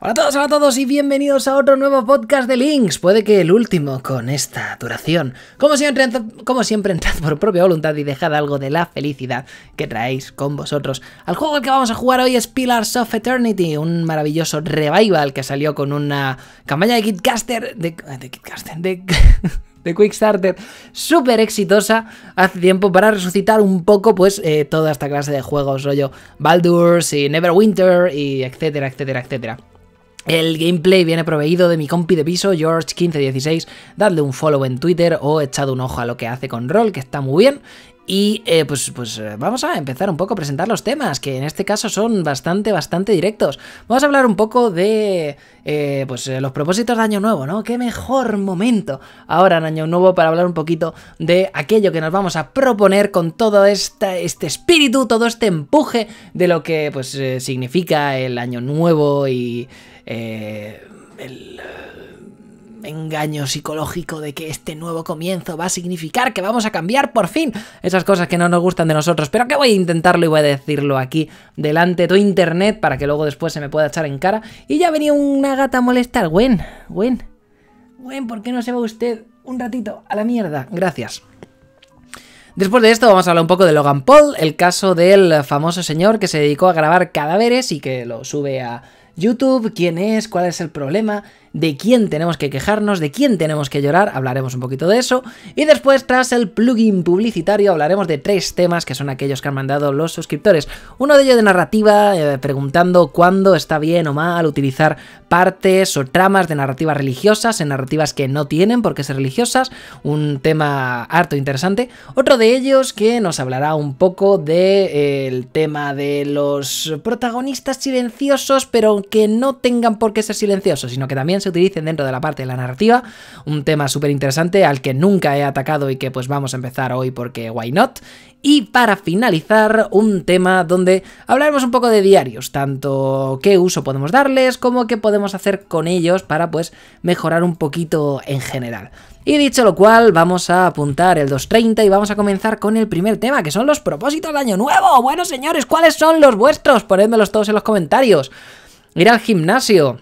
Hola a todos, hola a todos y bienvenidos a otro nuevo podcast de Links. Puede que el último con esta duración. Como siempre, entrad, como siempre, por propia voluntad y dejad algo de la felicidad que traéis con vosotros. Al juego al que vamos a jugar hoy es Pillars of Eternity, un maravilloso revival que salió con una campaña de Kitcaster. De, ah, de Kitcaster, de. de Quickstarter súper exitosa hace tiempo para resucitar un poco pues eh, toda esta clase de juegos rollo Baldur's y Neverwinter y etcétera, etcétera, etcétera. El gameplay viene proveído de mi compi de piso, George1516. Dadle un follow en Twitter o echad un ojo a lo que hace con Roll, que está muy bien. Y eh, pues, pues eh, vamos a empezar un poco a presentar los temas, que en este caso son bastante, bastante directos. Vamos a hablar un poco de eh, pues, los propósitos de Año Nuevo, ¿no? Qué mejor momento ahora en Año Nuevo para hablar un poquito de aquello que nos vamos a proponer con todo este, este espíritu, todo este empuje de lo que pues significa el Año Nuevo y eh, el eh, engaño psicológico de que este nuevo comienzo va a significar que vamos a cambiar por fin esas cosas que no nos gustan de nosotros, pero que voy a intentarlo y voy a decirlo aquí delante de tu internet para que luego después se me pueda echar en cara. Y ya venía una gata a molestar. Gwen, Gwen, Gwen, ¿por qué no se va usted un ratito a la mierda? Gracias. Después de esto vamos a hablar un poco de Logan Paul, el caso del famoso señor que se dedicó a grabar cadáveres y que lo sube a YouTube, quién es, cuál es el problema, de quién tenemos que quejarnos, de quién tenemos que llorar, hablaremos un poquito de eso. Y después, tras el plugin publicitario, hablaremos de tres temas que son aquellos que han mandado los suscriptores. Uno de ellos de narrativa, eh, preguntando cuándo está bien o mal utilizar partes o tramas de narrativas religiosas en narrativas que no tienen por qué ser religiosas, un tema harto interesante. Otro de ellos que nos hablará un poco del de, eh, tema de los protagonistas silenciosos, pero que no tengan por qué ser silenciosos, sino que también se utilicen dentro de la parte de la narrativa, un tema súper interesante al que nunca he atacado y que pues vamos a empezar hoy porque why not. Y para finalizar, un tema donde hablaremos un poco de diarios, tanto qué uso podemos darles como qué podemos hacer con ellos para pues mejorar un poquito en general. Y dicho lo cual, vamos a apuntar el 2.30 y vamos a comenzar con el primer tema, que son los propósitos de Año Nuevo. Bueno, señores, ¿cuáles son los vuestros? Ponedmelos todos en los comentarios. Ir al gimnasio,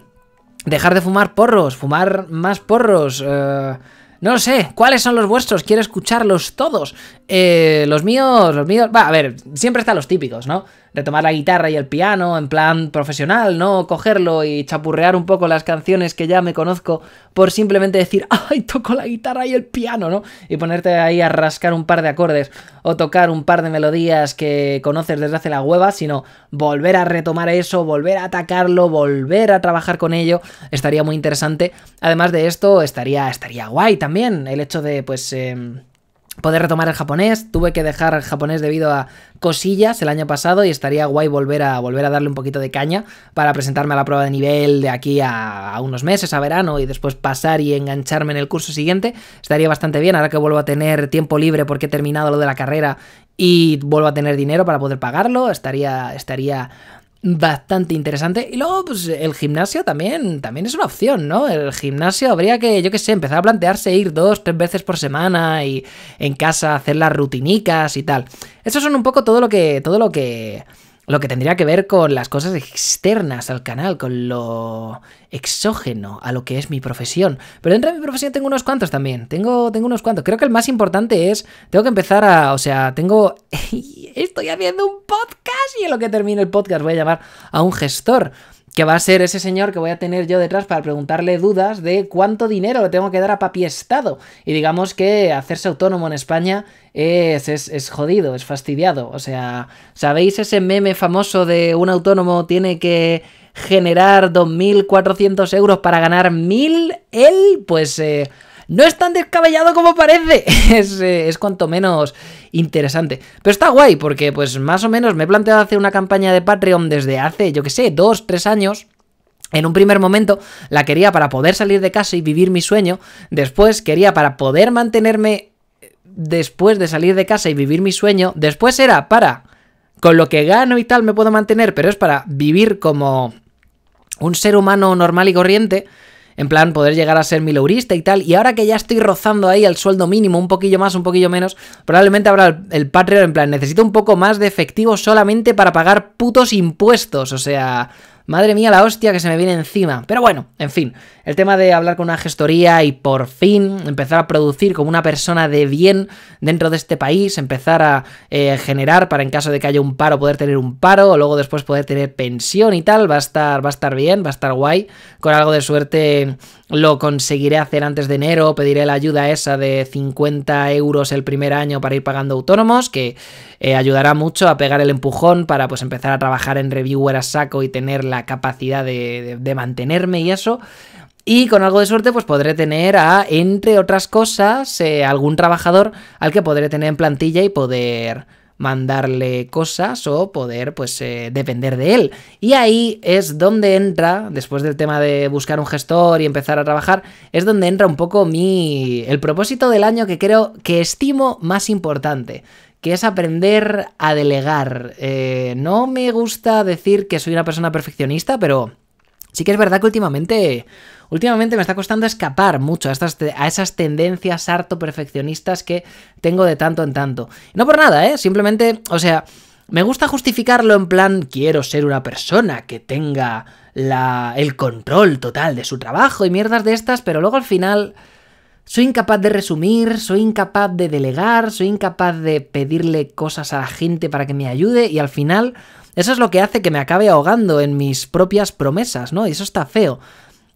Dejar de fumar porros, fumar más porros. Eh, no lo sé, ¿cuáles son los vuestros? Quiero escucharlos todos. Eh, los míos, los míos, va, a ver, siempre están los típicos, ¿no? Retomar la guitarra y el piano en plan profesional, ¿no? Cogerlo y chapurrear un poco las canciones que ya me conozco por simplemente decir, ¡ay, toco la guitarra y el piano, ¿no? Y ponerte ahí a rascar un par de acordes o tocar un par de melodías que conoces desde hace la hueva, sino volver a retomar eso, volver a atacarlo, volver a trabajar con ello, estaría muy interesante. Además de esto, estaría, estaría guay también el hecho de, pues... Em, poder retomar el japonés. Tuve que dejar el japonés debido a cosillas el año pasado y estaría guay volver a, volver a darle un poquito de caña para presentarme a la prueba de nivel de aquí a, unos meses, a verano, y después pasar y engancharme en el curso siguiente. Estaría bastante bien ahora que vuelvo a tener tiempo libre porque he terminado lo de la carrera y vuelvo a tener dinero para poder pagarlo. Estaría, estaría bastante interesante. Y luego, pues el gimnasio también, también es una opción, ¿no? El gimnasio habría que, yo qué sé, empezar a plantearse ir dos, tres veces por semana y en casa hacer las rutinicas y tal. Eso son un poco todo lo que, todo lo que, lo que tendría que ver con las cosas externas al canal, con lo exógeno a lo que es mi profesión. Pero dentro de mi profesión tengo unos cuantos también, tengo, tengo unos cuantos. Creo que el más importante es, tengo que empezar a, o sea, tengo, estoy haciendo un podcast y en lo que termine el podcast voy a llamar a un gestor que va a ser ese señor que voy a tener yo detrás para preguntarle dudas de cuánto dinero le tengo que dar a papi Estado. Y digamos que hacerse autónomo en España es, es, jodido, es fastidiado. O sea, ¿sabéis ese meme famoso de un autónomo tiene que generar 2.400 euros para ganar 1.000? Él, pues... Eh, no es tan descabellado como parece. Eh, es, cuanto menos interesante. Pero está guay, porque pues más o menos me he planteado hacer una campaña de Patreon desde hace, yo que sé, dos, tres años. En un primer momento la quería para poder salir de casa y vivir mi sueño. Después quería para poder mantenerme eh, después de salir de casa y vivir mi sueño. Después era para... Con lo que gano y tal me puedo mantener, pero es para vivir como un ser humano normal y corriente en plan poder llegar a ser milaurista y tal. Y ahora que ya estoy rozando ahí el sueldo mínimo, un poquillo más, un poquillo menos, probablemente habrá el, el Patreon en plan necesito un poco más de efectivo solamente para pagar putos impuestos. O sea, Madre mía, la hostia que se me viene encima. Pero bueno, en fin, el tema de hablar con una gestoría y por fin empezar a producir como una persona de bien dentro de este país, empezar a eh, generar para en caso de que haya un paro poder tener un paro, o luego después poder tener pensión y tal, va a estar, va a estar bien, va a estar guay. Con algo de suerte lo conseguiré hacer antes de enero, pediré la ayuda esa de 50 euros el primer año para ir pagando autónomos, que eh, ayudará mucho a pegar el empujón para pues empezar a trabajar en reviewer a saco y tener la capacidad de, mantenerme y eso. Y con algo de suerte, pues podré tener a, entre otras cosas, eh, algún trabajador al que podré tener en plantilla y poder mandarle cosas o poder pues eh, depender de él. Y ahí es donde entra, después del tema de buscar un gestor y empezar a trabajar, es donde entra un poco mi el propósito del año que creo que estimo más importante, que es aprender a delegar. Eh, no me gusta decir que soy una persona perfeccionista, pero sí que es verdad que últimamente... Últimamente me está costando escapar mucho a, estas, a, esas tendencias harto perfeccionistas que tengo de tanto en tanto. No por nada, ¿eh? Simplemente, o sea, me gusta justificarlo en plan, quiero ser una persona que tenga la, el control total de su trabajo y mierdas de estas, pero luego al final soy incapaz de resumir, soy incapaz de delegar, soy incapaz de pedirle cosas a la gente para que me ayude y al final eso es lo que hace que me acabe ahogando en mis propias promesas, ¿no? Y eso está feo.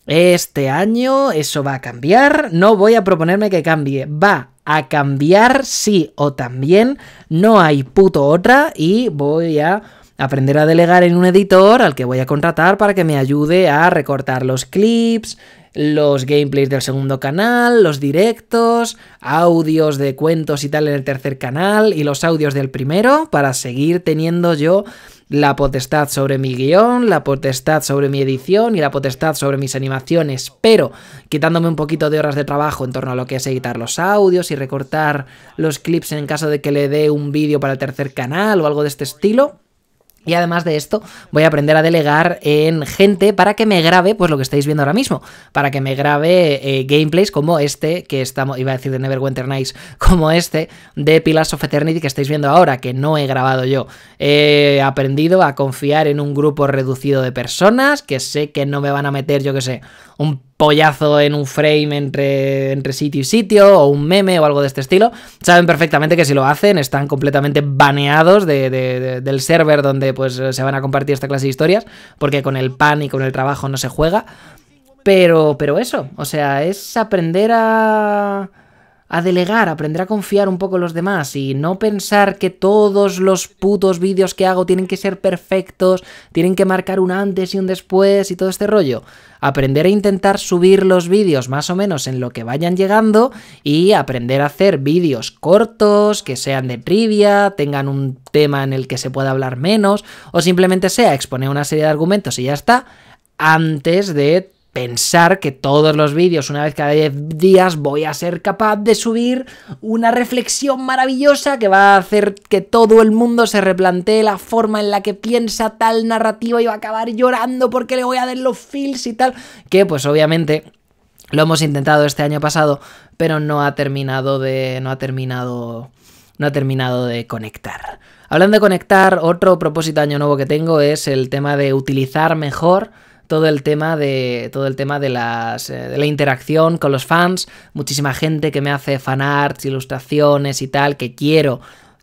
Este año eso va a cambiar, no voy a proponerme que cambie, va a cambiar sí o también, no hay puto otra y voy a aprender a delegar en un editor al que voy a contratar para que me ayude a recortar los clips, los gameplays del segundo canal, los directos, audios de cuentos y tal en el tercer canal y los audios del primero para seguir teniendo yo la potestad sobre mi guión, la potestad sobre mi edición y la potestad sobre mis animaciones, pero quitándome un poquito de horas de trabajo en torno a lo que es editar los audios y recortar los clips en caso de que le dé un vídeo para el tercer canal o algo de este estilo, y además de esto, voy a aprender a delegar en gente para que me grabe, pues lo que estáis viendo ahora mismo, para que me grabe eh, gameplays como este, que estamos, iba a decir de Neverwinter Nights, como este de Pillars of Eternity que estáis viendo ahora, que no he grabado yo. He aprendido a confiar en un grupo reducido de personas, que sé que no me van a meter, yo que sé, un pollazo en un frame entre, entre sitio y sitio, o un meme o algo de este estilo, saben perfectamente que si lo hacen están completamente baneados del server donde pues, se van a compartir esta clase de historias, porque con el pan y con el trabajo no se juega. Pero, pero eso, o sea, es aprender a a delegar, aprender a confiar un poco en los demás y no pensar que todos los putos vídeos que hago tienen que ser perfectos, tienen que marcar un antes y un después y todo este rollo. Aprender a intentar subir los vídeos más o menos en lo que vayan llegando y aprender a hacer vídeos cortos, que sean de trivia, tengan un tema en el que se pueda hablar menos o simplemente sea exponer una serie de argumentos y ya está antes de pensar que todos los vídeos, una vez cada 10 días, voy a ser capaz de subir una reflexión maravillosa que va a hacer que todo el mundo se replantee la forma en la que piensa tal narrativa y va a acabar llorando porque le voy a dar los feels y tal. Que pues obviamente lo hemos intentado este año pasado, pero no ha terminado de. no ha terminado. no ha terminado de conectar. Hablando de conectar, otro propósito año nuevo que tengo es el tema de utilizar mejor todo el tema de todo el tema de las eh, de la interacción con los fans, muchísima gente que me hace fanarts, ilustraciones y tal que quiero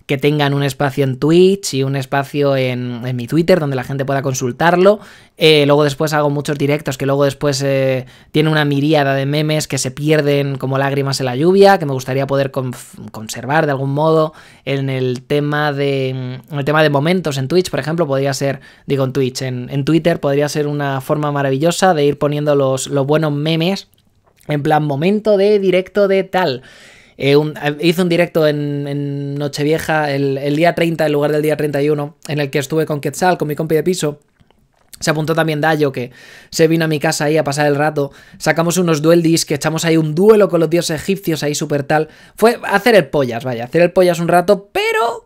que tengan un espacio en Twitch y un espacio en, mi Twitter donde la gente pueda consultarlo. Eh, luego después hago muchos directos que luego después eh, tiene una miríada de memes que se pierden como lágrimas en la lluvia, que me gustaría poder conservar de algún modo en el tema de en el tema de momentos en Twitch, por ejemplo, podría ser, digo en Twitch, en, Twitter podría ser una forma maravillosa de ir poniendo los, los buenos memes en plan momento de directo de tal. Eh, un, eh, hice un directo en, en Nochevieja el, día 30 en lugar del día 31, en el que estuve con Quetzal, con mi compi de piso. Se apuntó también Dayo, que se vino a mi casa ahí a pasar el rato. Sacamos unos dueldis, que echamos ahí un duelo con los dioses egipcios, ahí súper tal. Fue hacer el pollas, vaya, hacer el pollas un rato, pero.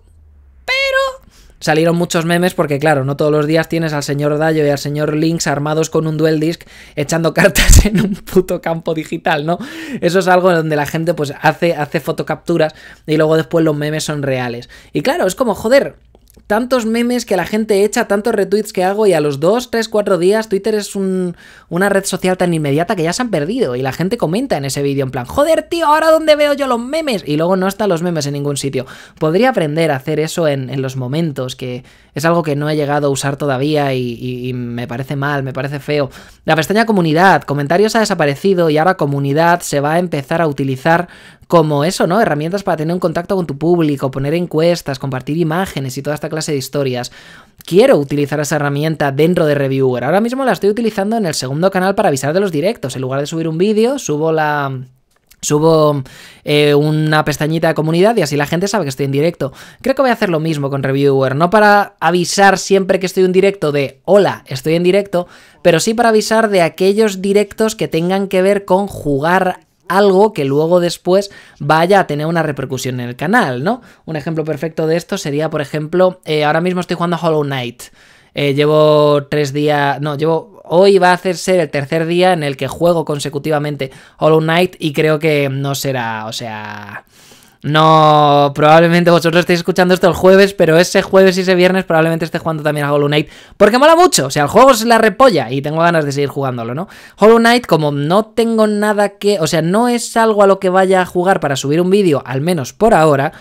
Pero salieron muchos memes porque, claro, no todos los días tienes al señor Dayo y al señor Lynx armados con un duel disc echando cartas en un puto campo digital, ¿no? Eso es algo donde la gente pues hace, hace fotocapturas y luego después los memes son reales. Y claro, es como, joder, tantos memes que la gente echa, tantos retweets que hago y a los 2, 3, 4 días Twitter es una red social tan inmediata que ya se han perdido y la gente comenta en ese vídeo en plan, joder tío, ahora dónde veo yo los memes y luego no están los memes en ningún sitio. Podría aprender a hacer eso en, los momentos, que es algo que no he llegado a usar todavía y, y me parece mal, me parece feo. La pestaña comunidad, comentarios ha desaparecido y ahora comunidad se va a empezar a utilizar como eso, ¿no? Herramientas para tener un contacto con tu público, poner encuestas, compartir imágenes y toda esta clase de historias. Quiero utilizar esa herramienta dentro de Reviewer. Ahora mismo la estoy utilizando en el segundo canal para avisar de los directos. En lugar de subir un vídeo, subo la Subo eh, una pestañita de comunidad y así la gente sabe que estoy en directo. Creo que voy a hacer lo mismo con Reviewer, no para avisar siempre que estoy en directo de hola, estoy en directo, pero sí para avisar de aquellos directos que tengan que ver con jugar algo que luego después vaya a tener una repercusión en el canal, ¿no? Un ejemplo perfecto de esto sería, por ejemplo, eh, ahora mismo estoy jugando Hollow Knight. Eh, llevo tres días, no, llevo hoy va a ser el tercer día en el que juego consecutivamente Hollow Knight y creo que no será, o sea, no, probablemente vosotros estéis escuchando esto el jueves, pero ese jueves y ese viernes probablemente esté jugando también a Hollow Knight, porque mola mucho, o sea, el juego se la repolla y tengo ganas de seguir jugándolo, ¿no? Hollow Knight, como no tengo nada que, o sea, no es algo a lo que vaya a jugar para subir un vídeo, al menos por ahora,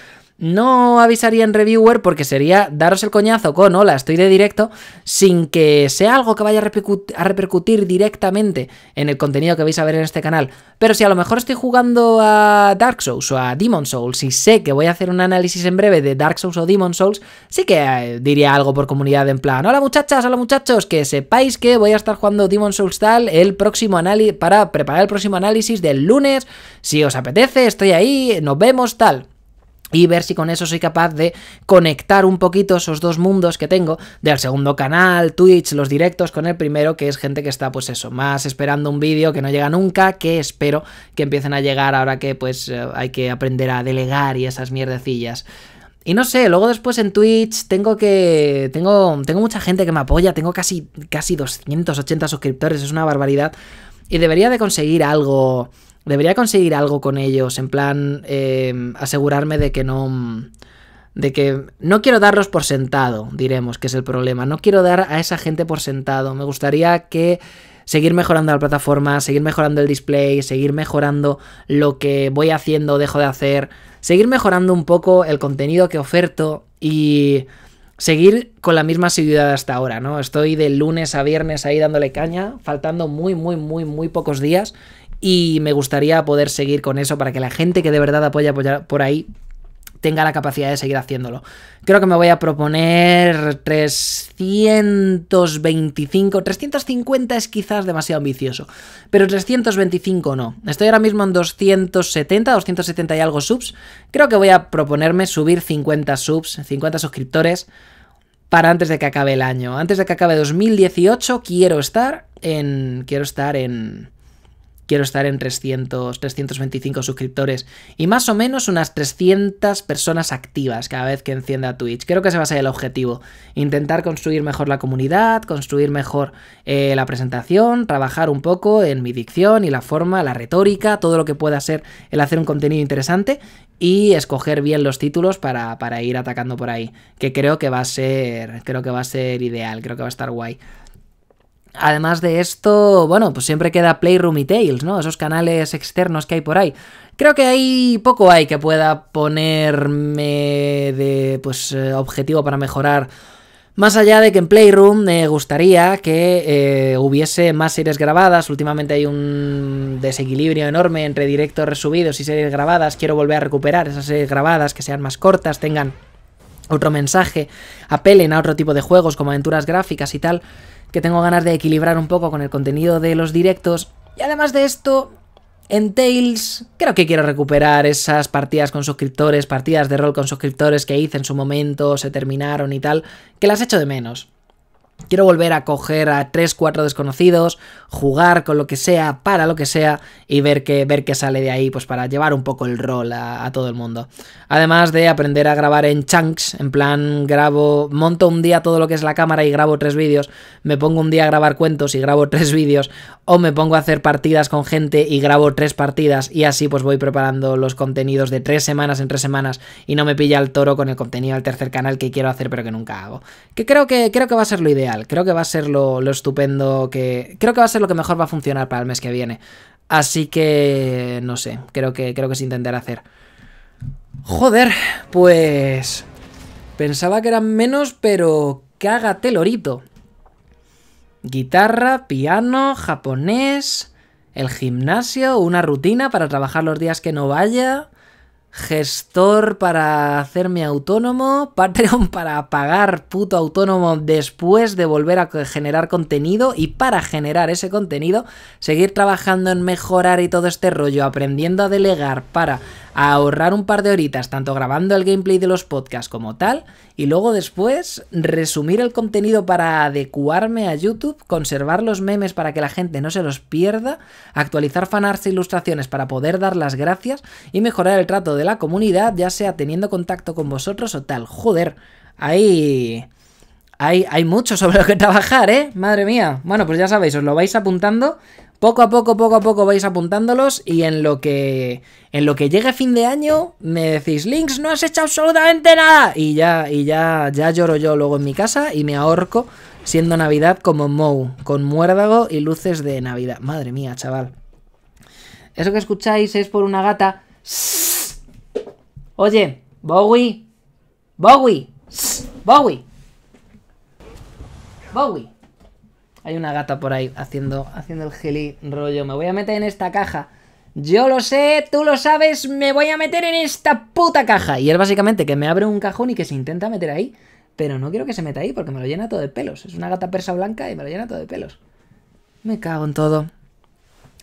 no avisaría en reviewer porque sería daros el coñazo con hola, estoy de directo, sin que sea algo que vaya a, repercutir, directamente en el contenido que vais a ver en este canal. Pero si a lo mejor estoy jugando a Dark Souls o a Demon Souls y sé que voy a hacer un análisis en breve de Dark Souls o Demon Souls, sí que eh, diría algo por comunidad en plan, hola muchachas, hola muchachos, que sepáis que voy a estar jugando Demon Souls tal el próximo análisis, para preparar el próximo análisis del lunes, si os apetece, estoy ahí, nos vemos tal y ver si con eso soy capaz de conectar un poquito esos dos mundos que tengo del segundo canal, Twitch, los directos con el primero que es gente que está pues eso, más esperando un vídeo que no llega nunca, que espero que empiecen a llegar ahora que pues eh, hay que aprender a delegar y esas mierdecillas. Y no sé, luego después en Twitch tengo que. Tengo, tengo mucha gente que me apoya, tengo casi, casi 280 suscriptores, es una barbaridad. Y debería de conseguir algo Debería conseguir algo con ellos, en plan em, asegurarme de que no... De que no quiero darlos por sentado, diremos, que es el problema. No quiero dar a esa gente por sentado. Me gustaría que seguir mejorando la plataforma, seguir mejorando el display, seguir mejorando lo que voy haciendo o dejo de hacer, seguir mejorando un poco el contenido que oferto y seguir con la misma seguridad hasta ahora, ¿no? Estoy de lunes a viernes ahí dándole caña, faltando muy, muy, muy, muy pocos días y me gustaría poder seguir con eso para que la gente que de verdad apoya por ahí tenga la capacidad de seguir haciéndolo. Creo que me voy a proponer 325, 350 es quizás demasiado ambicioso, pero 325 no. Estoy ahora mismo en 270, 270 y algo subs. Creo que voy a proponerme subir 50 subs, 50 suscriptores para antes de que acabe el año. Antes de que acabe 2018 quiero estar en quiero estar en quiero estar en 300, 325 suscriptores y más o menos unas 300 personas activas cada vez que encienda Twitch. Creo que ese va a ser el objetivo. Intentar construir mejor la comunidad, construir mejor eh, la presentación, trabajar un poco en mi dicción y la forma, la retórica, todo lo que pueda ser el hacer un contenido interesante y escoger bien los títulos para, para ir atacando por ahí, que creo que va a ser, creo que va a ser ideal, creo que va a estar guay. Además de esto, bueno, pues siempre queda Playroom y Tales, ¿no? Esos canales externos que hay por ahí. Creo que hay... poco hay que pueda ponerme de pues eh, objetivo para mejorar. Más allá de que en Playroom me gustaría que eh, hubiese más series grabadas, últimamente hay un desequilibrio enorme entre directos resubidos y series grabadas, quiero volver a recuperar esas series grabadas que sean más cortas, tengan otro mensaje, apelen a otro tipo de juegos como aventuras gráficas y tal que tengo ganas de equilibrar un poco con el contenido de los directos. Y además de esto, en Tails creo que quiero recuperar esas partidas con suscriptores, partidas de rol con suscriptores que hice en su momento, se terminaron y tal, que las echo de menos. Quiero volver a coger a 3, 4 desconocidos, jugar con lo que sea, para lo que sea, y ver qué ver que sale de ahí, pues para llevar un poco el rol a, todo el mundo. Además de aprender a grabar en chunks, en plan grabo, monto un día todo lo que es la cámara y grabo tres vídeos, me pongo un día a grabar cuentos y grabo tres vídeos, o me pongo a hacer partidas con gente y grabo tres partidas, y así pues voy preparando los contenidos de tres semanas en tres semanas y no me pilla el toro con el contenido del tercer canal que quiero hacer pero que nunca hago. Que creo que creo que va a ser lo ideal Creo que va a ser lo, estupendo que... Creo que va a ser lo que mejor va a funcionar para el mes que viene. Así que... No sé, creo que, creo que se intentará hacer. Joder, pues... Pensaba que eran menos, pero cágate lorito. Guitarra, piano, japonés, el gimnasio, una rutina para trabajar los días que no vaya, gestor para hacerme autónomo, Patreon para pagar puto autónomo después de volver a generar contenido y para generar ese contenido, seguir trabajando en mejorar y todo este rollo, aprendiendo a delegar para ahorrar un par de horitas, tanto grabando el gameplay de los podcasts como tal, y luego después resumir el contenido para adecuarme a YouTube, conservar los memes para que la gente no se los pierda, actualizar fanarts e ilustraciones para poder dar las gracias y mejorar el trato de la comunidad, ya sea teniendo contacto con vosotros o tal. Joder, ahí... Hay, hay, mucho sobre lo que trabajar, ¿eh? Madre mía. Bueno, pues ya sabéis, os lo vais apuntando. Poco a poco, poco a poco vais apuntándolos y en lo que en lo que llegue fin de año me decís, "Links, no has hecho absolutamente nada." Y ya y ya ya lloro yo luego en mi casa y me ahorco siendo Navidad como Mou, con muérdago y luces de Navidad. Madre mía, chaval. Eso que escucháis es por una gata. Oye, Bowie. Bowie. Bowie. Bowie. Hay una gata por ahí haciendo, haciendo el gilí rollo. Me voy a meter en esta caja. Yo lo sé, tú lo sabes, me voy a meter en esta puta caja. Y es básicamente que me abre un cajón y que se intenta meter ahí. Pero no quiero que se meta ahí porque me lo llena todo de pelos. Es una gata persa blanca y me lo llena todo de pelos. Me cago en todo.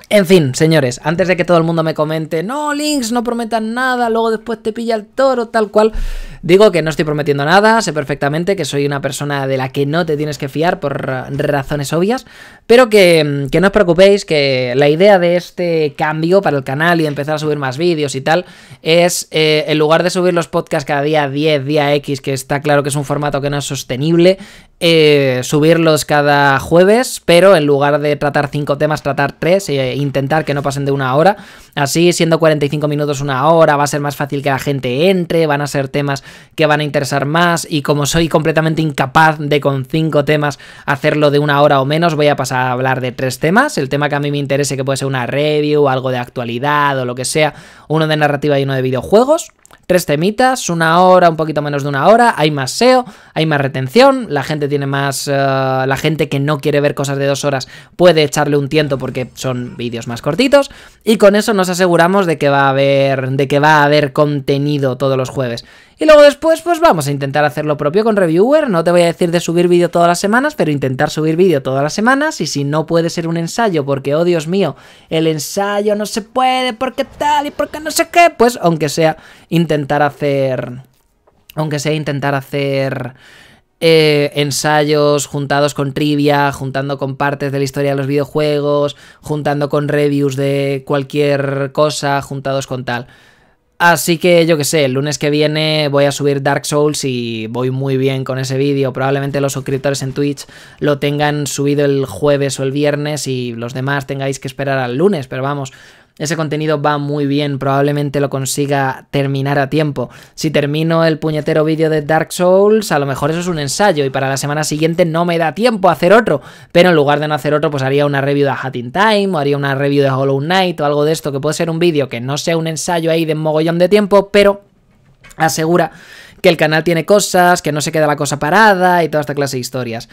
En fin, señores, antes de que todo el mundo me comente, no, Links, no prometas nada, luego después te pilla el toro, tal cual. Digo que no estoy prometiendo nada, sé perfectamente que soy una persona de la que no te tienes que fiar por razones obvias, pero que, mm, no os preocupéis, que la idea de este cambio para el canal y empezar a subir más vídeos y tal es, eh, en lugar de subir los podcasts cada día 10, día X, que está claro que es un formato que no es sostenible, eh, subirlos cada jueves, pero en lugar de tratar 5 temas, tratar 3 e intentar que no pasen de una hora. Así, siendo 45 minutos una hora, va a ser más fácil que la gente entre, van a ser temas que van a interesar más y como soy completamente incapaz de con cinco temas hacerlo de una hora o menos, voy a pasar a hablar de tres temas. El tema que a mí me interese, que puede ser una review, algo de actualidad o lo que sea, uno de narrativa y uno de videojuegos. Tres temitas, una hora, un poquito menos de una hora, hay más SEO, hay más retención, la gente tiene más... Eh, la gente que no quiere ver cosas de dos horas puede echarle un tiento porque son vídeos más cortitos y con eso nos aseguramos de que va a haber, de que va a haber contenido todos los jueves. Y luego después, pues vamos a intentar hacer lo propio con Reviewer. No te voy a decir de subir vídeo todas las semanas, pero intentar subir vídeo todas las semanas. Y si no puede ser un ensayo, porque, oh Dios mío, el ensayo no se puede, porque tal y porque no sé qué, pues aunque sea intentar hacer... Aunque sea intentar hacer... Eh, ensayos juntados con trivia, juntando con partes de la historia de los videojuegos, juntando con reviews de cualquier cosa, juntados con tal. Así que yo que sé, el lunes que viene voy a subir Dark Souls y voy muy bien con ese vídeo. Probablemente los suscriptores en Twitch lo tengan subido el jueves o el viernes y los demás tengáis que esperar al lunes. Pero vamos, ese contenido va muy bien, probablemente lo consiga terminar a tiempo. Si termino el puñetero vídeo de Dark Souls, a lo mejor eso es un ensayo y para la semana siguiente no me da tiempo a hacer otro. Pero en lugar de no hacer otro, pues haría una review de in Time o haría una review de Hollow Knight o algo de esto, que puede ser un vídeo que no sea un ensayo ahí de mogollón de tiempo, pero asegura que el canal tiene cosas, que no se queda la cosa parada y toda esta clase de historias.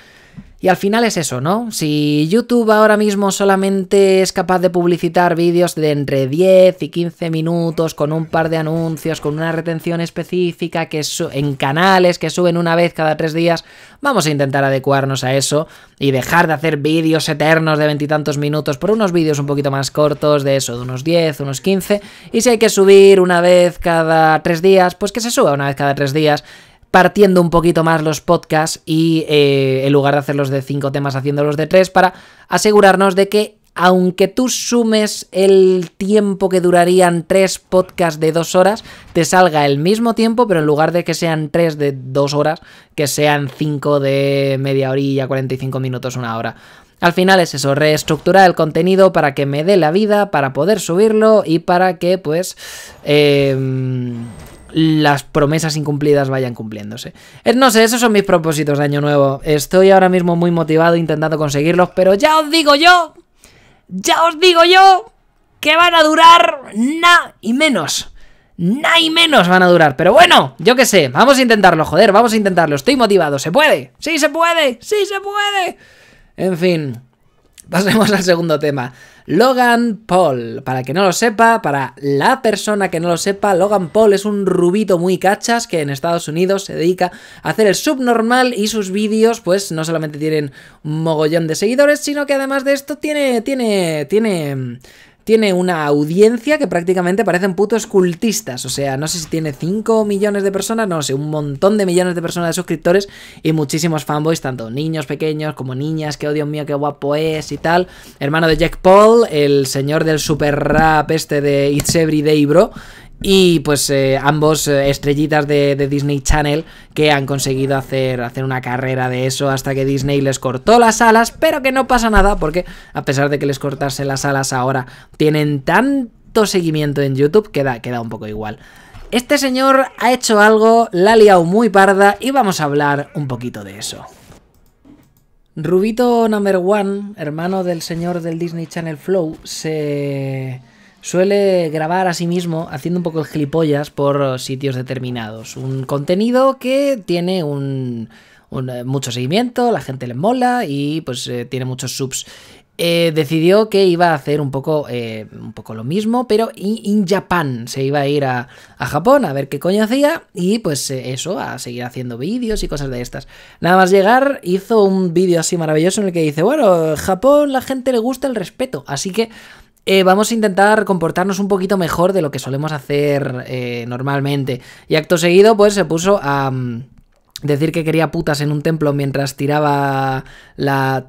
Y al final es eso, ¿no? Si YouTube ahora mismo solamente es capaz de publicitar vídeos de entre 10 y 15 minutos con un par de anuncios, con una retención específica que en canales que suben una vez cada tres días, vamos a intentar adecuarnos a eso y dejar de hacer vídeos eternos de veintitantos minutos por unos vídeos un poquito más cortos de eso, de unos 10, unos 15. Y si hay que subir una vez cada tres días, pues que se suba una vez cada tres días partiendo un poquito más los podcasts y eh, en lugar de hacerlos de cinco temas, haciéndolos de tres para asegurarnos de que aunque tú sumes el tiempo que durarían tres podcasts de dos horas, te salga el mismo tiempo, pero en lugar de que sean tres de dos horas, que sean cinco de media horilla, 45 minutos, una hora. Al final es eso, reestructurar el contenido para que me dé la vida, para poder subirlo y para que pues... Em, las promesas incumplidas vayan cumpliéndose. Eh, no sé, esos son mis propósitos de año nuevo. Estoy ahora mismo muy motivado intentando conseguirlos, pero ya os digo yo, ya os digo yo, que van a durar na y menos. Na y menos van a durar, pero bueno, yo qué sé, vamos a intentarlo, joder, vamos a intentarlo, estoy motivado, se puede, sí se puede, sí se puede. En fin, pasemos al segundo tema. Logan Paul. Para el que no lo sepa, para la persona que no lo sepa, Logan Paul es un rubito muy cachas que en Estados Unidos se dedica a hacer el subnormal y sus vídeos pues no solamente tienen un mogollón de seguidores, sino que además de esto tiene tiene tiene tiene una audiencia que prácticamente parecen putos cultistas. O sea, no sé si tiene 5 millones de personas, no sé, un montón de millones de personas de suscriptores y muchísimos fanboys, tanto niños pequeños como niñas, que odio oh, Dios mío, qué guapo es y tal. Hermano de Jack Paul, el señor del super rap este de It's Day Bro. Y pues eh, ambos eh, estrellitas de, Disney Channel que han conseguido hacer, hacer una carrera de eso hasta que Disney les cortó las alas, pero que no pasa nada porque a pesar de que les cortase las alas ahora tienen tanto seguimiento en YouTube que da, un poco igual. Este señor ha hecho algo, la ha liado muy parda y vamos a hablar un poquito de eso. Rubito Number One, hermano del señor del Disney Channel Flow, se suele grabar a sí mismo haciendo un poco el gilipollas por sitios determinados. Un contenido que tiene un, eh, mucho seguimiento, la gente le mola y pues eh, tiene muchos subs. Eh, decidió que iba a hacer un poco, un poco lo mismo, pero in, Japan. Se iba a ir a, Japón a ver qué coño hacía y pues eso, a seguir haciendo vídeos y cosas de estas. Nada más llegar, hizo un vídeo así maravilloso en el que dice, bueno, Japón la gente le gusta el respeto, así que eh, vamos a intentar comportarnos un poquito mejor de lo que solemos hacer eh, normalmente. Y acto seguido, pues se puso a... Mm, decir que quería putas en un templo mientras tiraba la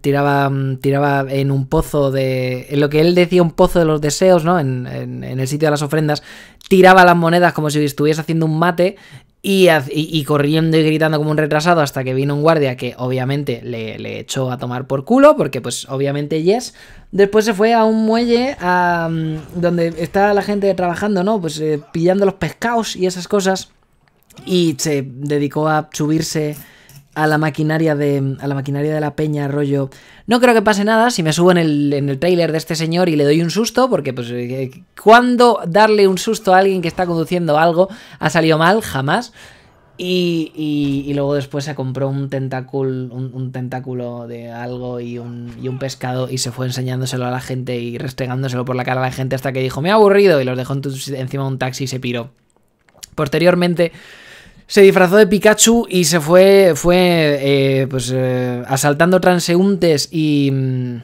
tiraba mm, tiraba en un pozo de en lo que él decía un pozo de los deseos no en, en, el sitio de las ofrendas tiraba las monedas como si estuviese haciendo un mate y, corriendo y gritando como un retrasado hasta que vino un guardia que obviamente le, echó a tomar por culo, porque pues obviamente yes. Después se fue a un muelle donde está la gente trabajando, ¿no? Pues eh, pillando los pescados y esas cosas. Y se dedicó a subirse a la maquinaria de a la maquinaria de la peña arroyo no creo que pase nada si me subo en el, trailer de este señor y le doy un susto porque pues eh, eh, ¿cuándo darle un susto a alguien que está conduciendo algo ha salido mal jamás y, y, luego después se compró un tentáculo un, tentáculo de algo y un, y un, pescado y se fue enseñándoselo a la gente y restregándoselo por la cara a la gente hasta que dijo me ha aburrido y los dejó encima de un taxi y se piró posteriormente se disfrazó de Pikachu y se fue, fue eh, pues, eh, asaltando transeúntes mm,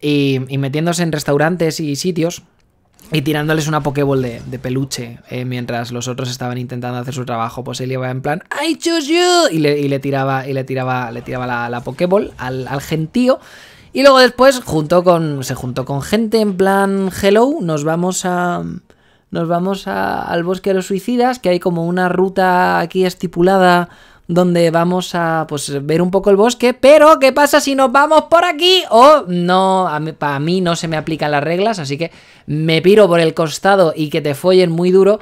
y, y, metiéndose en restaurantes y sitios y tirándoles una Pokéball de, peluche eh, mientras los otros estaban intentando hacer su trabajo. Pues él iba en plan, I choose you, y le, y le tiraba, y le tiraba, le tiraba la, la Pokéball al, gentío. Y luego después junto con, se juntó con gente en plan, hello, nos vamos a nos vamos al bosque de los suicidas, que hay como una ruta aquí estipulada donde vamos a pues ver un poco el bosque, pero ¿qué pasa si nos vamos por aquí? O no, para mí no se me aplican las reglas, así que me piro por el costado y que te follen muy duro.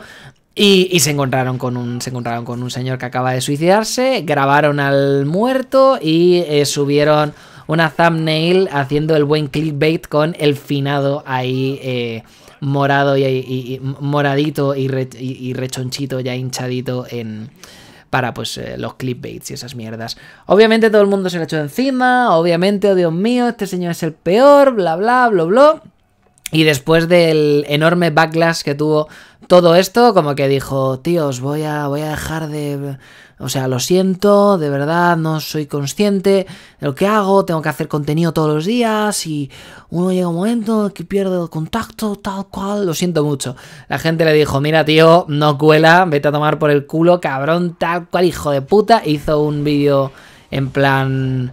Y, se, encontraron con un, se encontraron con un señor que acaba de suicidarse, grabaron al muerto y eh, subieron una thumbnail haciendo el buen clickbait con el finado ahí. Eh, morado y, moradito y, rechonchito ya hinchadito en para pues eh, los clipbaits y esas mierdas. Obviamente todo el mundo se le echó encima, obviamente, oh Dios mío, este señor es el peor, bla bla bla bla. Y después del enorme backlash que tuvo todo esto, como que dijo, tíos, voy a, voy a dejar de o sea, lo siento, de verdad no soy consciente de lo que hago, tengo que hacer contenido todos los días y uno llega un momento que pierde el contacto, tal cual, lo siento mucho. La gente le dijo, mira tío, no cuela, vete a tomar por el culo, cabrón, tal cual, hijo de puta. hizo un vídeo en plan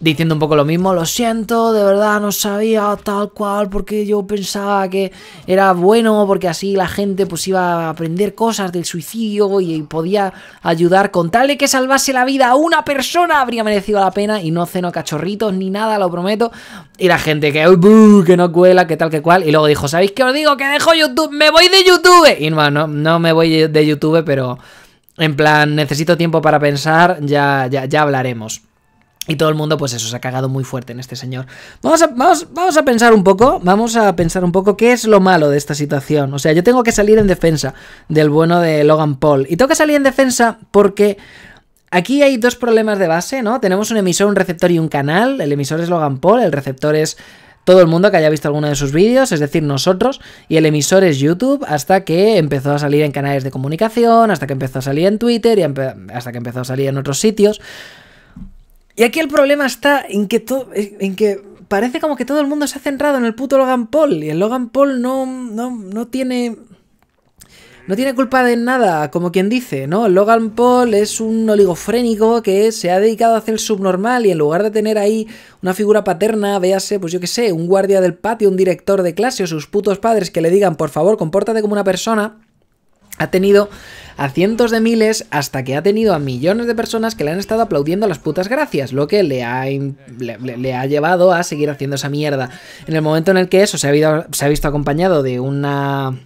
diciendo un poco lo mismo, lo siento, de verdad no sabía tal cual, porque yo pensaba que era bueno, porque así la gente pues iba a aprender cosas del suicidio y, podía ayudar, con tal de que salvase la vida a una persona habría merecido la pena y no ceno cachorritos ni nada, lo prometo. Y la gente que, uy que no cuela, que tal, que cual, y luego dijo, ¿sabéis qué os digo? Que dejo YouTube, me voy de YouTube. Y no, no, no me voy de YouTube, pero... En plan, necesito tiempo para pensar, ya, ya, ya hablaremos. Y todo el mundo, pues eso, se ha cagado muy fuerte en este señor. Vamos a, vamos, vamos a pensar un poco, vamos a pensar un poco qué es lo malo de esta situación. O sea, yo tengo que salir en defensa del bueno de Logan Paul. Y tengo que salir en defensa porque aquí hay dos problemas de base, ¿no? Tenemos un emisor, un receptor y un canal. El emisor es Logan Paul, el receptor es todo el mundo que haya visto alguno de sus vídeos, es decir, nosotros, y el emisor es YouTube, hasta que empezó a salir en canales de comunicación, hasta que empezó a salir en Twitter y hasta que empezó a salir en otros sitios. Y aquí el problema está en que, todo en que parece como que todo el mundo se ha centrado en el puto Logan Paul. Y el Logan Paul no, no, no tiene. No tiene culpa de nada, como quien dice, ¿no? El Logan Paul es un oligofrénico que se ha dedicado a hacer el subnormal y en lugar de tener ahí una figura paterna, véase, pues yo qué sé, un guardia del patio, un director de clase o sus putos padres que le digan, por favor, compórtate como una persona, ha tenido a cientos de miles hasta que ha tenido a millones de personas que le han estado aplaudiendo las putas gracias, lo que le ha, le, ha llevado a seguir haciendo esa mierda. En el momento en el que eso se ha visto acompañado de una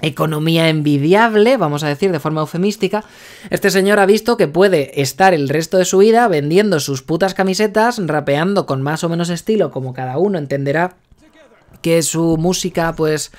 economía envidiable, vamos a decir de forma eufemística, este señor ha visto que puede estar el resto de su vida vendiendo sus putas camisetas, rapeando con más o menos estilo, como cada uno entenderá que su música pues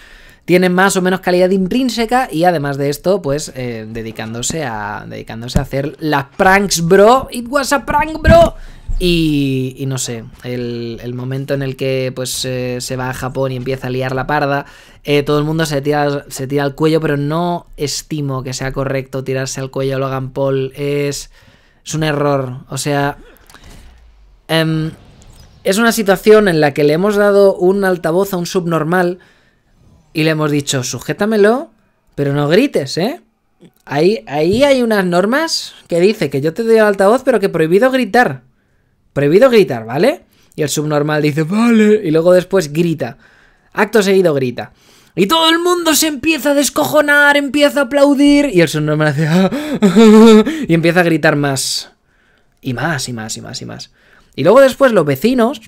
tienen más o menos calidad intrínseca y además de esto, pues eh, dedicándose, a, dedicándose a hacer las pranks, bro. It was a prank, bro. Y, no sé, el, momento en el que pues eh, se va a Japón y empieza a liar la parda, eh, todo el mundo se tira, se tira al cuello, pero no estimo que sea correcto tirarse al cuello a Logan Paul. Es, es un error. O sea... Em, es una situación en la que le hemos dado un altavoz a un subnormal y le hemos dicho, sujétamelo, pero no grites, ¿eh? Ahí, ahí hay unas normas que dice que yo te doy alta altavoz, pero que prohibido gritar. Prohibido gritar, ¿vale? Y el subnormal dice, vale, y luego después grita. Acto seguido grita. Y todo el mundo se empieza a descojonar, empieza a aplaudir. Y el subnormal hace. y empieza a gritar más. Y más, y más, y más, y más. Y luego después los vecinos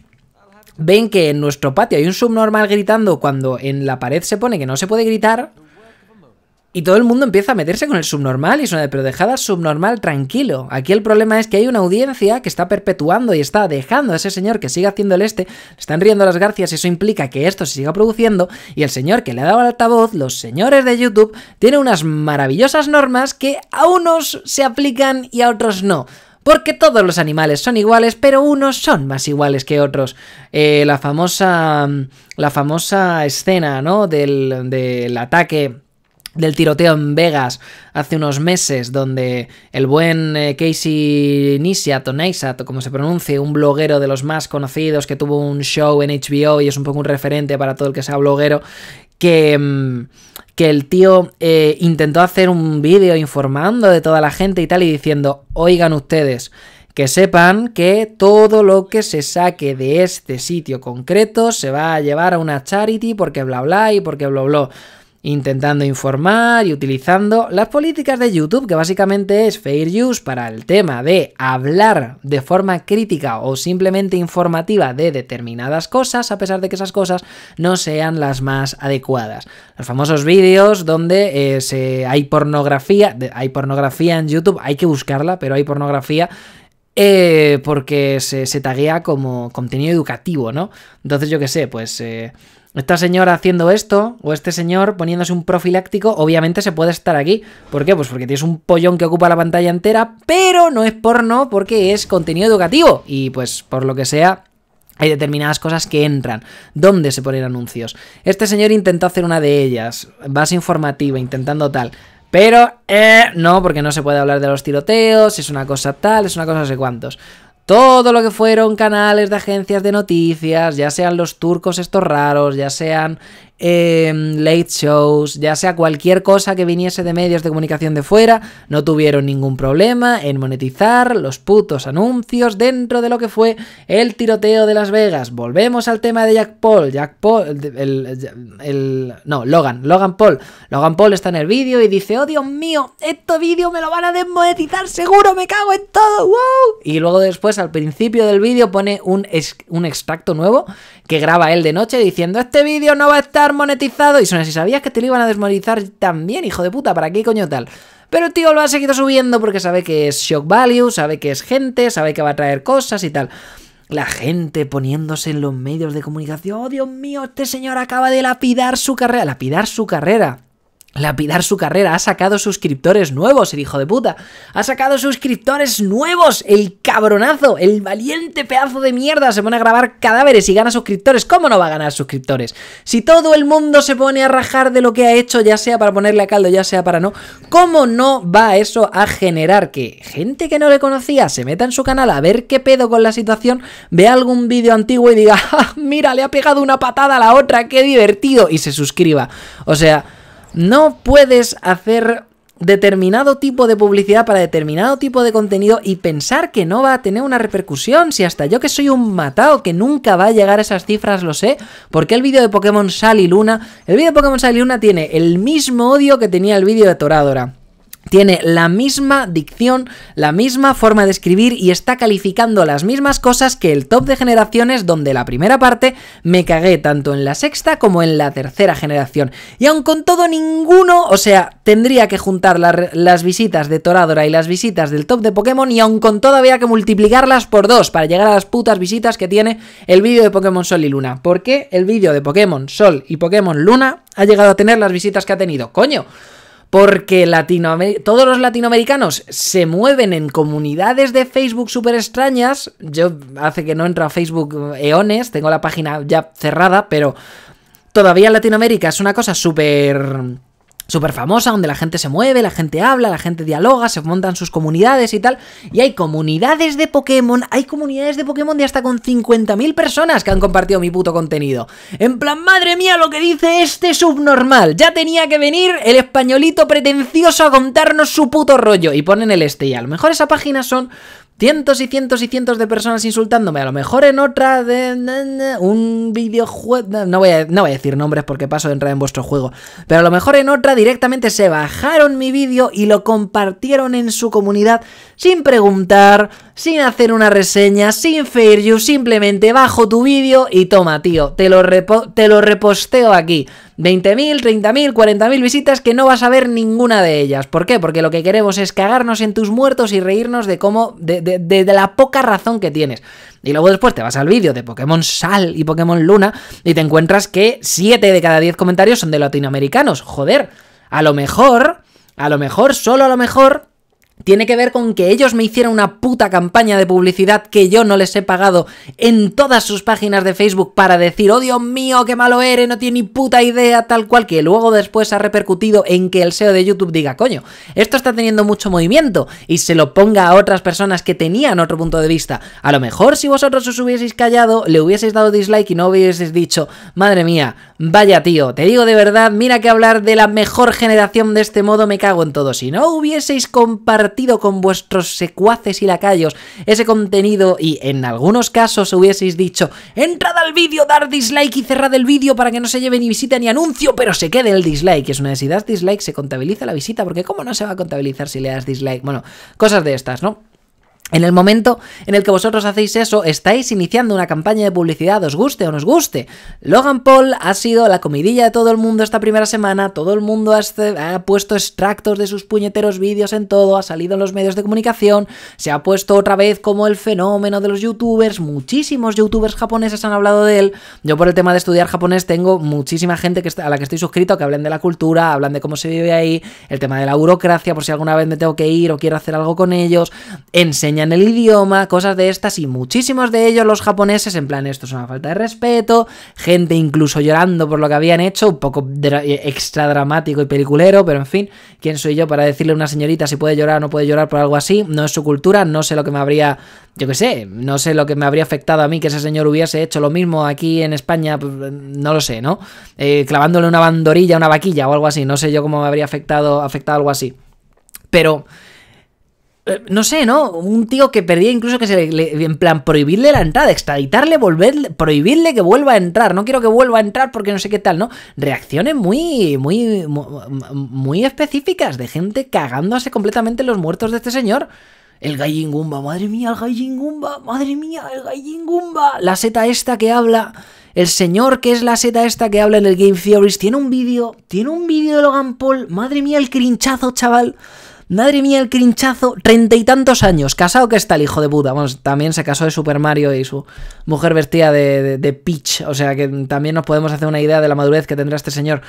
ven que en nuestro patio hay un subnormal gritando cuando en la pared se pone que no se puede gritar. Y todo el mundo empieza a meterse con el subnormal y suena de, pero dejada subnormal tranquilo. Aquí el problema es que hay una audiencia que está perpetuando y está dejando a ese señor que siga haciendo el este, están riendo las garcias, eso implica que esto se siga produciendo y el señor que le ha dado el altavoz, los señores de YouTube, tiene unas maravillosas normas que a unos se aplican y a otros no. Porque todos los animales son iguales, pero unos son más iguales que otros. Eh, la famosa. Mm, la famosa escena, ¿no? Del, del ataque del tiroteo en Vegas hace unos meses, donde el buen eh, Casey Neistat o Neistat, como se pronuncie, un bloguero de los más conocidos que tuvo un show en HBO y es un poco un referente para todo el que sea bloguero, Mm, que, el tío eh, intentó hacer un vídeo informando de toda la gente y tal y diciendo, oigan ustedes, que sepan que todo lo que se saque de este sitio concreto se va a llevar a una charity porque bla bla y porque bla bla intentando informar y utilizando las políticas de YouTube, que básicamente es fair use para el tema de hablar de forma crítica o simplemente informativa de determinadas cosas, a pesar de que esas cosas no sean las más adecuadas. Los famosos vídeos donde eh, se, hay pornografía, hay pornografía en YouTube, hay que buscarla, pero hay pornografía eh, porque se, se taguea como contenido educativo, ¿no? Entonces yo qué sé, pues... Eh, esta señora haciendo esto, o este señor poniéndose un profiláctico, obviamente se puede estar aquí. ¿Por qué? Pues porque tienes un pollón que ocupa la pantalla entera, pero no es porno porque es contenido educativo. Y pues por lo que sea, hay determinadas cosas que entran. ¿Dónde se ponen anuncios? Este señor intentó hacer una de ellas. Base informativa, intentando tal. Pero, eh, no, porque no se puede hablar de los tiroteos, es una cosa tal, es una cosa de sé cuántos todo lo que fueron canales de agencias de noticias, ya sean los turcos estos raros, ya sean eh, late shows, ya sea cualquier cosa que viniese de medios de comunicación de fuera, no tuvieron ningún problema en monetizar los putos anuncios dentro de lo que fue el tiroteo de Las Vegas. Volvemos al tema de Jack Paul. Jack Paul, el, no, Logan, Logan Paul. Logan Paul está en el vídeo y dice, oh Dios mío, este vídeo me lo van a desmonetizar seguro, me cago en todo, wow. Y luego después al principio del vídeo pone un, un extracto nuevo que graba él de noche diciendo, este vídeo no va a estar monetizado. Y son así, ¿sabías que te lo iban a desmonetizar también, hijo de puta? ¿Para qué coño tal? Pero el tío lo ha seguido subiendo porque sabe que es shock value, sabe que es gente, sabe que va a traer cosas y tal. La gente poniéndose en los medios de comunicación. Oh, Dios mío, este señor acaba de lapidar su carrera. Lapidar su carrera lapidar su carrera. Ha sacado suscriptores nuevos, el hijo de puta. Ha sacado suscriptores nuevos. El cabronazo, el valiente pedazo de mierda se pone a grabar cadáveres y gana suscriptores. ¿Cómo no va a ganar suscriptores? Si todo el mundo se pone a rajar de lo que ha hecho, ya sea para ponerle a caldo, ya sea para no, ¿cómo no va eso a generar que gente que no le conocía se meta en su canal a ver qué pedo con la situación, vea algún vídeo antiguo y diga, ¡Ah, mira, le ha pegado una patada a la otra, qué divertido, y se suscriba? O sea, no puedes hacer determinado tipo de publicidad para determinado tipo de contenido y pensar que no va a tener una repercusión. Si hasta yo que soy un matado, que nunca va a llegar a esas cifras, lo sé. Porque el vídeo de Pokémon Sal y Luna, el vídeo de Pokémon Sal y Luna tiene el mismo odio que tenía el vídeo de Toradora tiene la misma dicción, la misma forma de escribir y está calificando las mismas cosas que el top de generaciones donde la primera parte me cagué tanto en la sexta como en la tercera generación. Y aun con todo ninguno, o sea, tendría que juntar las visitas de Toradora y las visitas del top de Pokémon y aun con todo había que multiplicarlas por dos para llegar a las putas visitas que tiene el vídeo de Pokémon Sol y Luna. ¿Por qué el vídeo de Pokémon Sol y Pokémon Luna ha llegado a tener las visitas que ha tenido? Coño porque todos los latinoamericanos se mueven en comunidades de Facebook súper extrañas. Yo hace que no entro a Facebook eh, eones, tengo la página ya cerrada, pero todavía Latinoamérica es una cosa súper súper famosa, donde la gente se mueve, la gente habla, la gente dialoga, se montan sus comunidades y tal. Y hay comunidades de Pokémon, hay comunidades de Pokémon de hasta con 50.000 personas que han compartido mi puto contenido. En plan, madre mía, lo que dice este subnormal. Ya tenía que venir el españolito pretencioso a contarnos su puto rollo. Y ponen el este. Y a lo mejor esa página son cientos y cientos y cientos de personas insultándome, a lo mejor en otra de un videojuego, no voy, a, no voy a decir nombres porque paso de entrar en vuestro juego, pero a lo mejor en otra directamente se bajaron mi vídeo y lo compartieron en su comunidad sin preguntar, sin hacer una reseña, sin fair you, simplemente bajo tu vídeo y toma, tío, te lo, te lo reposteo aquí. 20.000, 30.000, 40.000 visitas que no vas a ver ninguna de ellas. ¿Por qué? Porque lo que queremos es cagarnos en tus muertos y reírnos de cómo, de, de, de la poca razón que tienes. Y luego después te vas al vídeo de Pokémon Sal y Pokémon Luna y te encuentras que 7 de cada 10 comentarios son de latinoamericanos. Joder, a lo mejor, a lo mejor, solo a lo mejor, tiene que ver con que ellos me hicieron una puta campaña de publicidad que yo no les he pagado en todas sus páginas de Facebook para decir, oh Dios mío, qué malo eres, no tiene ni puta idea, tal cual, que luego después ha repercutido en que el SEO de YouTube diga, coño, esto está teniendo mucho movimiento y se lo ponga a otras personas que tenían otro punto de vista. A lo mejor si vosotros os hubieseis callado, le hubieseis dado dislike y no hubieseis dicho, madre mía, Vaya tío, te digo de verdad, mira que hablar de la mejor generación de este modo me cago en todo. Si no hubieseis compartido con vuestros secuaces y lacayos ese contenido y en algunos casos hubieseis dicho, entrad al vídeo, dar dislike y cerrad el vídeo para que no se lleve ni visita ni anuncio, pero se quede el dislike. Es una necesidad dislike, se contabiliza la visita, porque ¿cómo no se va a contabilizar si le das dislike? Bueno, cosas de estas, ¿no? En el momento en el que vosotros hacéis eso, estáis iniciando una campaña de publicidad, os guste o no os guste. Logan Paul ha sido la comidilla de todo el mundo esta primera semana, todo el mundo este, ha, puesto extractos de sus puñeteros vídeos en todo, ha salido en los medios de comunicación, se ha puesto otra vez como el fenómeno de los youtubers, muchísimos youtubers japoneses han hablado de él. Yo por el tema de estudiar japonés tengo muchísima gente a la que estoy suscrito que hablan de la cultura, hablan de cómo se vive ahí, el tema de la burocracia, por si alguna vez me tengo que ir o quiero hacer algo con ellos, enseñar en el idioma, cosas de estas, y muchísimos de ellos los japoneses, en plan, esto es una falta de respeto, gente incluso llorando por lo que habían hecho, un poco eh, extra dramático y peliculero, pero en fin, ¿quién soy yo para decirle a una señorita si puede llorar o no puede llorar por algo así? No es su cultura, no sé lo que me habría, yo qué sé, no sé lo que me habría afectado a mí que ese señor hubiese hecho lo mismo aquí en España, pues, no lo sé, ¿no? Eh, clavándole una bandorilla, una vaquilla o algo así, no sé yo cómo me habría afectado, afectado algo así. Pero eh, no sé, ¿no? Un tío que perdía incluso que se le, en plan, prohibirle la entrada, extraditarle, volverle, prohibirle que vuelva a entrar, no quiero que vuelva a entrar porque no sé qué tal, ¿no? Reacciones muy, muy, muy, específicas de gente cagándose completamente los muertos de este señor. El gumba madre mía, el gumba madre mía, el gumba La seta esta que habla, el señor que es la seta esta que habla en el Game Theories, tiene un vídeo, tiene un vídeo de Logan Paul, madre mía, el crinchazo, chaval. Madre mía, el crinchazo, treinta y tantos años, casado que está el hijo de puta. Bueno, también se casó de Super Mario y su mujer vestida de, de Peach. O sea que también nos podemos hacer una idea de la madurez que tendrá este señor.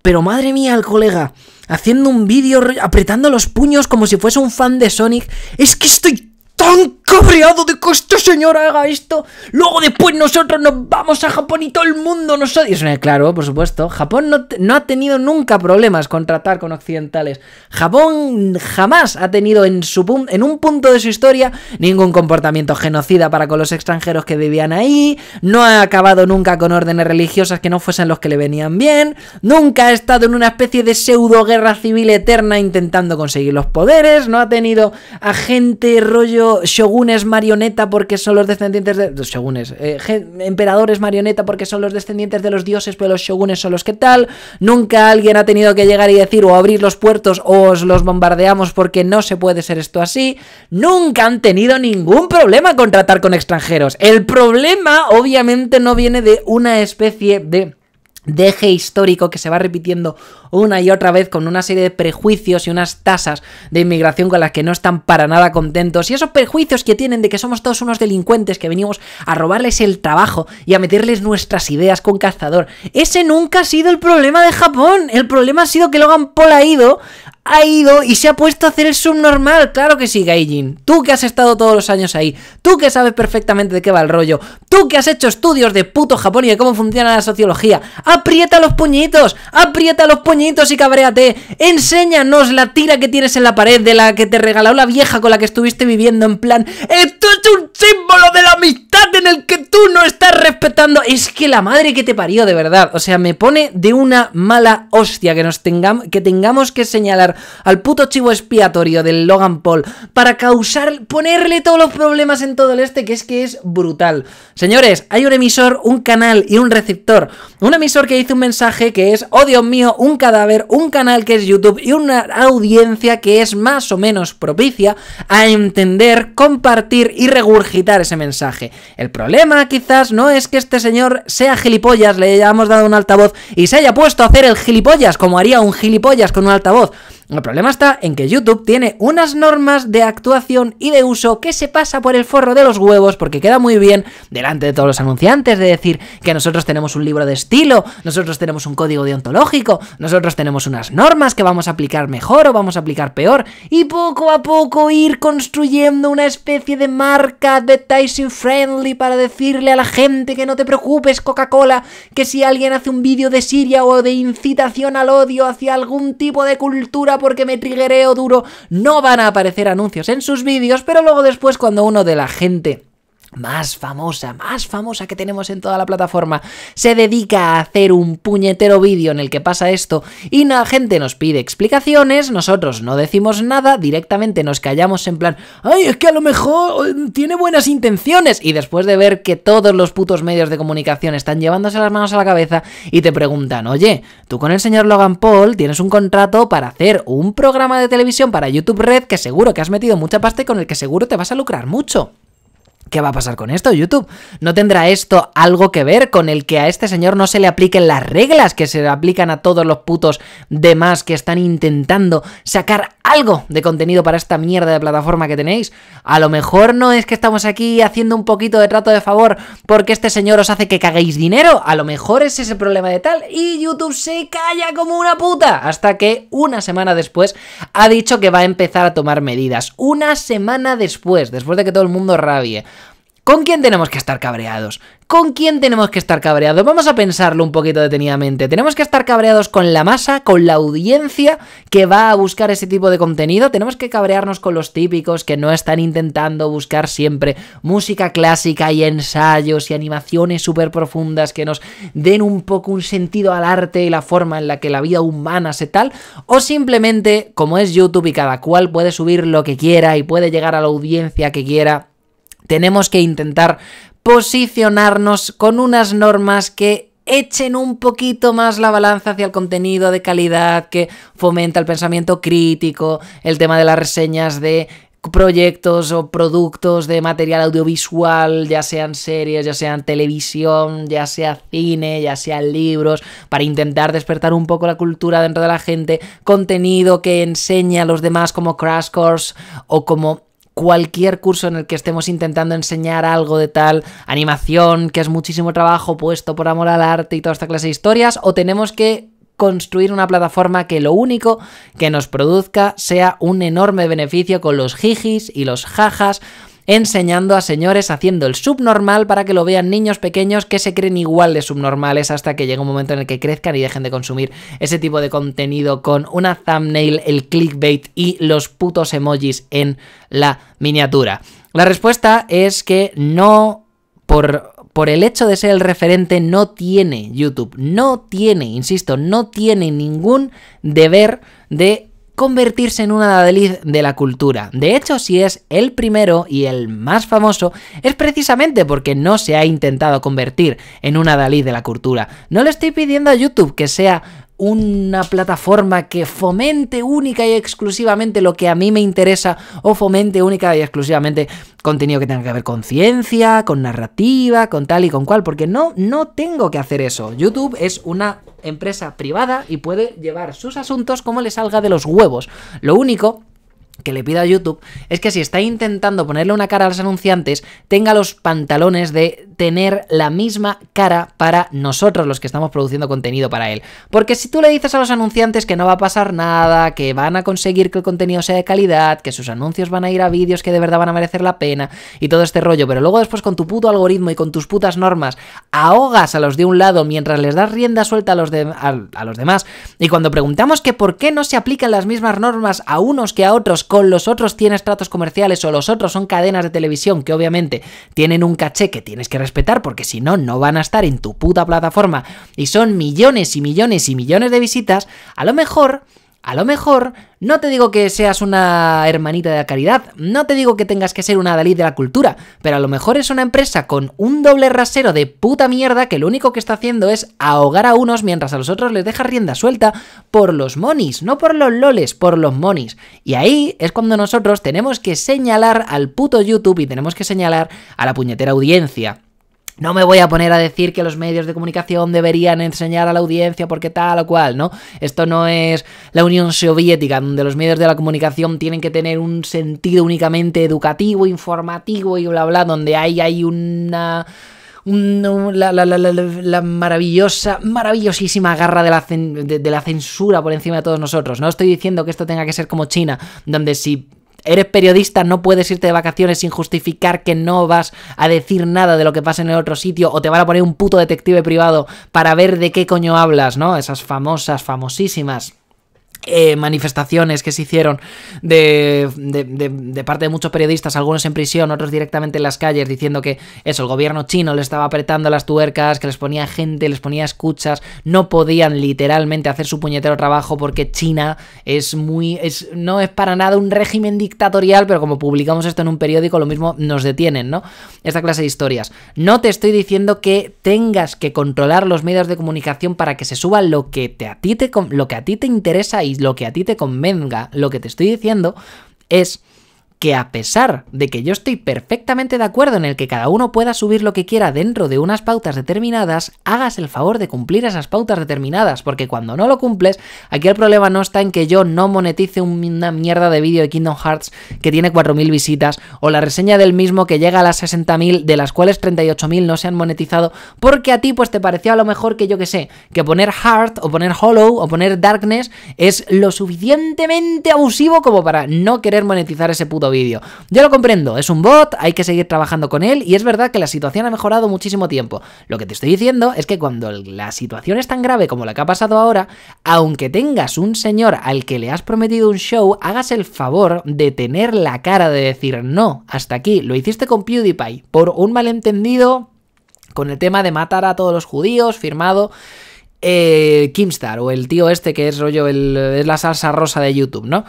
Pero madre mía, el colega, haciendo un vídeo, apretando los puños como si fuese un fan de Sonic. Es que estoy tan cabreado de que esta señora haga esto. Luego después nosotros nos vamos a Japón y todo el mundo nos odia. claro, por supuesto. Japón no, ha tenido nunca problemas con tratar con occidentales. Japón jamás ha tenido en, en un punto de su historia ningún comportamiento genocida para con los extranjeros que vivían ahí. No ha acabado nunca con órdenes religiosas que no fuesen los que le venían bien. Nunca ha estado en una especie de pseudo guerra civil eterna intentando conseguir los poderes. No ha tenido agente rollo shogunes marioneta porque son los descendientes de. Los shogunes. Eh, emperadores marioneta porque son los descendientes de los dioses, pero los shogunes son los que tal. Nunca alguien ha tenido que llegar y decir o abrir los puertos o os los bombardeamos porque no se puede ser esto así. Nunca han tenido ningún problema con tratar con extranjeros. El problema, obviamente, no viene de una especie de deje histórico que se va repitiendo una y otra vez con una serie de prejuicios y unas tasas de inmigración con las que no están para nada contentos y esos prejuicios que tienen de que somos todos unos delincuentes que venimos a robarles el trabajo y a meterles nuestras ideas con cazador. Ese nunca ha sido el problema de Japón, el problema ha sido que Logan han ha ido ha ido y se ha puesto a hacer el subnormal. Claro que sí, Gaijin. Tú que has estado todos los años ahí. Tú que sabes perfectamente de qué va el rollo. Tú que has hecho estudios de puto Japón y de cómo funciona la sociología. Aprieta los puñitos. Aprieta los puñitos y cabréate. Enséñanos la tira que tienes en la pared de la que te regaló la vieja con la que estuviste viviendo en plan. Esto es un símbolo de la amistad en el que tú no estás respetando. Es que la madre que te parió, de verdad. O sea, me pone de una mala hostia que nos que tengamos que señalar al puto chivo expiatorio del Logan Paul para causar, ponerle todos los problemas en todo el este, que es que es brutal. Señores, hay un emisor, un canal y un receptor. Un emisor que dice un mensaje que es, oh Dios mío, un cadáver, un canal que es YouTube y una audiencia que es más o menos propicia a entender, compartir y regurgitar ese mensaje. El problema quizás no es que este señor sea gilipollas, le hayamos dado un altavoz y se haya puesto a hacer el gilipollas como haría un gilipollas con un altavoz. El problema está en que YouTube tiene unas normas de actuación y de uso que se pasa por el forro de los huevos porque queda muy bien delante de todos los anunciantes de decir que nosotros tenemos un libro de estilo, nosotros tenemos un código deontológico, nosotros tenemos unas normas que vamos a aplicar mejor o vamos a aplicar peor y poco a poco ir construyendo una especie de marca advertising friendly para decirle a la gente que no te preocupes Coca-Cola, que si alguien hace un vídeo de Siria o de incitación al odio hacia algún tipo de cultura porque me triguereo duro, no van a aparecer anuncios en sus vídeos, pero luego después cuando uno de la gente más famosa, más famosa que tenemos en toda la plataforma, se dedica a hacer un puñetero vídeo en el que pasa esto y la gente nos pide explicaciones, nosotros no decimos nada, directamente nos callamos en plan, ay, es que a lo mejor eh, tiene buenas intenciones y después de ver que todos los putos medios de comunicación están llevándose las manos a la cabeza y te preguntan, oye, tú con el señor Logan Paul tienes un contrato para hacer un programa de televisión para YouTube Red que seguro que has metido mucha pasta y con el que seguro te vas a lucrar mucho. ¿qué va a pasar con esto, YouTube? ¿No tendrá esto algo que ver con el que a este señor no se le apliquen las reglas que se le aplican a todos los putos demás que están intentando sacar algo de contenido para esta mierda de plataforma que tenéis? A lo mejor no es que estamos aquí haciendo un poquito de trato de favor porque este señor os hace que caguéis dinero, a lo mejor es ese problema de tal y YouTube se calla como una puta hasta que una semana después ha dicho que va a empezar a tomar medidas. Una semana después, después de que todo el mundo rabie. ¿Con quién tenemos que estar cabreados? ¿Con quién tenemos que estar cabreados? Vamos a pensarlo un poquito detenidamente. ¿Tenemos que estar cabreados con la masa, con la audiencia que va a buscar ese tipo de contenido? ¿Tenemos que cabrearnos con los típicos que no están intentando buscar siempre música clásica y ensayos y animaciones súper profundas que nos den un poco un sentido al arte y la forma en la que la vida humana se tal? ¿O simplemente, como es YouTube y cada cual puede subir lo que quiera y puede llegar a la audiencia que quiera? tenemos que intentar posicionarnos con unas normas que echen un poquito más la balanza hacia el contenido de calidad, que fomenta el pensamiento crítico, el tema de las reseñas de proyectos o productos de material audiovisual, ya sean series, ya sean televisión, ya sea cine, ya sean libros, para intentar despertar un poco la cultura dentro de la gente, contenido que enseña a los demás como crash course o como cualquier curso en el que estemos intentando enseñar algo de tal animación, que es muchísimo trabajo puesto por amor al arte y toda esta clase de historias, o tenemos que construir una plataforma que lo único que nos produzca sea un enorme beneficio con los jijis y los jajas enseñando a señores haciendo el subnormal para que lo vean niños pequeños que se creen igual de subnormales hasta que llegue un momento en el que crezcan y dejen de consumir ese tipo de contenido con una thumbnail, el clickbait y los putos emojis en la miniatura. La respuesta es que no por por el hecho de ser el referente no tiene YouTube, no tiene, insisto, no tiene ningún deber de convertirse en una adalid de la cultura. De hecho, si es el primero y el más famoso, es precisamente porque no se ha intentado convertir en una adalid de la cultura. No le estoy pidiendo a YouTube que sea una plataforma que fomente única y exclusivamente lo que a mí me interesa o fomente única y exclusivamente contenido que tenga que ver con ciencia, con narrativa, con tal y con cual, porque no, no tengo que hacer eso. YouTube es una empresa privada y puede llevar sus asuntos como le salga de los huevos. Lo único que le pido a YouTube es que si está intentando ponerle una cara a los anunciantes, tenga los pantalones de tener la misma cara para nosotros los que estamos produciendo contenido para él. Porque si tú le dices a los anunciantes que no va a pasar nada, que van a conseguir que el contenido sea de calidad, que sus anuncios van a ir a vídeos que de verdad van a merecer la pena y todo este rollo, pero luego después con tu puto algoritmo y con tus putas normas ahogas a los de un lado mientras les das rienda suelta a los, a los demás y cuando preguntamos que por qué no se aplican las mismas normas a unos que a otros, con los otros tienes tratos comerciales o los otros son cadenas de televisión que obviamente tienen un caché que tienes que respetar porque si no, no van a estar en tu puta plataforma y son millones y millones y millones de visitas, a lo mejor... A lo mejor no te digo que seas una hermanita de la caridad, no te digo que tengas que ser una Dalí de la cultura, pero a lo mejor es una empresa con un doble rasero de puta mierda que lo único que está haciendo es ahogar a unos mientras a los otros les deja rienda suelta por los monis, no por los loles, por los monis. Y ahí es cuando nosotros tenemos que señalar al puto YouTube y tenemos que señalar a la puñetera audiencia. No me voy a poner a decir que los medios de comunicación deberían enseñar a la audiencia porque tal o cual, ¿no? Esto no es la Unión Soviética, donde los medios de la comunicación tienen que tener un sentido únicamente educativo, informativo y bla bla, donde hay, hay una... la, maravillosa, maravillosísima garra de la, de la censura por encima de todos nosotros. No estoy diciendo que esto tenga que ser como China, donde si eres periodista, no puedes irte de vacaciones sin justificar que no vas a decir nada de lo que pasa en el otro sitio o te van a poner un puto detective privado para ver de qué coño hablas, ¿no? Esas famosas, famosísimas eh, manifestaciones que se hicieron de, parte de muchos periodistas, algunos en prisión, otros directamente en las calles, diciendo que eso, el gobierno chino le estaba apretando las tuercas, que les ponía gente, les ponía escuchas, no podían literalmente hacer su puñetero trabajo porque China es muy. Es, no es para nada un régimen dictatorial, pero como publicamos esto en un periódico, lo mismo nos detienen, ¿no? Esta clase de historias. No te estoy diciendo que tengas que controlar los medios de comunicación para que se suba lo que, te, a ti te, lo que a ti te interesa y lo que a ti te convenga, lo que te estoy diciendo es que a pesar de que yo estoy perfectamente de acuerdo en el que cada uno pueda subir lo que quiera dentro de unas pautas determinadas, hagas el favor de cumplir esas pautas determinadas, porque cuando no lo cumples, aquí el problema no está en que yo no monetice una mierda de vídeo de Kingdom Hearts que tiene 4.000 visitas, o la reseña del mismo que llega a las 60.000, de las cuales 38.000 no se han monetizado, porque a ti pues te pareció a lo mejor que yo que sé, que poner Heart o poner Hollow o poner Darkness es lo suficientemente abusivo como para no querer monetizar ese puto Video. vídeo. yo lo comprendo, es un bot, hay que seguir trabajando con él y es verdad que la situación ha mejorado muchísimo tiempo. Lo que te estoy diciendo es que cuando la situación es tan grave como la que ha pasado ahora, aunque tengas un señor al que le has prometido un show, hagas el favor de tener la cara de decir no, hasta aquí, lo hiciste con PewDiePie por un malentendido con el tema de matar a todos los judíos, firmado eh, Kimstar o el tío este que es rollo el, es la salsa rosa de YouTube, ¿no?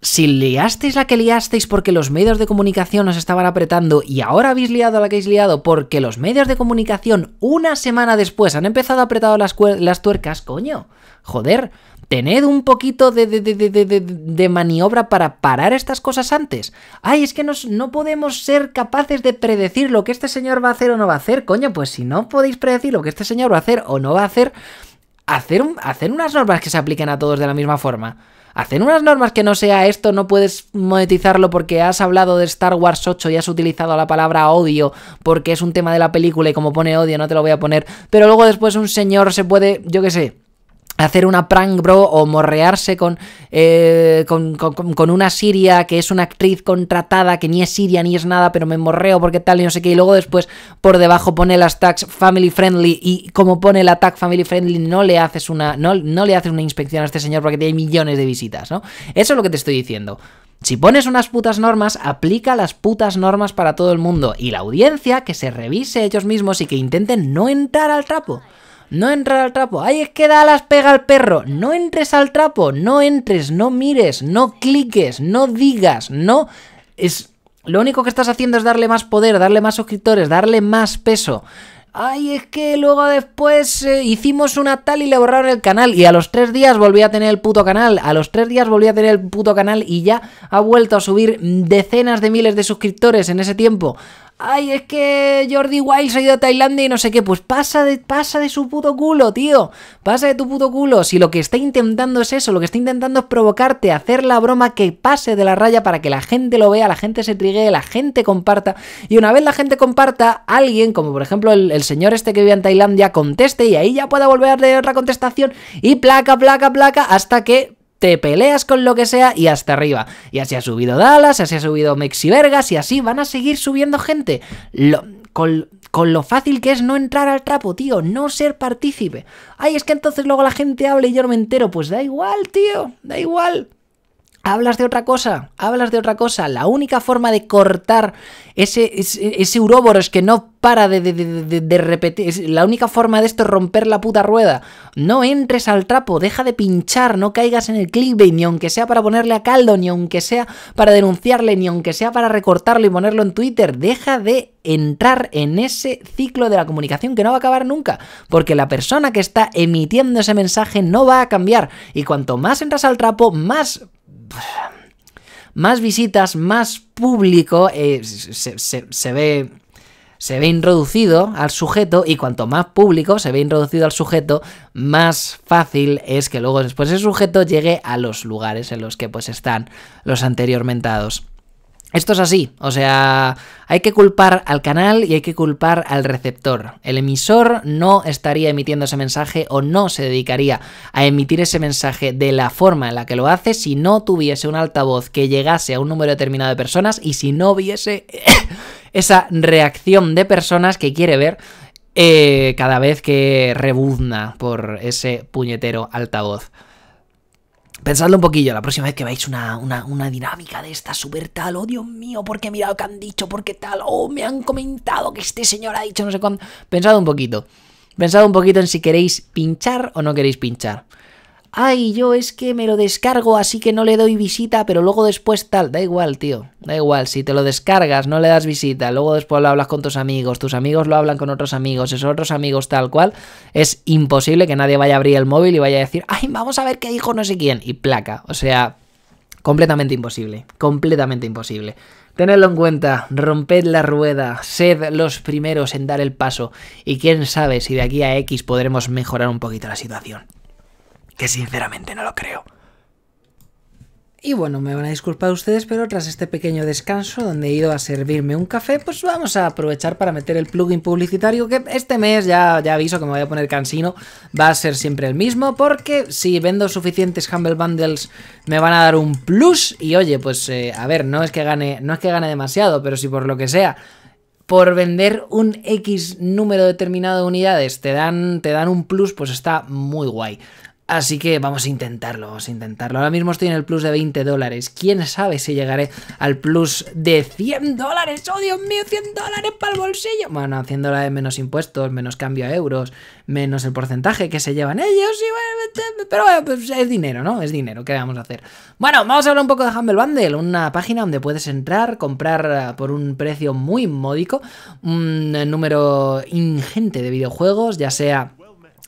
si liasteis la que liasteis porque los medios de comunicación os estaban apretando y ahora habéis liado la que habéis liado porque los medios de comunicación una semana después han empezado a apretar las, tuercas, coño, joder, tened un poquito de, maniobra para parar estas cosas antes. Ay, es que no podemos ser capaces de predecir lo que este señor va a hacer o no va a hacer, coño, pues si no podéis predecir lo que este señor va a hacer o no va a hacer, hacer unas normas que se apliquen a todos de la misma forma hacen unas normas que no sea esto, no puedes monetizarlo porque has hablado de Star Wars 8 y has utilizado la palabra odio porque es un tema de la película y como pone odio no te lo voy a poner, pero luego después un señor se puede, yo qué sé, hacer una prank bro o morrearse eh, con, con, una siria que es una actriz contratada que ni es siria ni es nada, pero me morreo porque tal y no sé qué. Y luego después por debajo pone las tags family friendly y como pone la tag family friendly no le haces una, no, no le haces una inspección a este señor porque tiene millones de visitas, ¿no? Eso es lo que te estoy diciendo. Si pones unas putas normas, aplica las putas normas para todo el mundo y la audiencia que se revise ellos mismos y que intenten no entrar al trapo no entrar al trapo. ¡Ay, es que da las pega al perro. No entres al trapo, no entres, no mires, no cliques, no digas, no... Es... Lo único que estás haciendo es darle más poder, darle más suscriptores, darle más peso. Ay, es que luego después eh, hicimos una tal y le borraron el canal. Y a los tres días volví a tener el puto canal. A los tres días volví a tener el puto canal y ya ha vuelto a subir decenas de miles de suscriptores en ese tiempo ay, es que Jordi Wild se ha ido a Tailandia y no sé qué, pues pasa de, pasa de su puto culo, tío, pasa de tu puto culo, si lo que está intentando es eso, lo que está intentando es provocarte, hacer la broma que pase de la raya para que la gente lo vea, la gente se trigue, la gente comparta, y una vez la gente comparta, alguien, como por ejemplo el, señor este que vive en Tailandia, conteste y ahí ya pueda volver a leer otra contestación y placa, placa, placa, hasta que te peleas con lo que sea y hasta arriba. Y así ha subido Dallas, así ha subido Mexivergas y así van a seguir subiendo gente. Lo, con, con, lo fácil que es no entrar al trapo, tío, no ser partícipe. Ay, es que entonces luego la gente habla y yo no me entero. Pues da igual, tío, da igual hablas de otra cosa, hablas de otra cosa. La única forma de cortar ese, ese, Uroboros que no para de, de, repetir. La única forma de esto es romper la puta rueda. No entres al trapo, deja de pinchar, no caigas en el clickbait, ni aunque sea para ponerle a caldo, ni aunque sea para denunciarle, ni aunque sea para recortarlo y ponerlo en Twitter. Deja de entrar en ese ciclo de la comunicación que no va a acabar nunca, porque la persona que está emitiendo ese mensaje no va a cambiar. Y cuanto más entras al trapo, más más visitas, más público, eh, se, ve se ve introducido al sujeto y cuanto más público se ve introducido al sujeto, más fácil es que luego después el sujeto llegue a los lugares en los que pues están los anteriormente esto es así, o sea, hay que culpar al canal y hay que culpar al receptor. El emisor no estaría emitiendo ese mensaje o no se dedicaría a emitir ese mensaje de la forma en la que lo hace si no tuviese un altavoz que llegase a un número determinado de personas y si no viese esa reacción de personas que quiere ver eh, cada vez que rebuzna por ese puñetero altavoz. Pensadlo un poquillo, la próxima vez que veáis una, una, dinámica de esta súper tal, oh Dios mío, porque mira lo que han dicho, porque tal, oh, me han comentado que este señor ha dicho no sé cuándo. Pensad un poquito. Pensad un poquito en si queréis pinchar o no queréis pinchar. Ay, yo es que me lo descargo, así que no le doy visita, pero luego después tal. Da igual, tío. Da igual. Si te lo descargas, no le das visita. Luego después lo hablas con tus amigos. Tus amigos lo hablan con otros amigos. Esos otros amigos tal cual. Es imposible que nadie vaya a abrir el móvil y vaya a decir, ay, vamos a ver qué dijo no sé quién. Y placa. O sea, completamente imposible. Completamente imposible. Tenedlo en cuenta, romped la rueda, sed los primeros en dar el paso y quién sabe si de aquí a X podremos mejorar un poquito la situación que sinceramente no lo creo. Y bueno, me van a disculpar ustedes, pero tras este pequeño descanso donde he ido a servirme un café, pues vamos a aprovechar para meter el plugin publicitario que este mes, ya, ya aviso que me voy a poner cansino, va a ser siempre el mismo, porque si vendo suficientes Humble Bundles me van a dar un plus, y oye, pues eh, a ver, no es, que gane, no es que demasiado, pero si por lo que sea por vender un X número determinado de unidades te dan, te dan un plus, pues está muy guay. Así que vamos a intentarlo, vamos a intentarlo. Ahora mismo estoy en el plus de 20 dólares. ¿Quién sabe si llegaré al plus de 100 dólares? ¡Oh, Dios mío! ¡100 dólares para el bolsillo! Bueno, 100 dólares menos impuestos, menos cambio a euros, menos el porcentaje que se llevan ellos. Y bueno, este, pero bueno, pues es dinero, ¿no? Es dinero. ¿Qué vamos a hacer? Bueno, vamos a hablar un poco de Humble Bundle, una página donde puedes entrar, comprar eh, por un precio muy módico un número ingente de videojuegos, ya sea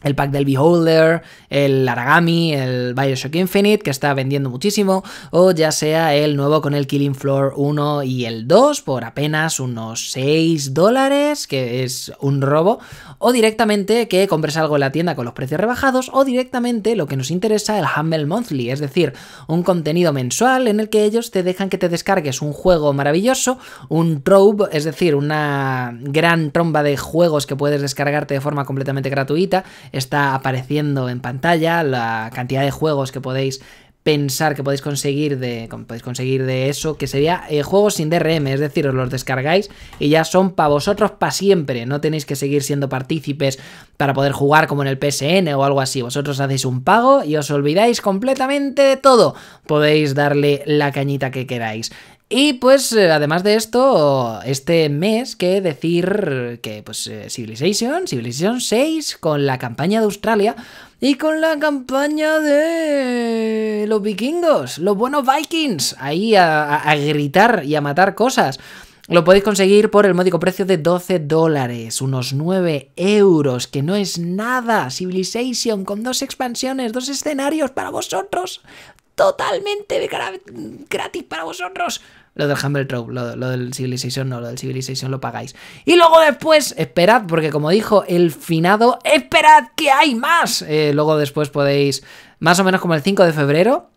el pack del Beholder, el Aragami, el Bioshock Infinite, que está vendiendo muchísimo, o ya sea el nuevo con el Killing Floor 1 y el 2 por apenas unos 6 dólares, que es un robo, o directamente que compres algo en la tienda con los precios rebajados, o directamente lo que nos interesa, el Humble Monthly, es decir, un contenido mensual en el que ellos te dejan que te descargues un juego maravilloso, un trove, es decir, una gran tromba de juegos que puedes descargarte de forma completamente gratuita, está apareciendo en pantalla, la cantidad de juegos que podéis pensar que podéis conseguir de podéis conseguir de eso que sería eh, juegos sin DRM es decir os los descargáis y ya son para vosotros para siempre no tenéis que seguir siendo partícipes para poder jugar como en el PSN o algo así vosotros hacéis un pago y os olvidáis completamente de todo podéis darle la cañita que queráis y pues eh, además de esto, este mes que decir que pues eh, Civilization, Civilization 6 con la campaña de Australia y con la campaña de los vikingos, los buenos vikings, ahí a, a gritar y a matar cosas. Lo podéis conseguir por el módico precio de 12 dólares, unos 9 euros, que no es nada. Civilization con dos expansiones, dos escenarios para vosotros. Totalmente gratis para vosotros. Lo del Humble Trove, lo, del Civilization no, lo del Civilization lo pagáis. Y luego después, esperad, porque como dijo el finado, esperad que hay más. Eh, luego después podéis, más o menos como el 5 de febrero,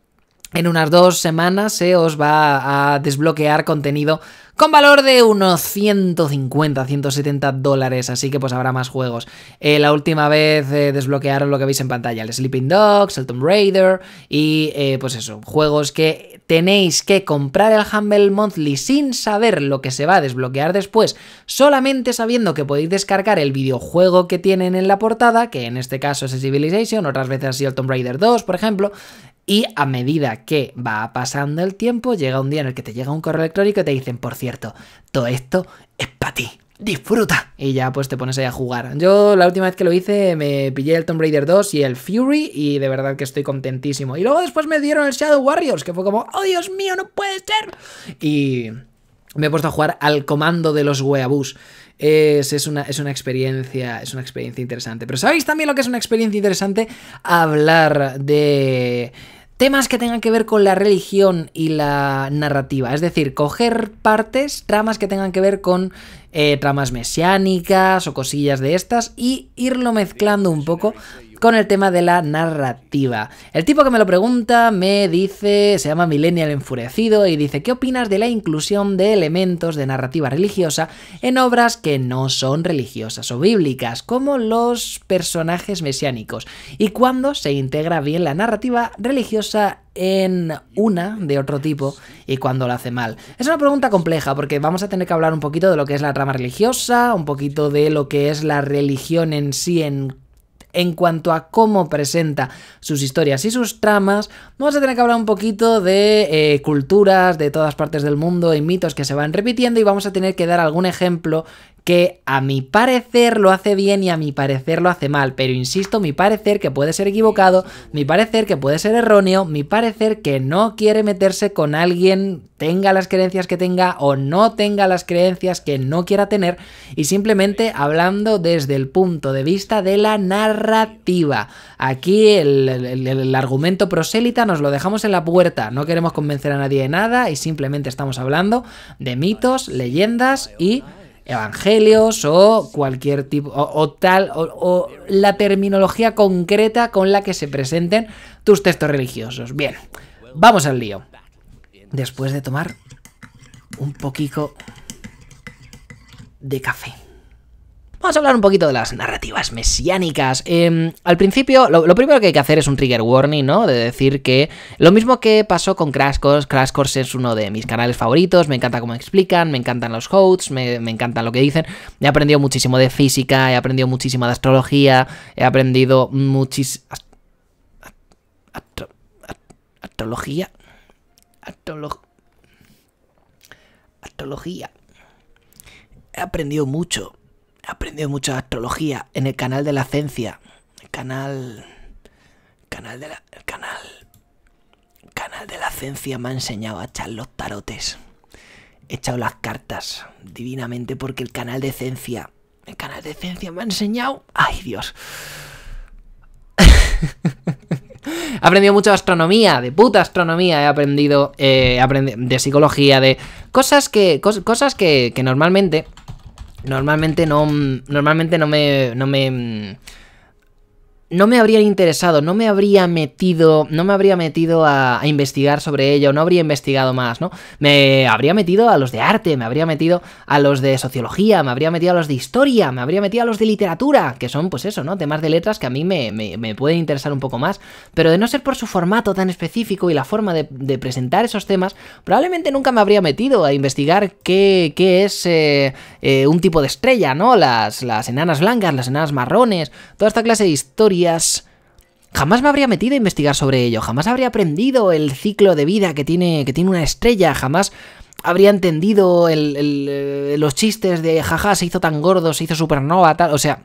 en unas dos semanas se os va a desbloquear contenido con valor de unos 150, 170 dólares, así que pues habrá más juegos. Eh, la última vez eh, desbloquearon lo que veis en pantalla, el Sleeping Dogs, el Tomb Raider y eh, pues eso, juegos que tenéis que comprar el Humble Monthly sin saber lo que se va a desbloquear después, solamente sabiendo que podéis descargar el videojuego que tienen en la portada, que en este caso es el Civilization, otras veces ha sido el Tomb Raider 2, por ejemplo, y a medida que va pasando el tiempo, llega un día en el que te llega un correo electrónico y te dicen, por cierto, todo esto es para ti. Disfruta. Y ya pues te pones ahí a jugar. Yo la última vez que lo hice me pillé el Tomb Raider 2 y el Fury y de verdad que estoy contentísimo. Y luego después me dieron el Shadow Warriors, que fue como, oh Dios mío, no puede ser. Y me he puesto a jugar al comando de los weabús. Es, es, una, es, una, experiencia, es una experiencia interesante. Pero ¿sabéis también lo que es una experiencia interesante? Hablar de temas que tengan que ver con la religión y la narrativa, es decir, coger partes, tramas que tengan que ver con eh, tramas mesiánicas o cosillas de estas y irlo mezclando un poco con el tema de la narrativa. El tipo que me lo pregunta me dice, se llama Millennial Enfurecido y dice, ¿qué opinas de la inclusión de elementos de narrativa religiosa en obras que no son religiosas o bíblicas, como los personajes mesiánicos? ¿Y cuándo se integra bien la narrativa religiosa en una de otro tipo y cuándo lo hace mal? Es una pregunta compleja porque vamos a tener que hablar un poquito de lo que es la trama religiosa, un poquito de lo que es la religión en sí en en cuanto a cómo presenta sus historias y sus tramas, vamos a tener que hablar un poquito de eh, culturas de todas partes del mundo y mitos que se van repitiendo y vamos a tener que dar algún ejemplo que a mi parecer lo hace bien y a mi parecer lo hace mal, pero insisto, mi parecer que puede ser equivocado, mi parecer que puede ser erróneo, mi parecer que no quiere meterse con alguien, tenga las creencias que tenga o no tenga las creencias que no quiera tener, y simplemente hablando desde el punto de vista de la narrativa. Aquí el, argumento prosélita nos lo dejamos en la puerta, no queremos convencer a nadie de nada y simplemente estamos hablando de mitos, leyendas y evangelios o cualquier tipo, o, tal, o la terminología concreta con la que se presenten tus textos religiosos. Bien, vamos al lío. Después de tomar un poquito de café. Vamos a hablar un poquito de las narrativas mesiánicas. Em, al principio, lo, primero que hay que hacer es un trigger warning, ¿no? De decir que lo mismo que pasó con Crash Course, Crash Course es uno de mis canales favoritos, me encanta cómo explican, me encantan los hosts, me, encanta lo que dicen. He aprendido muchísimo de física, he aprendido muchísimo de astrología, he aprendido muchis... astrología... astrología. He aprendido mucho He aprendido mucho de astrología en el canal de la ciencia. El canal. canal de la. El canal. canal de la ciencia me ha enseñado a echar los tarotes. He echado las cartas divinamente porque el canal de ciencia. El canal de ciencia me ha enseñado. ¡Ay, Dios! he aprendido mucho de astronomía, de puta astronomía. He aprendido, eh, de psicología, de cosas que, cosas que normalmente Normalmente no. Mm, normalmente no me. No me mm, no me habría interesado, no me habría metido, no me habría metido a, investigar sobre ello, no habría investigado más, ¿no? Me habría metido a los de arte, me habría metido a los de sociología, me habría metido a los de historia, me habría metido a los de literatura, que son pues eso, ¿no? Temas de letras que a mí me, me, pueden interesar un poco más, pero de no ser por su formato tan específico y la forma de, presentar esos temas, probablemente nunca me habría metido a investigar qué, es eh, eh, un tipo de estrella, ¿no? Las, las enanas blancas, las enanas marrones, toda esta clase de historia Jamás me habría metido a investigar sobre ello, jamás habría aprendido el ciclo de vida que tiene, que tiene una estrella, jamás habría entendido eh, los chistes de jaja, se hizo tan gordo, se hizo supernova, tal. O sea,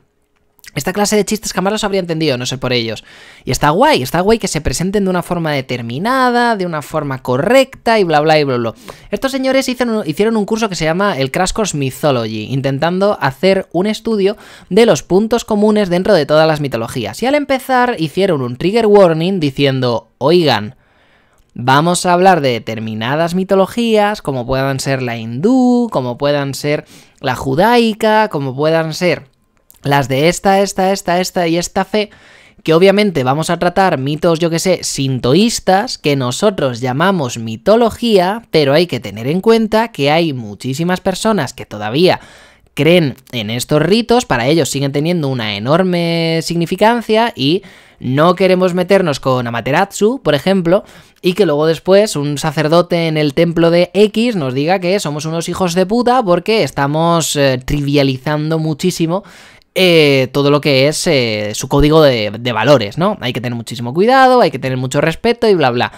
esta clase de chistes jamás los habría entendido, no sé por ellos. Y está guay, está guay que se presenten de una forma determinada, de una forma correcta y bla bla y bla bla. Estos señores hicieron, hicieron un curso que se llama el Crash Course Mythology, intentando hacer un estudio de los puntos comunes dentro de todas las mitologías. Y al empezar hicieron un trigger warning diciendo, oigan, vamos a hablar de determinadas mitologías, como puedan ser la hindú, como puedan ser la judaica, como puedan ser las de esta, esta, esta, esta y esta fe, que obviamente vamos a tratar mitos, yo que sé, sintoístas, que nosotros llamamos mitología, pero hay que tener en cuenta que hay muchísimas personas que todavía creen en estos ritos, para ellos siguen teniendo una enorme significancia y no queremos meternos con Amaterasu, por ejemplo, y que luego después un sacerdote en el templo de X nos diga que somos unos hijos de puta porque estamos eh, trivializando muchísimo eh, todo lo que es eh, su código de valores, ¿no? Hay que tener muchísimo cuidado, hay que tener mucho respeto y bla, bla.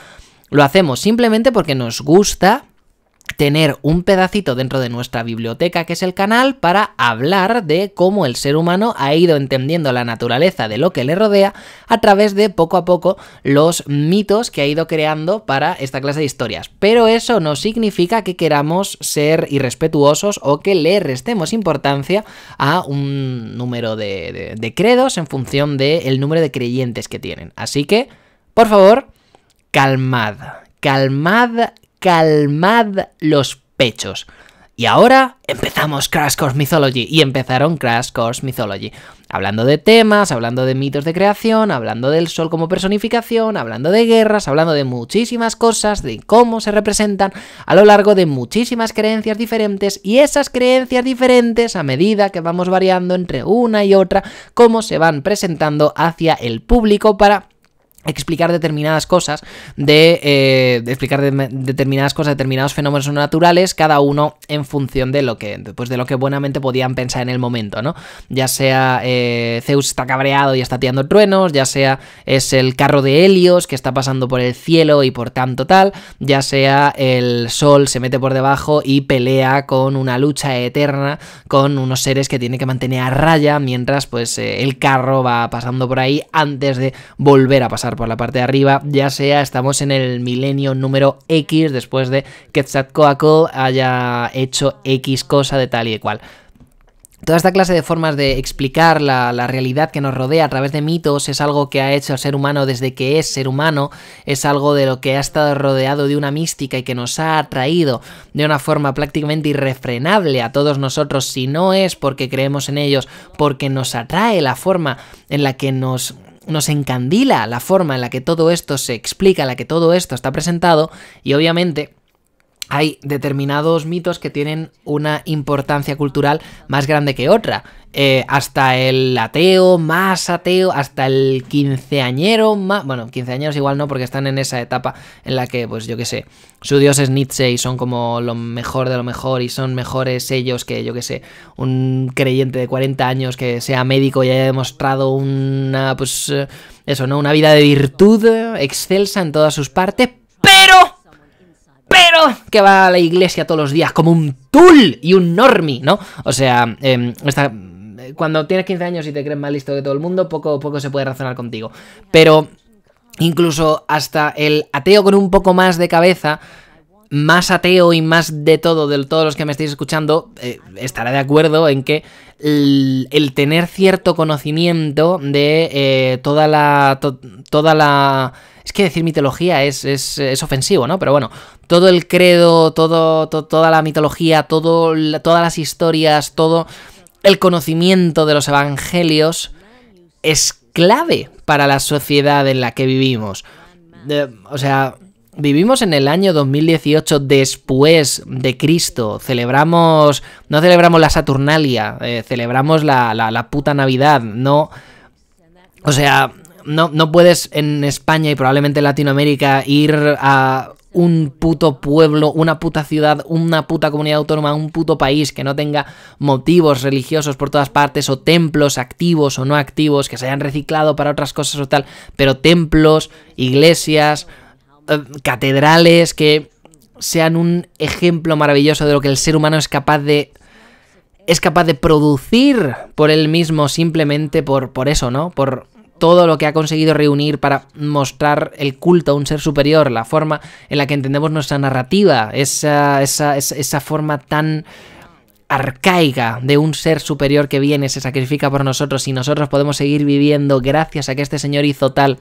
Lo hacemos simplemente porque nos gusta tener un pedacito dentro de nuestra biblioteca, que es el canal, para hablar de cómo el ser humano ha ido entendiendo la naturaleza de lo que le rodea a través de poco a poco los mitos que ha ido creando para esta clase de historias. Pero eso no significa que queramos ser irrespetuosos o que le restemos importancia a un número de, credos en función del número de creyentes que tienen. Así que, por favor, calmad calmad calmad los pechos. Y ahora empezamos Crash Course Mythology. Y empezaron Crash Course Mythology. Hablando de temas, hablando de mitos de creación, hablando del sol como personificación, hablando de guerras, hablando de muchísimas cosas, de cómo se representan a lo largo de muchísimas creencias diferentes. Y esas creencias diferentes, a medida que vamos variando entre una y otra, cómo se van presentando hacia el público para explicar determinadas cosas de, eh, explicar determinadas cosas determinados fenómenos naturales cada uno en función de lo que pues de lo que buenamente podían pensar en el momento no ya sea eh, Zeus está cabreado y está tirando truenos ya sea es el carro de Helios que está pasando por el cielo y por tanto tal ya sea el sol se mete por debajo y pelea con una lucha eterna con unos seres que tiene que mantener a raya mientras pues eh, el carro va pasando por ahí antes de volver a pasar por la parte de arriba, ya sea estamos en el milenio número X después de que Quetzalcoatl haya hecho X cosa de tal y cual. Toda esta clase de formas de explicar la, la, realidad que nos rodea a través de mitos es algo que ha hecho el ser humano desde que es ser humano, es algo de lo que ha estado rodeado de una mística y que nos ha atraído de una forma prácticamente irrefrenable a todos nosotros, si no es porque creemos en ellos, porque nos atrae la forma en la que nos nos encandila la forma en la que todo esto se explica, la que todo esto está presentado y obviamente hay determinados mitos que tienen una importancia cultural más grande que otra. Eh, hasta el ateo, más ateo, hasta el quinceañero, más... Bueno, quinceañeros igual no, porque están en esa etapa en la que, pues yo qué sé, su dios es Nietzsche y son como lo mejor de lo mejor y son mejores ellos que, yo qué sé, un creyente de 40 años que sea médico y haya demostrado una, pues... Eh, eso, ¿no? Una vida de virtud eh, excelsa en todas sus partes, pero que va a la iglesia todos los días como un tul y un normi, ¿no? O sea, em, cuando tienes 15 años y te crees más listo que todo el mundo, poco, poco se puede razonar contigo. Pero incluso hasta el ateo con un poco más de cabeza más ateo y más de todo, de todos los que me estáis escuchando, eh, estará de acuerdo en que el, tener cierto conocimiento de eh, toda la. toda la. Es que decir mitología es, es, ofensivo, ¿no? Pero bueno, todo el credo, todo, toda la mitología, todo, todas las historias, todo el conocimiento de los evangelios es clave para la sociedad en la que vivimos. o sea, Vivimos en el año 2018 después de Cristo, celebramos, no celebramos la Saturnalia, eh, celebramos la, puta Navidad, no... O sea, no, no, puedes en España y probablemente en Latinoamérica ir a un puto pueblo, una puta ciudad, una puta comunidad autónoma, un puto país que no tenga motivos religiosos por todas partes o templos activos o no activos que se hayan reciclado para otras cosas o tal, pero templos, iglesias, eh, catedrales que sean un ejemplo maravilloso de lo que el ser humano es capaz de es capaz de producir por él mismo simplemente por, por eso, ¿no? Por todo lo que ha conseguido reunir para mostrar el culto a un ser superior, la forma en la que entendemos nuestra narrativa, esa, esa forma tan arcaica de un ser superior que viene, se sacrifica por nosotros y nosotros podemos seguir viviendo gracias a que este señor hizo tal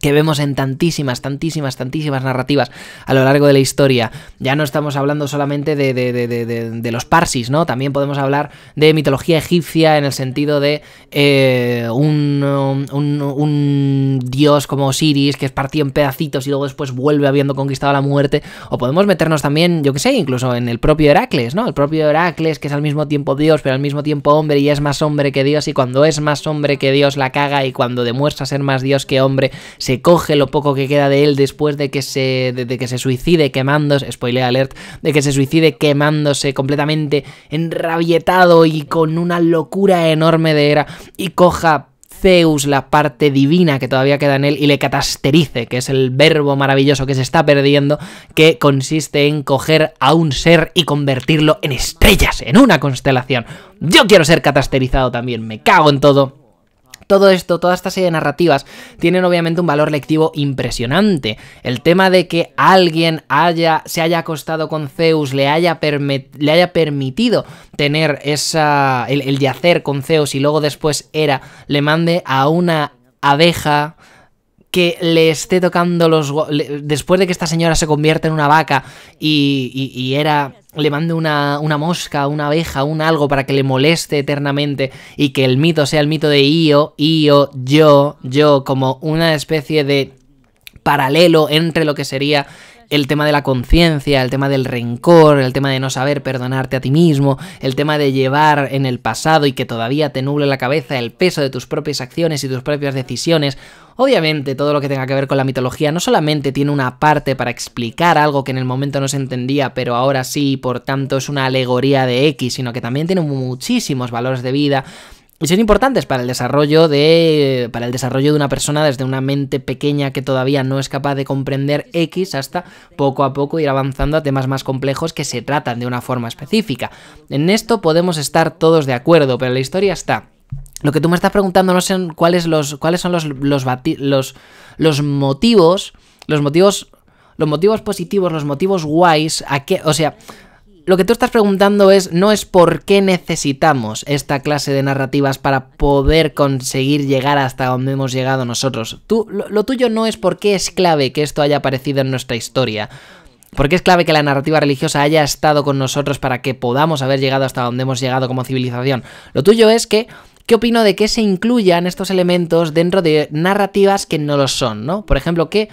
que vemos en tantísimas, tantísimas, tantísimas narrativas a lo largo de la historia. Ya no estamos hablando solamente de, los parsis, ¿no? También podemos hablar de mitología egipcia en el sentido de eh, un, um, un, un, dios como Osiris que es partido en pedacitos y luego después vuelve habiendo conquistado la muerte. O podemos meternos también, yo que sé, incluso en el propio Heracles, ¿no? El propio Heracles que es al mismo tiempo dios, pero al mismo tiempo hombre y es más hombre que dios y cuando es más hombre que dios la caga y cuando demuestra ser más dios que hombre se coge lo poco que queda de él después de que se, que se suicide quemándose, spoiler alert, de que se suicide quemándose completamente enrabietado y con una locura enorme de era y coja Zeus, la parte divina que todavía queda en él, y le catasterice, que es el verbo maravilloso que se está perdiendo, que consiste en coger a un ser y convertirlo en estrellas, en una constelación. Yo quiero ser catasterizado también, me cago en todo. Todo esto, toda esta serie de narrativas, tienen obviamente un valor lectivo impresionante. El tema de que alguien haya, se haya acostado con Zeus, le haya, le haya permitido tener esa, el, el yacer con Zeus y luego después era le mande a una abeja que le esté tocando los... después de que esta señora se convierta en una vaca y, y, era... Le mande una, una, mosca, una abeja, un algo para que le moleste eternamente y que el mito sea el mito de Io, Io, yo, yo, como una especie de paralelo entre lo que sería el tema de la conciencia, el tema del rencor, el tema de no saber perdonarte a ti mismo, el tema de llevar en el pasado y que todavía te nuble la cabeza el peso de tus propias acciones y tus propias decisiones. Obviamente todo lo que tenga que ver con la mitología no solamente tiene una parte para explicar algo que en el momento no se entendía, pero ahora sí, por tanto es una alegoría de X, sino que también tiene muchísimos valores de vida, y son importantes para el desarrollo de para el desarrollo de una persona desde una mente pequeña que todavía no es capaz de comprender X hasta poco a poco ir avanzando a temas más complejos que se tratan de una forma específica. En esto podemos estar todos de acuerdo, pero la historia está lo que tú me estás preguntando no sé cuáles los cuáles son los los, los motivos los motivos los motivos positivos, los motivos guays, a qué, o sea, lo que tú estás preguntando es, no es por qué necesitamos esta clase de narrativas para poder conseguir llegar hasta donde hemos llegado nosotros. Tú, lo, tuyo no es por qué es clave que esto haya aparecido en nuestra historia. Porque es clave que la narrativa religiosa haya estado con nosotros para que podamos haber llegado hasta donde hemos llegado como civilización. Lo tuyo es que ¿Qué opino de que se incluyan estos elementos dentro de narrativas que no lo son, ¿no? Por ejemplo, que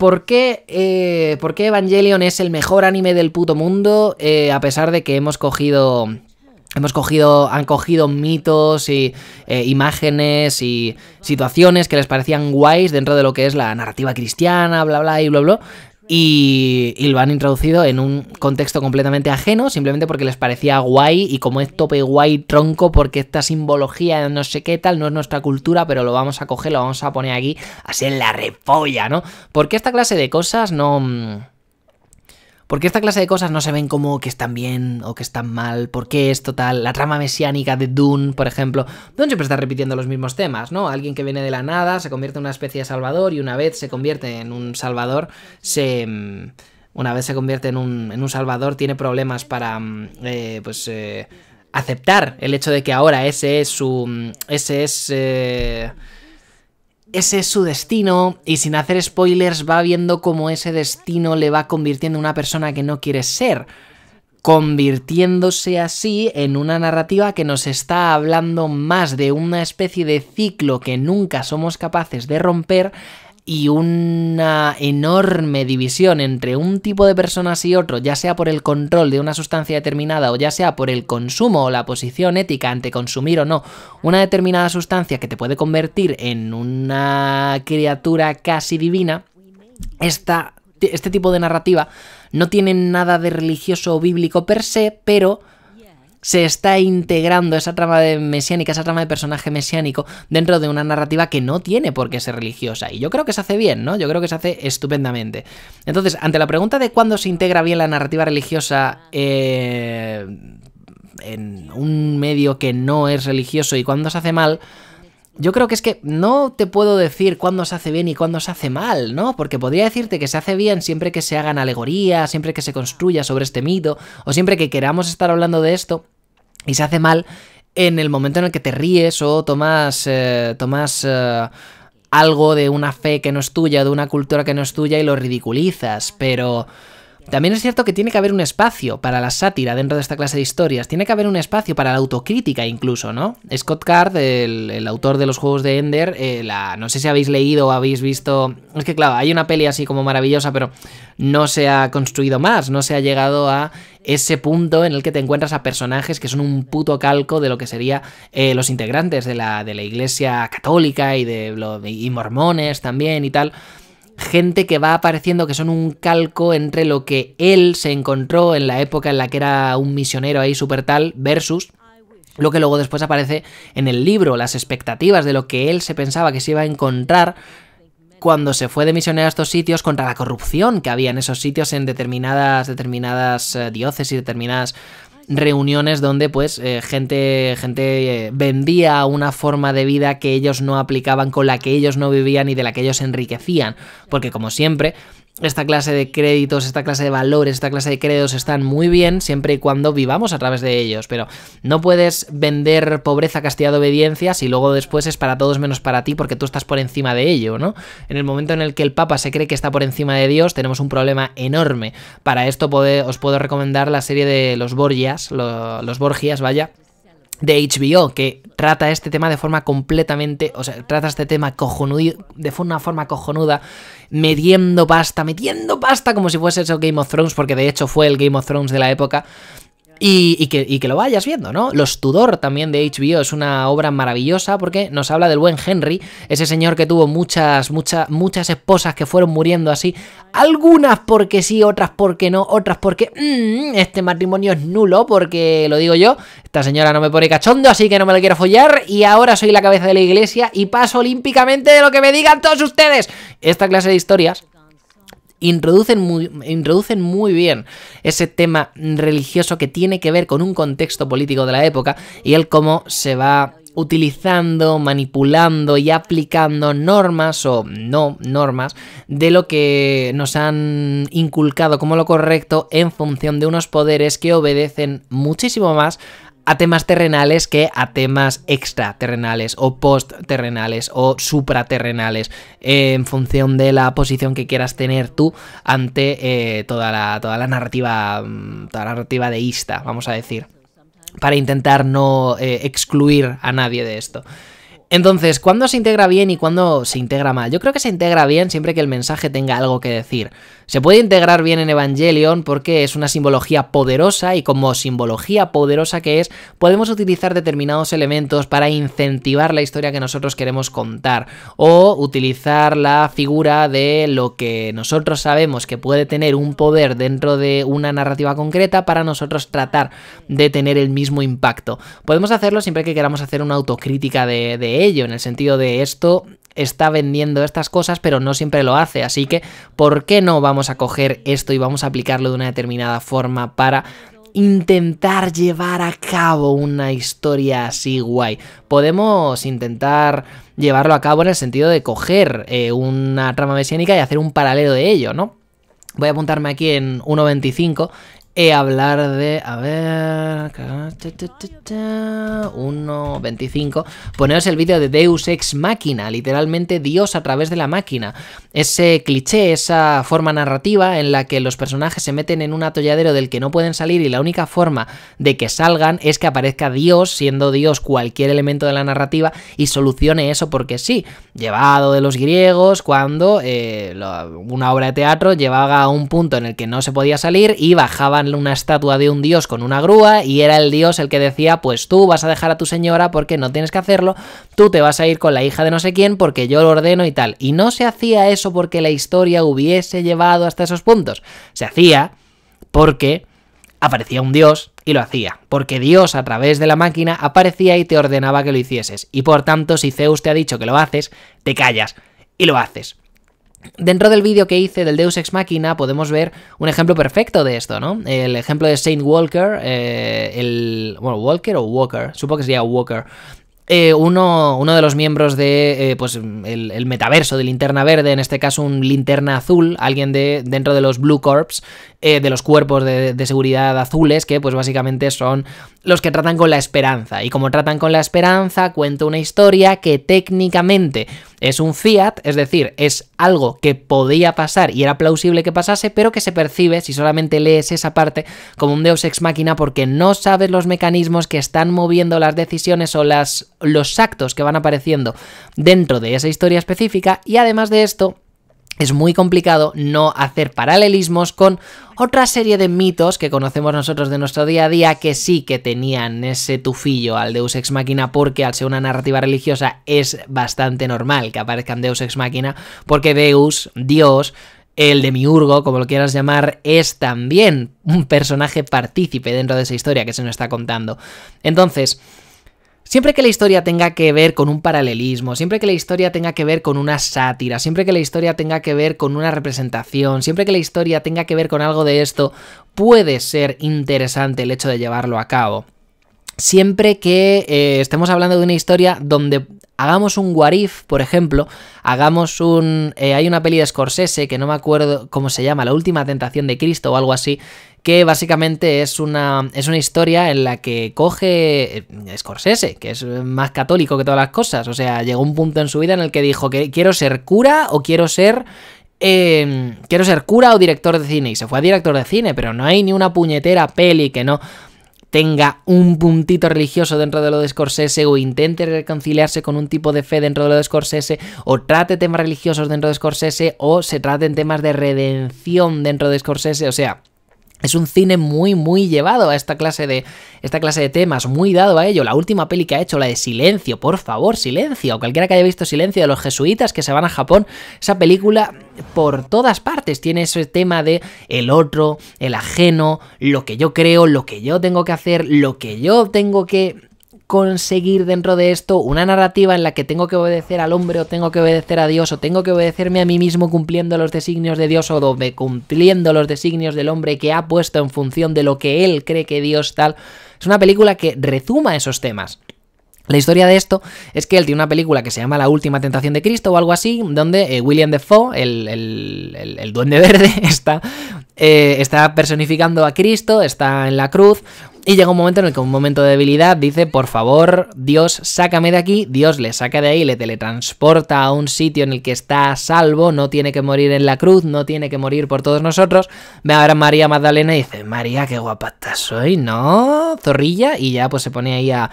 eh, ¿Por qué, Evangelion es el mejor anime del puto mundo? Eh, a pesar de que hemos cogido Hemos cogido, han cogido mitos y eh, imágenes y situaciones que les parecían guays dentro de lo que es la narrativa cristiana, bla bla y bla bla y, lo han introducido en un contexto completamente ajeno, simplemente porque les parecía guay y como es tope guay tronco, porque esta simbología no sé qué tal, no es nuestra cultura, pero lo vamos a coger, lo vamos a poner aquí, así en la repolla, ¿no? Porque esta clase de cosas no mm, porque esta clase de cosas no se ven como que están bien o que están mal, porque es total. La trama mesiánica de Dune, por ejemplo, Dune siempre está repitiendo los mismos temas, ¿no? Alguien que viene de la nada se convierte en una especie de salvador y una vez se convierte en un salvador, se mm, una vez se convierte en un, en un salvador, tiene problemas para, mm, eh, pues, eh, aceptar el hecho de que ahora ese es su, mm, ese es, eh, ese es su destino y sin hacer spoilers va viendo cómo ese destino le va convirtiendo en una persona que no quiere ser, convirtiéndose así en una narrativa que nos está hablando más de una especie de ciclo que nunca somos capaces de romper y una enorme división entre un tipo de personas y otro, ya sea por el control de una sustancia determinada o ya sea por el consumo o la posición ética ante consumir o no una determinada sustancia que te puede convertir en una criatura casi divina, este tipo de narrativa no tiene nada de religioso o bíblico per se, pero se está integrando esa trama de mesiánica, esa trama de personaje mesiánico dentro de una narrativa que no tiene por qué ser religiosa. Y yo creo que se hace bien, ¿no? Yo creo que se hace estupendamente. Entonces, ante la pregunta de cuándo se integra bien la narrativa religiosa eh, en un medio que no es religioso y cuándo se hace mal, yo creo que es que no te puedo decir cuándo se hace bien y cuándo se hace mal, ¿no? Porque podría decirte que se hace bien siempre que se hagan alegorías, siempre que se construya sobre este mito, o siempre que queramos estar hablando de esto, y se hace mal en el momento en el que te ríes o tomas, eh, tomas eh, algo de una fe que no es tuya, de una cultura que no es tuya y lo ridiculizas, pero... También es cierto que tiene que haber un espacio para la sátira dentro de esta clase de historias, tiene que haber un espacio para la autocrítica incluso, ¿no? Scott Card, el, autor de los juegos de Ender, eh, la, no sé si habéis leído o habéis visto, es que claro, hay una peli así como maravillosa, pero no se ha construido más, no se ha llegado a ese punto en el que te encuentras a personajes que son un puto calco de lo que sería eh, los integrantes de la, de la iglesia católica y de, y mormones también y tal gente que va apareciendo que son un calco entre lo que él se encontró en la época en la que era un misionero ahí super tal versus lo que luego después aparece en el libro, las expectativas de lo que él se pensaba que se iba a encontrar cuando se fue de misionero a estos sitios contra la corrupción que había en esos sitios en determinadas determinadas eh, diócesis, determinadas reuniones donde pues eh, gente, gente eh, vendía una forma de vida que ellos no aplicaban, con la que ellos no vivían y de la que ellos enriquecían. Porque como siempre, esta clase de créditos, esta clase de valores, esta clase de créditos están muy bien siempre y cuando vivamos a través de ellos, pero no puedes vender pobreza, castidad, obediencia si luego después es para todos menos para ti porque tú estás por encima de ello, ¿no? En el momento en el que el Papa se cree que está por encima de Dios, tenemos un problema enorme. Para esto os puedo recomendar la serie de los Borgias, los Borgias, vaya, de HBO, que trata este tema de forma completamente, o sea, trata este tema cojonudo, de una forma cojonuda metiendo pasta, metiendo pasta como si fuese eso Game of Thrones, porque de hecho fue el Game of Thrones de la época. Y, que, lo vayas viendo, ¿no? Los Tudor también de HBO es una obra maravillosa porque nos habla del buen Henry, ese señor que tuvo muchas, muchas, muchas esposas que fueron muriendo así, algunas porque sí, otras porque no, otras porque mmm, este matrimonio es nulo porque lo digo yo, esta señora no me pone cachondo, así que no me la quiero follar y ahora soy la cabeza de la iglesia y paso olímpicamente de lo que me digan todos ustedes. Esta clase de historias introducen muy, muy bien ese tema religioso que tiene que ver con un contexto político de la época y el cómo se va utilizando, manipulando y aplicando normas o no normas de lo que nos han inculcado como lo correcto en función de unos poderes que obedecen muchísimo más a temas terrenales que a temas extraterrenales o postterrenales o supraterrenales eh, en función de la posición que quieras tener tú ante eh, toda, la, toda la narrativa mm, toda la narrativa vamos a decir para intentar no eh, excluir a nadie de esto entonces, ¿cuándo se integra bien y cuándo se integra mal? Yo creo que se integra bien siempre que el mensaje tenga algo que decir. Se puede integrar bien en Evangelion porque es una simbología poderosa y como simbología poderosa que es, podemos utilizar determinados elementos para incentivar la historia que nosotros queremos contar o utilizar la figura de lo que nosotros sabemos que puede tener un poder dentro de una narrativa concreta para nosotros tratar de tener el mismo impacto. Podemos hacerlo siempre que queramos hacer una autocrítica de, de ello, en el sentido de esto está vendiendo estas cosas, pero no siempre lo hace. Así que, ¿por qué no vamos a coger esto y vamos a aplicarlo de una determinada forma para intentar llevar a cabo una historia así guay. Podemos intentar llevarlo a cabo en el sentido de coger eh, una trama mesiánica y hacer un paralelo de ello, ¿no? Voy a apuntarme aquí en 1.25 he hablar de, a ver, 1.25, poneros el vídeo de Deus Ex Máquina, literalmente Dios a través de la máquina. Ese cliché, esa forma narrativa en la que los personajes se meten en un atolladero del que no pueden salir y la única forma de que salgan es que aparezca Dios, siendo Dios cualquier elemento de la narrativa, y solucione eso porque sí, llevado de los griegos, cuando eh, una obra de teatro llevaba a un punto en el que no se podía salir y bajaba una estatua de un dios con una grúa y era el dios el que decía, pues tú vas a dejar a tu señora porque no tienes que hacerlo, tú te vas a ir con la hija de no sé quién porque yo lo ordeno y tal. Y no se hacía eso porque la historia hubiese llevado hasta esos puntos, se hacía porque aparecía un dios y lo hacía, porque Dios a través de la máquina aparecía y te ordenaba que lo hicieses, y por tanto si Zeus te ha dicho que lo haces, te callas y lo haces. Dentro del vídeo que hice del Deus Ex Machina podemos ver un ejemplo perfecto de esto, ¿no? El ejemplo de Saint Walker, eh, el... Bueno, Walker o Walker, supongo que sería Walker. Eh, uno, uno, de los miembros de eh, pues el, metaverso de Linterna Verde, en este caso un Linterna Azul, alguien de dentro de los Blue Corps, eh, de los cuerpos de, seguridad azules, que pues básicamente son los que tratan con la esperanza. Y como tratan con la esperanza, cuento una historia que técnicamente es un fiat, es decir, es algo que podía pasar y era plausible que pasase, pero que se percibe, si solamente lees esa parte, como un deus ex máquina porque no sabes los mecanismos que están moviendo las decisiones o las, los actos que van apareciendo dentro de esa historia específica. Y además de esto, es muy complicado no hacer paralelismos con otra serie de mitos que conocemos nosotros de nuestro día a día que sí que tenían ese tufillo al Deus Ex Machina porque al ser una narrativa religiosa es bastante normal que aparezcan Deus Ex Machina porque Deus, Dios, el demiurgo, como lo quieras llamar, es también un personaje partícipe dentro de esa historia que se nos está contando. Entonces, Siempre que la historia tenga que ver con un paralelismo, siempre que la historia tenga que ver con una sátira, siempre que la historia tenga que ver con una representación, siempre que la historia tenga que ver con algo de esto, puede ser interesante el hecho de llevarlo a cabo siempre que eh, estemos hablando de una historia donde hagamos un guarif por ejemplo, hagamos un... Eh, hay una peli de Scorsese que no me acuerdo cómo se llama, La Última Tentación de Cristo o algo así, que básicamente es una, es una historia en la que coge eh, Scorsese, que es más católico que todas las cosas, o sea, llegó un punto en su vida en el que dijo que quiero ser cura o quiero ser em, quiero ser cura o director de cine. Y se fue a director de cine, pero no hay ni una puñetera peli que no tenga un puntito religioso dentro de lo de Scorsese o intente reconciliarse con un tipo de fe dentro de lo de Scorsese o trate temas religiosos dentro de Scorsese o se traten temas de redención dentro de Scorsese, o sea, es un cine muy, muy llevado a esta clase de. esta clase de temas, muy dado a ello. La última peli que ha hecho, la de Silencio, por favor, Silencio. o Cualquiera que haya visto Silencio de los jesuitas que se van a Japón, esa película por todas partes tiene ese tema de el otro, el ajeno, lo que yo creo, lo que yo tengo que hacer, lo que yo tengo que conseguir dentro de esto una narrativa en la que tengo que obedecer al hombre o tengo que obedecer a Dios o tengo que obedecerme a mí mismo cumpliendo los designios de Dios o cumpliendo los designios del hombre que ha puesto en función de lo que él cree que Dios tal. Es una película que rezuma esos temas. La historia de esto es que él tiene una película que se llama La Última Tentación de Cristo o algo así, donde eh, William Defoe, el, el, el, duende verde, está, eh, está personificando a Cristo, está en la cruz, y llega un momento en el que un momento de debilidad dice, por favor, Dios, sácame de aquí. Dios le saca de ahí, le teletransporta a un sitio en el que está a salvo, no tiene que morir en la cruz, no tiene que morir por todos nosotros. Ve ahora María Magdalena y dice, María, qué guapata soy, ¿no? Zorrilla. Y ya pues se pone ahí a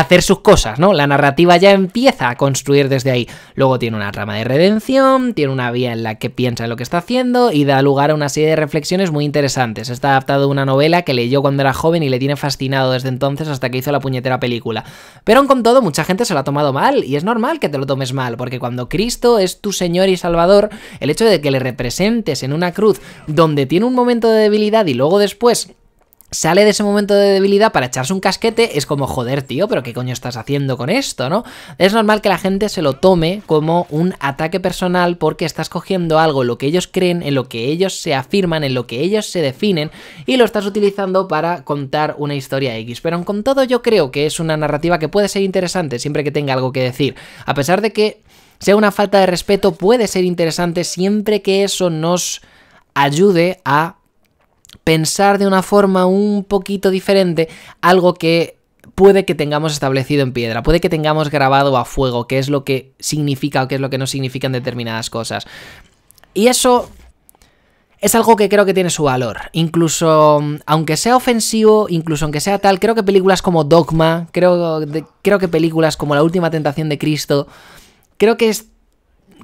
hacer sus cosas, ¿no? La narrativa ya empieza a construir desde ahí. Luego tiene una rama de redención, tiene una vía en la que piensa en lo que está haciendo y da lugar a una serie de reflexiones muy interesantes. Está adaptado a una novela que leyó cuando era joven y le tiene fascinado desde entonces hasta que hizo la puñetera película. Pero aun con todo, mucha gente se lo ha tomado mal y es normal que te lo tomes mal, porque cuando Cristo es tu Señor y Salvador, el hecho de que le representes en una cruz donde tiene un momento de debilidad y luego después sale de ese momento de debilidad para echarse un casquete, es como, joder, tío, pero ¿qué coño estás haciendo con esto, no? Es normal que la gente se lo tome como un ataque personal porque estás cogiendo algo, lo que ellos creen, en lo que ellos se afirman, en lo que ellos se definen, y lo estás utilizando para contar una historia X. Pero con todo yo creo que es una narrativa que puede ser interesante siempre que tenga algo que decir, a pesar de que sea una falta de respeto, puede ser interesante siempre que eso nos ayude a pensar de una forma un poquito diferente algo que puede que tengamos establecido en piedra, puede que tengamos grabado a fuego qué es lo que significa o qué es lo que no significan determinadas cosas. Y eso es algo que creo que tiene su valor. Incluso aunque sea ofensivo, incluso aunque sea tal, creo que películas como Dogma, creo, creo que películas como La Última Tentación de Cristo, creo que es,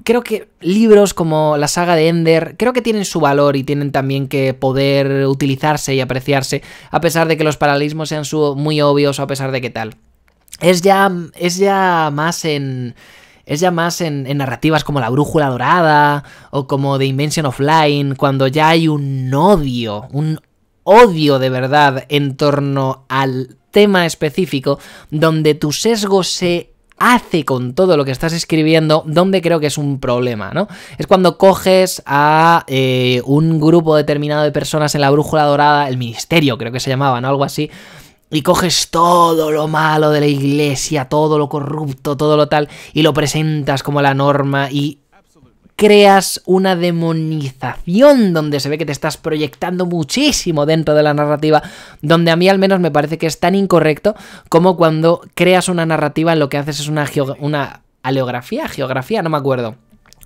creo que libros como la saga de Ender, creo que tienen su valor y tienen también que poder utilizarse y apreciarse, a pesar de que los paralelismos sean muy obvios o a pesar de que tal. Es ya, es ya más en... Es ya más en, en narrativas como La Brújula Dorada o como The Invention of Line, cuando ya hay un odio, un odio de verdad en torno al tema específico, donde tu sesgo se hace con todo lo que estás escribiendo, donde creo que es un problema, ¿no? Es cuando coges a eh, un grupo determinado de personas en la brújula dorada, el ministerio creo que se llamaba, ¿no? Algo así. Y coges todo lo malo de la iglesia, todo lo corrupto, todo lo tal, y lo presentas como la norma y creas una demonización donde se ve que te estás proyectando muchísimo dentro de la narrativa, donde a mí al menos me parece que es tan incorrecto como cuando creas una narrativa lo que haces es una, una aleografía, geografía, no me acuerdo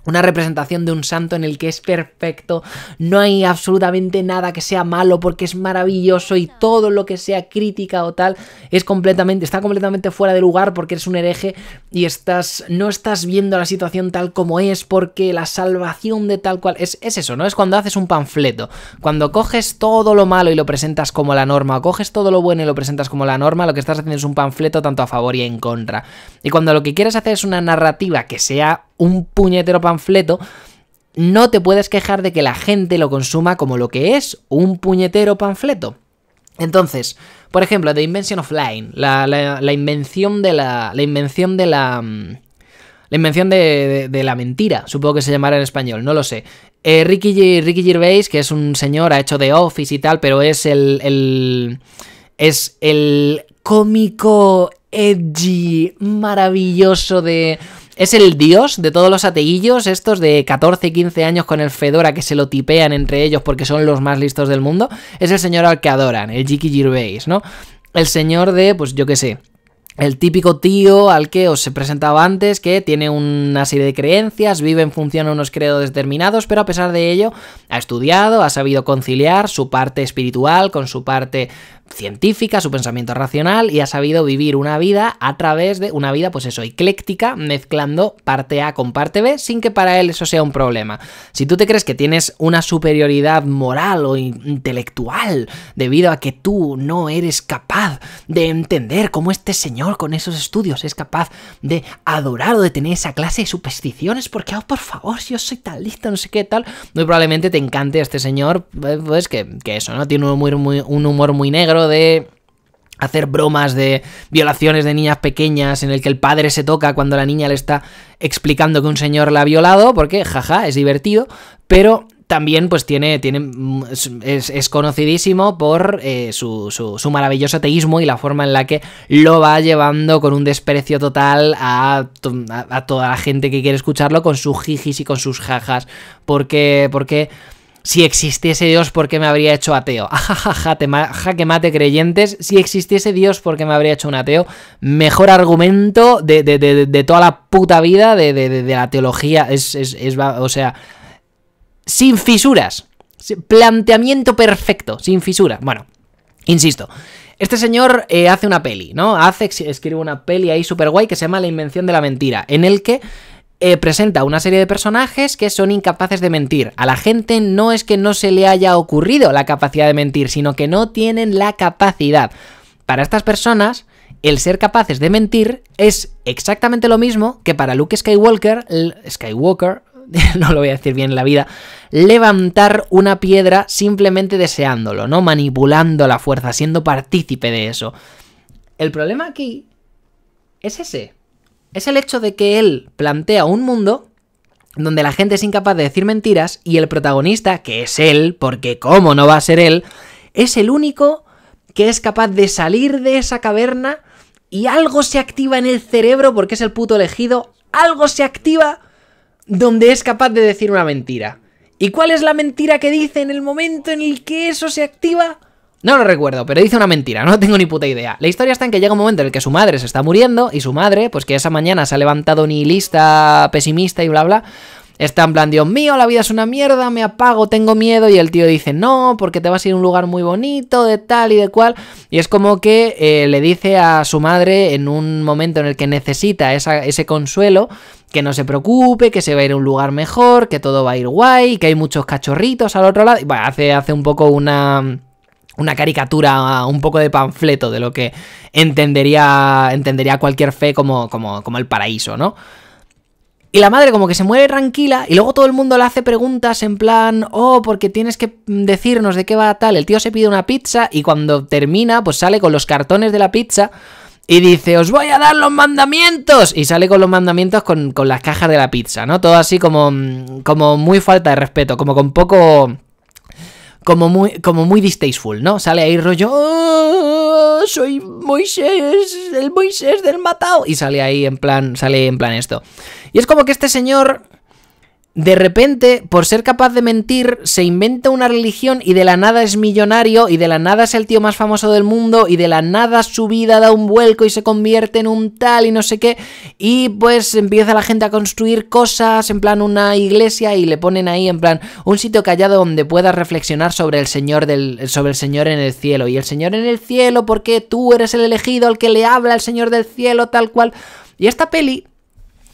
una representación de un santo en el que es perfecto, no hay absolutamente nada que sea malo porque es maravilloso y todo lo que sea crítica o tal es completamente está completamente fuera de lugar porque eres un hereje y estás no estás viendo la situación tal como es porque la salvación de tal cual es es eso, ¿no? Es cuando haces un panfleto, cuando coges todo lo malo y lo presentas como la norma, o coges todo lo bueno y lo presentas como la norma, lo que estás haciendo es un panfleto tanto a favor y en contra. Y cuando lo que quieres hacer es una narrativa que sea un puñetero panfleto, no te puedes quejar de que la gente lo consuma como lo que es un puñetero panfleto. Entonces, por ejemplo, The Invention of Line, la, la, invención de la. La invención de la. Mm, la invención de, la mentira, supongo que se llamará en español, no lo sé. Eh, Ricky, Ricky Gervais, que es un señor, ha hecho The Office y tal, pero es el, el es el cómico edgy, maravilloso de, es el dios de todos los ateillos, estos de 14, 15 años con el Fedora que se lo tipean entre ellos porque son los más listos del mundo. Es el señor al que adoran, el Jiki Gervais, ¿no? El señor de, pues yo qué sé, el típico tío al que os he presentado antes, que tiene una serie de creencias, vive en función a unos credos determinados, pero a pesar de ello ha estudiado, ha sabido conciliar su parte espiritual con su parte científica, su pensamiento racional y ha sabido vivir una vida a través de una vida, pues eso, ecléctica, mezclando parte A con parte B sin que para él eso sea un problema. Si tú te crees que tienes una superioridad moral o intelectual debido a que tú no eres capaz de entender cómo este señor con esos estudios es capaz de adorar o de tener esa clase de supersticiones, porque, oh, por favor, si yo soy tan listo, no sé qué tal, muy probablemente te encante este señor, pues, pues que, eso, ¿no? Tiene un muy, un humor muy negro de hacer bromas de violaciones de niñas pequeñas en el que el padre se toca cuando la niña le está explicando que un señor la ha violado, porque jaja, es divertido, pero también pues tiene, tiene es, conocidísimo por eh, su, su, maravilloso ateísmo y la forma en la que lo va llevando con un desprecio total a, toda la gente que quiere escucharlo con sus jijis y con sus jajas, porque, porque si existiese Dios, ¿por qué me habría hecho ateo? ja, que mate creyentes. Si existiese Dios, ¿por qué me habría hecho un ateo? Mejor argumento de, toda la puta vida de, la teología. Es, es, es, o sea, sin fisuras. Planteamiento perfecto, sin fisuras. Bueno, insisto. Este señor eh, hace una peli, ¿no? Hace, escribe una peli ahí super guay que se llama La Invención de la Mentira, en el que eh, presenta una serie de personajes que son incapaces de mentir. A la gente no es que no se le haya ocurrido la capacidad de mentir, sino que no tienen la capacidad. Para estas personas, el ser capaces de mentir es exactamente lo mismo que para Luke Skywalker, Skywalker, no lo voy a decir bien en la vida, levantar una piedra simplemente deseándolo, ¿no? Manipulando la fuerza, siendo partícipe de eso. El problema aquí es ese es el hecho de que él plantea un mundo donde la gente es incapaz de decir mentiras y el protagonista, que es él, porque cómo no va a ser él, es el único que es capaz de salir de esa caverna y algo se activa en el cerebro porque es el puto elegido, algo se activa donde es capaz de decir una mentira. ¿Y cuál es la mentira que dice en el momento en el que eso se activa? No lo recuerdo, pero dice una mentira, no tengo ni puta idea. La historia está en que llega un momento en el que su madre se está muriendo y su madre, pues que esa mañana se ha levantado nihilista, pesimista y bla bla, está en plan, Dios mío, la vida es una mierda, me apago, tengo miedo, y el tío dice, no, porque te vas a ir a un lugar muy bonito, de tal y de cual, y es como que eh, le dice a su madre en un momento en el que necesita ese consuelo, que no se preocupe, que se va a ir a un lugar mejor, que todo va a ir guay, que hay muchos cachorritos al otro lado, y bueno, hace, hace un poco una una caricatura, ah, un poco de panfleto de lo que entendería, entendería cualquier fe como, como, como el paraíso, ¿no? Y la madre como que se muere tranquila y luego todo el mundo le hace preguntas en plan, oh, porque tienes que decirnos de qué va tal. El tío se pide una pizza y cuando termina pues sale con los cartones de la pizza y dice, os voy a dar los mandamientos. Y sale con los mandamientos con, con las cajas de la pizza, ¿no? Todo así como, como muy falta de respeto, como con poco como muy, como muy distasteful, ¿no? Sale ahí rollo, oh, soy Moisés, el Moisés del matado. Y sale ahí en plan, sale en plan esto. Y es como que este señor de repente, por ser capaz de mentir, se inventa una religión y de la nada es millonario y de la nada es el tío más famoso del mundo y de la nada su vida da un vuelco y se convierte en un tal y no sé qué. Y pues empieza la gente a construir cosas, en plan una iglesia y le ponen ahí en plan un sitio callado donde puedas reflexionar sobre el Señor del sobre el Señor en el cielo y el Señor en el cielo porque tú eres el elegido al el que le habla el Señor del cielo tal cual. Y esta peli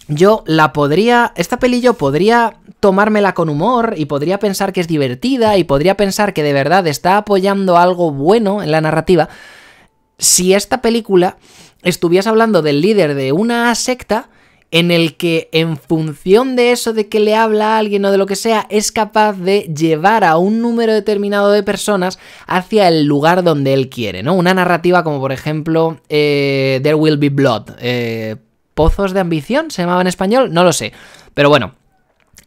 yo la podría, esta peli yo podría tomármela con humor y podría pensar que es divertida y podría pensar que de verdad está apoyando algo bueno en la narrativa si esta película estuviese hablando del líder de una secta en el que en función de eso de que le habla a alguien o de lo que sea, es capaz de llevar a un número determinado de personas hacia el lugar donde él quiere, ¿no? Una narrativa como por ejemplo eh, There Will Be Blood, eh, Pozos de Ambición, se llamaba en español, no lo sé. Pero bueno,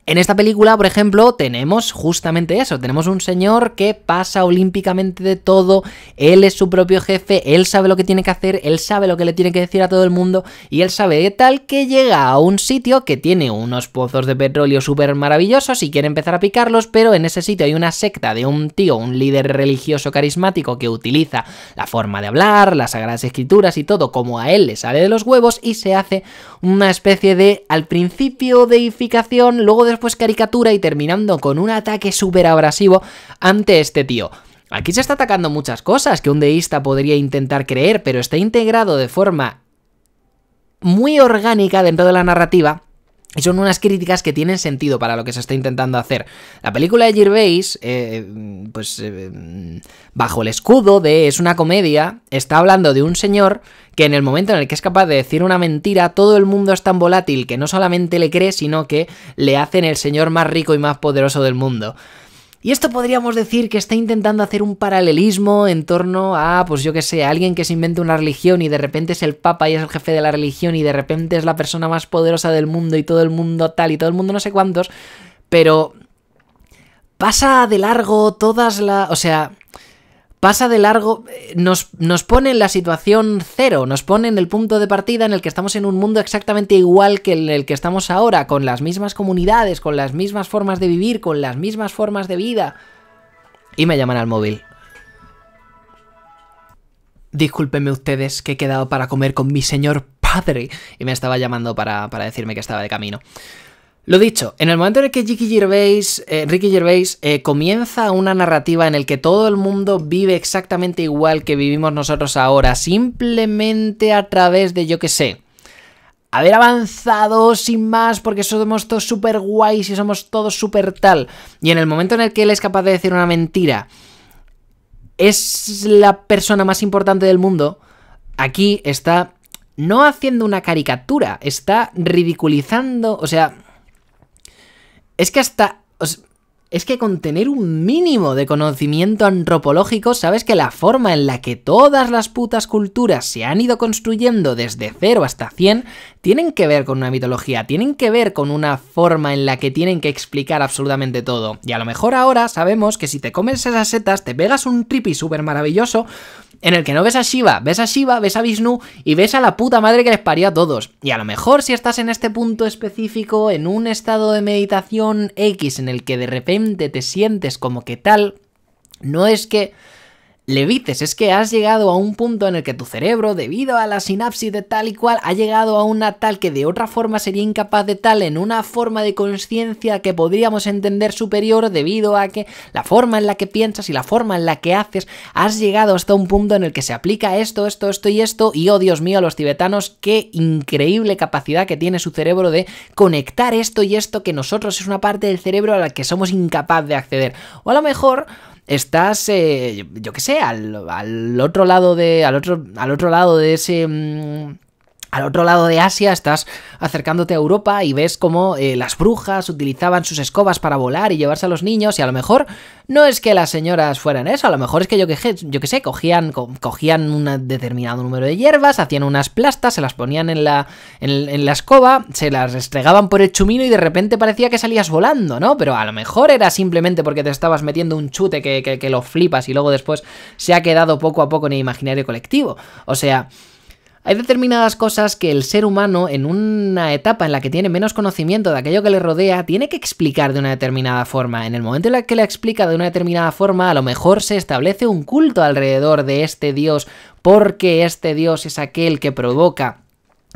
en esta película, por ejemplo, tenemos justamente eso, tenemos un señor que pasa olímpicamente de todo, él es su propio jefe, él sabe lo que tiene que hacer, él sabe lo que le tiene que decir a todo el mundo y él sabe de tal que llega a un sitio que tiene unos pozos de petróleo súper maravillosos y quiere empezar a picarlos, pero en ese sitio hay una secta de un tío, un líder religioso carismático que utiliza la forma de hablar, las sagradas escrituras y todo como a él le sale de los huevos y se hace una especie de al principio deificación, luego de después caricatura y terminando con un ataque súper abrasivo ante este tío. Aquí se está atacando muchas cosas que un deísta podría intentar creer, pero está integrado de forma muy orgánica dentro de la narrativa y son unas críticas que tienen sentido para lo que se está intentando hacer. La película de Gervais, eh, pues eh, bajo el escudo de es una comedia, está hablando de un señor que en el momento en el que es capaz de decir una mentira, todo el mundo es tan volátil que no solamente le cree, sino que le hacen el señor más rico y más poderoso del mundo. Y esto podríamos decir que está intentando hacer un paralelismo en torno a, pues yo qué sé, alguien que se inventa una religión y de repente es el papa y es el jefe de la religión y de repente es la persona más poderosa del mundo y todo el mundo tal y todo el mundo no sé cuántos, pero pasa de largo todas las... O sea, pasa de largo, eh, nos, nos pone en la situación cero, nos pone en el punto de partida en el que estamos en un mundo exactamente igual que en el que estamos ahora, con las mismas comunidades, con las mismas formas de vivir, con las mismas formas de vida. Y me llaman al móvil. Discúlpenme ustedes que he quedado para comer con mi señor padre y me estaba llamando para, para decirme que estaba de camino. Lo dicho, en el momento en el que Ricky Gervais, eh, eh, comienza una narrativa en el que todo el mundo vive exactamente igual que vivimos nosotros ahora, simplemente a través de, yo qué sé, haber avanzado sin más porque somos todos súper guays y somos todos súper tal. Y en el momento en el que él es capaz de decir una mentira, es la persona más importante del mundo, aquí está no haciendo una caricatura, está ridiculizando, o sea, es que hasta... es que con tener un mínimo de conocimiento antropológico sabes que la forma en la que todas las putas culturas se han ido construyendo desde cero hasta 100 tienen que ver con una mitología, tienen que ver con una forma en la que tienen que explicar absolutamente todo. Y a lo mejor ahora sabemos que si te comes esas setas, te pegas un tripi súper maravilloso, en el que no ves a Shiva, ves a Shiva, ves a Vishnu y ves a la puta madre que les parió a todos. Y a lo mejor si estás en este punto específico, en un estado de meditación X en el que de repente te sientes como que tal, no es que levites, es que has llegado a un punto en el que tu cerebro, debido a la sinapsis de tal y cual, ha llegado a una tal que de otra forma sería incapaz de tal, en una forma de conciencia que podríamos entender superior debido a que la forma en la que piensas y la forma en la que haces, has llegado hasta un punto en el que se aplica esto, esto, esto y esto, y oh Dios mío, a los tibetanos, qué increíble capacidad que tiene su cerebro de conectar esto y esto que nosotros es una parte del cerebro a la que somos incapaz de acceder. O a lo mejor estás, eh, yo qué sé, al, otro lado de, al otro, al otro lado de ese... Mm, al otro lado de Asia estás acercándote a Europa y ves cómo eh, las brujas utilizaban sus escobas para volar y llevarse a los niños y a lo mejor no es que las señoras fueran eso, a lo mejor es que yo que, yo sé, cogían, cogían un determinado número de hierbas, hacían unas plastas, se las ponían en la, en, la escoba, se las estregaban por el chumino y de repente parecía que salías volando, ¿no? Pero a lo mejor era simplemente porque te estabas metiendo un chute que, que lo flipas y luego después se ha quedado poco a poco en el imaginario colectivo. O sea... Hay determinadas cosas que el ser humano, en una etapa en la que tiene menos conocimiento de aquello que le rodea, tiene que explicar de una determinada forma. En el momento en el que la explica de una determinada forma, a lo mejor se establece un culto alrededor de este dios, porque este dios es aquel que provoca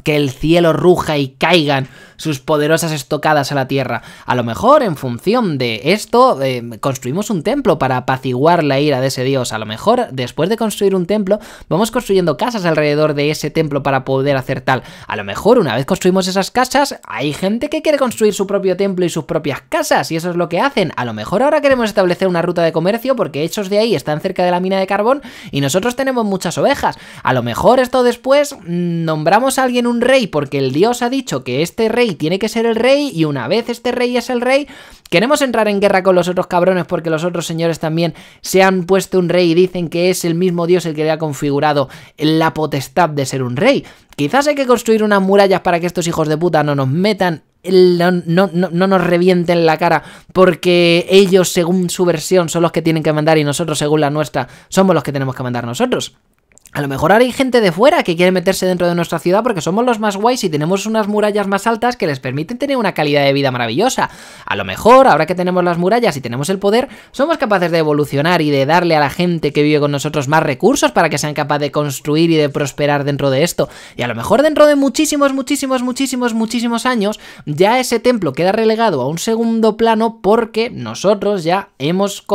que el cielo ruja y caigan sus poderosas estocadas a la tierra. A lo mejor en función de esto eh, construimos un templo para apaciguar la ira de ese dios. A lo mejor después de construir un templo vamos construyendo casas alrededor de ese templo para poder hacer tal. A lo mejor una vez construimos esas casas hay gente que quiere construir su propio templo y sus propias casas y eso es lo que hacen. A lo mejor ahora queremos establecer una ruta de comercio porque hechos de ahí están cerca de la mina de carbón y nosotros tenemos muchas ovejas. A lo mejor esto después mm, nombramos a alguien un rey porque el dios ha dicho que este rey tiene que ser el rey y una vez este rey es el rey, queremos entrar en guerra con los otros cabrones porque los otros señores también se han puesto un rey y dicen que es el mismo Dios el que le ha configurado la potestad de ser un rey. Quizás hay que construir unas murallas para que estos hijos de puta no nos metan no, no, nos revienten la cara porque ellos según su versión son los que tienen que mandar y nosotros según la nuestra somos los que tenemos que mandar nosotros. A lo mejor ahora hay gente de fuera que quiere meterse dentro de nuestra ciudad porque somos los más guays y tenemos unas murallas más altas que les permiten tener una calidad de vida maravillosa. A lo mejor, ahora que tenemos las murallas y tenemos el poder, somos capaces de evolucionar y de darle a la gente que vive con nosotros más recursos para que sean capaces de construir y de prosperar dentro de esto. Y a lo mejor dentro de muchísimos, muchísimos, muchísimos, muchísimos años, ya ese templo queda relegado a un segundo plano porque nosotros ya hemos,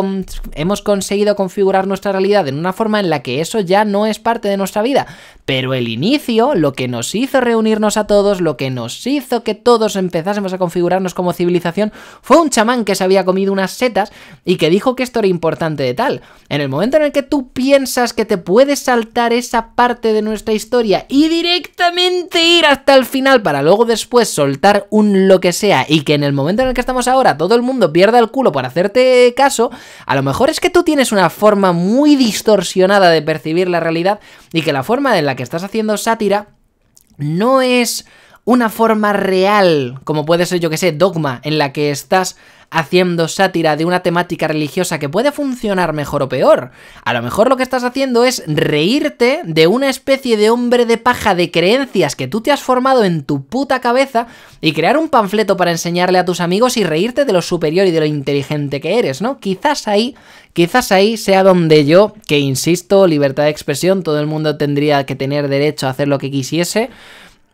hemos conseguido configurar nuestra realidad en una forma en la que eso ya no es para parte de nuestra vida. Pero el inicio, lo que nos hizo reunirnos a todos, lo que nos hizo que todos empezásemos a configurarnos como civilización, fue un chamán que se había comido unas setas y que dijo que esto era importante de tal. En el momento en el que tú piensas que te puedes saltar esa parte de nuestra historia y directamente ir hasta el final para luego después soltar un lo que sea y que en el momento en el que estamos ahora todo el mundo pierda el culo para hacerte caso, a lo mejor es que tú tienes una forma muy distorsionada de percibir la realidad y que la forma en la que que estás haciendo sátira no es una forma real, como puede ser yo que sé, dogma, en la que estás haciendo sátira de una temática religiosa que puede funcionar mejor o peor. A lo mejor lo que estás haciendo es reírte de una especie de hombre de paja de creencias que tú te has formado en tu puta cabeza y crear un panfleto para enseñarle a tus amigos y reírte de lo superior y de lo inteligente que eres, ¿no? Quizás ahí, quizás ahí sea donde yo, que insisto, libertad de expresión, todo el mundo tendría que tener derecho a hacer lo que quisiese,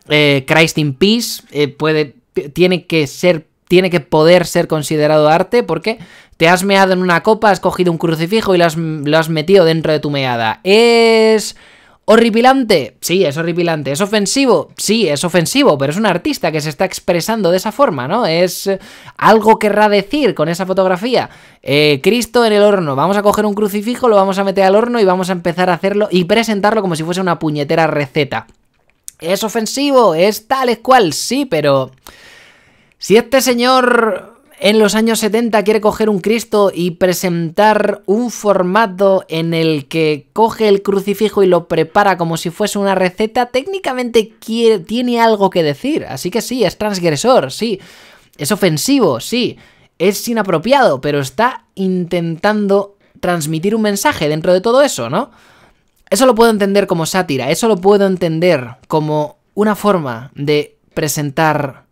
eh, Christ in Peace eh, puede, tiene que ser, tiene que poder ser considerado arte porque te has meado en una copa, has cogido un crucifijo y lo has, metido dentro de tu meada. Es... ¿Horripilante? Sí, es horripilante. ¿Es ofensivo? Sí, es ofensivo, pero es un artista que se está expresando de esa forma, ¿no? Es algo querrá decir con esa fotografía. Eh, Cristo en el horno. Vamos a coger un crucifijo, lo vamos a meter al horno y vamos a empezar a hacerlo y presentarlo como si fuese una puñetera receta. Es ofensivo, es tal, es cual, sí, pero... Si este señor en los años 70 quiere coger un Cristo y presentar un formato en el que coge el crucifijo y lo prepara como si fuese una receta, técnicamente tiene algo que decir. Así que sí, es transgresor, sí. Es ofensivo, sí. Es inapropiado, pero está intentando transmitir un mensaje dentro de todo eso, ¿no? Eso lo puedo entender como sátira, eso lo puedo entender como una forma de presentar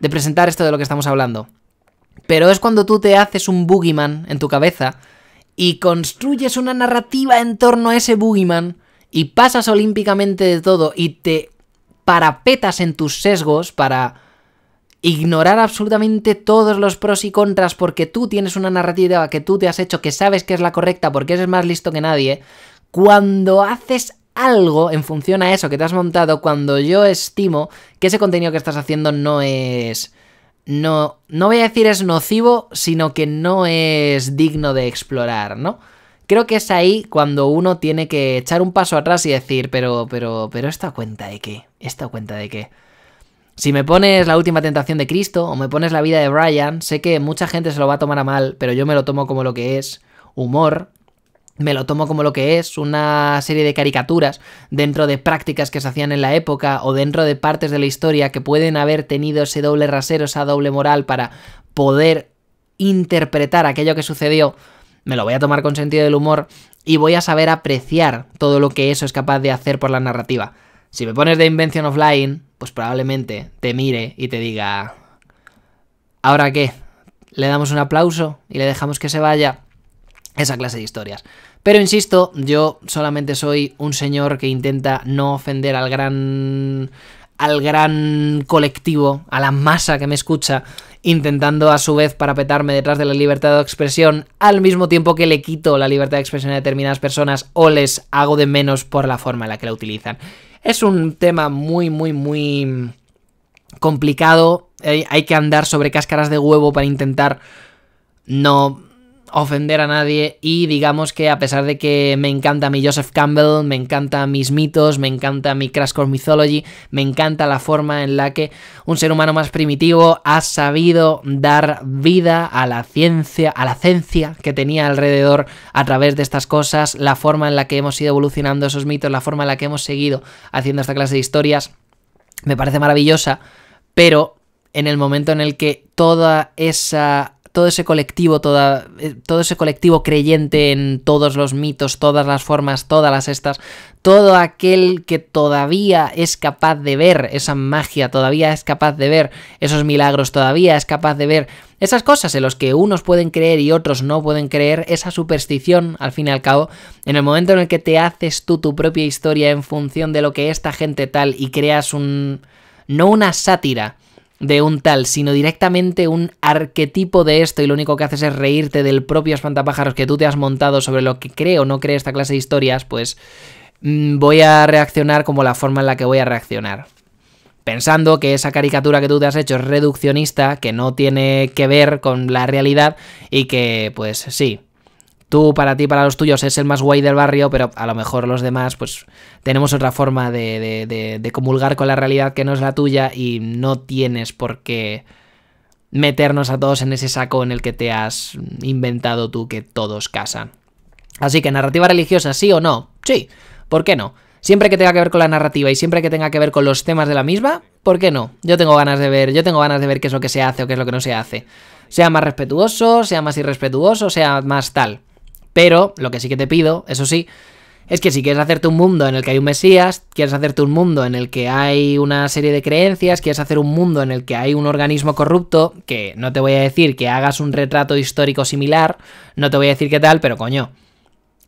de presentar esto de lo que estamos hablando. Pero es cuando tú te haces un boogeyman en tu cabeza y construyes una narrativa en torno a ese boogeyman y pasas olímpicamente de todo y te parapetas en tus sesgos para ignorar absolutamente todos los pros y contras porque tú tienes una narrativa que tú te has hecho que sabes que es la correcta porque eres más listo que nadie, cuando haces algo en función a eso que te has montado, cuando yo estimo que ese contenido que estás haciendo no es... No, no voy a decir es nocivo, sino que no es digno de explorar, ¿no? Creo que es ahí cuando uno tiene que echar un paso atrás y decir, pero, pero, pero, ¿esta cuenta de qué? ¿Esta cuenta de qué? Si me pones la última tentación de Cristo o me pones la vida de Brian, sé que mucha gente se lo va a tomar a mal, pero yo me lo tomo como lo que es, humor, me lo tomo como lo que es, una serie de caricaturas dentro de prácticas que se hacían en la época o dentro de partes de la historia que pueden haber tenido ese doble rasero, esa doble moral para poder interpretar aquello que sucedió, me lo voy a tomar con sentido del humor y voy a saber apreciar todo lo que eso es capaz de hacer por la narrativa. Si me pones de Invention Offline, pues probablemente te mire y te diga, ¿ahora qué? ¿Le damos un aplauso y le dejamos que se vaya? esa clase de historias. Pero insisto, yo solamente soy un señor que intenta no ofender al gran al gran colectivo, a la masa que me escucha, intentando a su vez parapetarme detrás de la libertad de expresión, al mismo tiempo que le quito la libertad de expresión a determinadas personas o les hago de menos por la forma en la que la utilizan. Es un tema muy, muy, muy complicado. Hay que andar sobre cáscaras de huevo para intentar no ofender a nadie y digamos que a pesar de que me encanta mi Joseph Campbell, me encanta mis mitos, me encanta mi Crash Course Mythology, me encanta la forma en la que un ser humano más primitivo ha sabido dar vida a la ciencia, a la ciencia que tenía alrededor a través de estas cosas, la forma en la que hemos ido evolucionando esos mitos, la forma en la que hemos seguido haciendo esta clase de historias, me parece maravillosa, pero en el momento en el que toda esa todo ese colectivo, toda, eh, todo ese colectivo creyente en todos los mitos, todas las formas, todas las estas, todo aquel que todavía es capaz de ver esa magia, todavía es capaz de ver esos milagros, todavía es capaz de ver esas cosas en las que unos pueden creer y otros no pueden creer, esa superstición, al fin y al cabo, en el momento en el que te haces tú tu propia historia en función de lo que esta gente tal y creas un... no una sátira, de un tal, sino directamente un arquetipo de esto y lo único que haces es reírte del propio espantapájaros que tú te has montado sobre lo que cree o no cree esta clase de historias, pues mm, voy a reaccionar como la forma en la que voy a reaccionar. Pensando que esa caricatura que tú te has hecho es reduccionista, que no tiene que ver con la realidad y que, pues sí, tú, para ti, para los tuyos, es el más guay del barrio, pero a lo mejor los demás, pues tenemos otra forma de, comulgar con la realidad que no es la tuya y no tienes por qué meternos a todos en ese saco en el que te has inventado tú que todos casan. Así que narrativa religiosa, sí o no, sí, ¿por qué no? Siempre que tenga que ver con la narrativa y siempre que tenga que ver con los temas de la misma, ¿por qué no? Yo tengo ganas de ver, yo tengo ganas de ver qué es lo que se hace o qué es lo que no se hace. Sea más respetuoso, sea más irrespetuoso, sea más tal. Pero lo que sí que te pido, eso sí, es que si quieres hacerte un mundo en el que hay un Mesías, quieres hacerte un mundo en el que hay una serie de creencias, quieres hacer un mundo en el que hay un organismo corrupto, que no te voy a decir que hagas un retrato histórico similar, no te voy a decir qué tal, pero coño,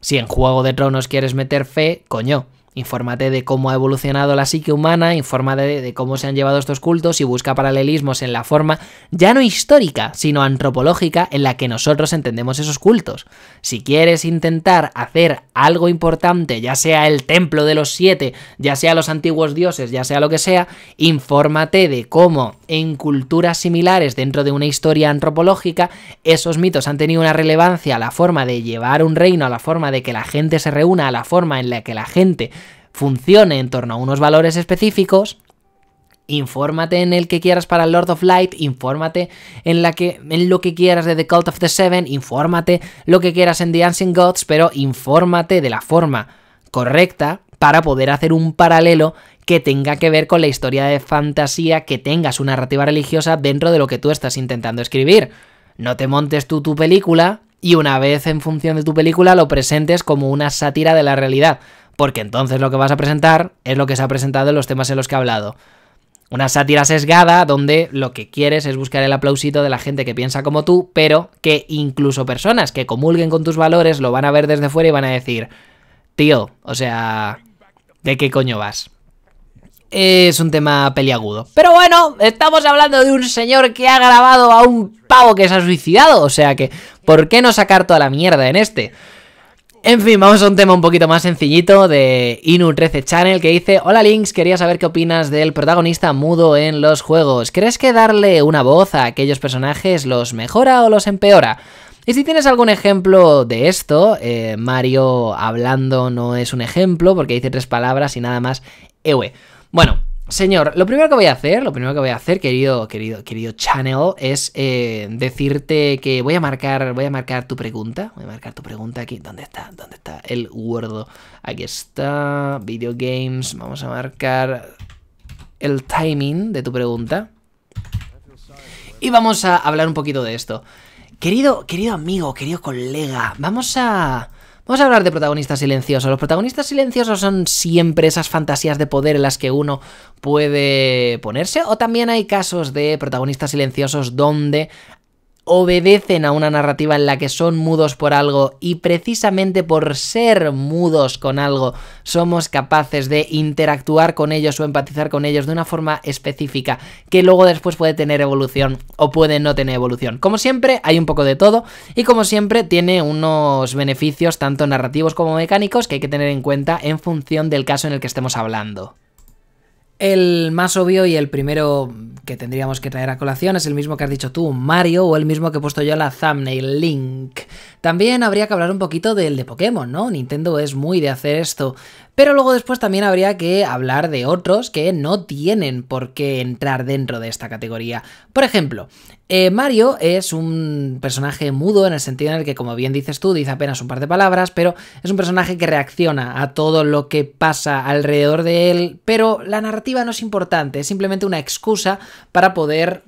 si en Juego de Tronos quieres meter fe, coño, Infórmate de cómo ha evolucionado la psique humana, infórmate de, cómo se han llevado estos cultos y busca paralelismos en la forma ya no histórica, sino antropológica en la que nosotros entendemos esos cultos. Si quieres intentar hacer algo importante, ya sea el templo de los siete, ya sea los antiguos dioses, ya sea lo que sea, infórmate de cómo en culturas similares dentro de una historia antropológica esos mitos han tenido una relevancia a la forma de llevar un reino, a la forma de que la gente se reúna, a la forma en la que la gente funcione en torno a unos valores específicos, infórmate en el que quieras para Lord of Light, infórmate en, la que, en lo que quieras de The Cult of the Seven, infórmate lo que quieras en The Ancient Gods, pero infórmate de la forma correcta para poder hacer un paralelo que tenga que ver con la historia de fantasía, que tengas su narrativa religiosa dentro de lo que tú estás intentando escribir. No te montes tú tu película y una vez en función de tu película lo presentes como una sátira de la realidad porque entonces lo que vas a presentar es lo que se ha presentado en los temas en los que he hablado. Una sátira sesgada donde lo que quieres es buscar el aplausito de la gente que piensa como tú, pero que incluso personas que comulguen con tus valores lo van a ver desde fuera y van a decir, tío, o sea, ¿de qué coño vas? Es un tema peliagudo. Pero bueno, estamos hablando de un señor que ha grabado a un pavo que se ha suicidado, o sea que, ¿por qué no sacar toda la mierda en este? En fin, vamos a un tema un poquito más sencillito de Inu13 Channel que dice Hola Links, quería saber qué opinas del protagonista mudo en los juegos. ¿Crees que darle una voz a aquellos personajes los mejora o los empeora? Y si tienes algún ejemplo de esto, eh, Mario hablando no es un ejemplo porque dice tres palabras y nada más. Ewe. Bueno, Señor, lo primero que voy a hacer, lo primero que voy a hacer, querido, querido, querido Channel, es eh, decirte que voy a marcar, voy a marcar tu pregunta, voy a marcar tu pregunta aquí, ¿dónde está? ¿Dónde está el gordo? Aquí está, video games, vamos a marcar el timing de tu pregunta y vamos a hablar un poquito de esto. Querido, querido amigo, querido colega, vamos a Vamos a hablar de protagonistas silenciosos. Los protagonistas silenciosos son siempre esas fantasías de poder en las que uno puede ponerse o también hay casos de protagonistas silenciosos donde obedecen a una narrativa en la que son mudos por algo y precisamente por ser mudos con algo somos capaces de interactuar con ellos o empatizar con ellos de una forma específica que luego después puede tener evolución o puede no tener evolución. Como siempre hay un poco de todo y como siempre tiene unos beneficios tanto narrativos como mecánicos que hay que tener en cuenta en función del caso en el que estemos hablando. El más obvio y el primero que tendríamos que traer a colación es el mismo que has dicho tú, Mario, o el mismo que he puesto yo en la thumbnail, Link. También habría que hablar un poquito del de Pokémon, ¿no? Nintendo es muy de hacer esto. Pero luego después también habría que hablar de otros que no tienen por qué entrar dentro de esta categoría. Por ejemplo, eh, Mario es un personaje mudo en el sentido en el que, como bien dices tú, dice apenas un par de palabras, pero es un personaje que reacciona a todo lo que pasa alrededor de él, pero la narrativa no es importante, es simplemente una excusa para poder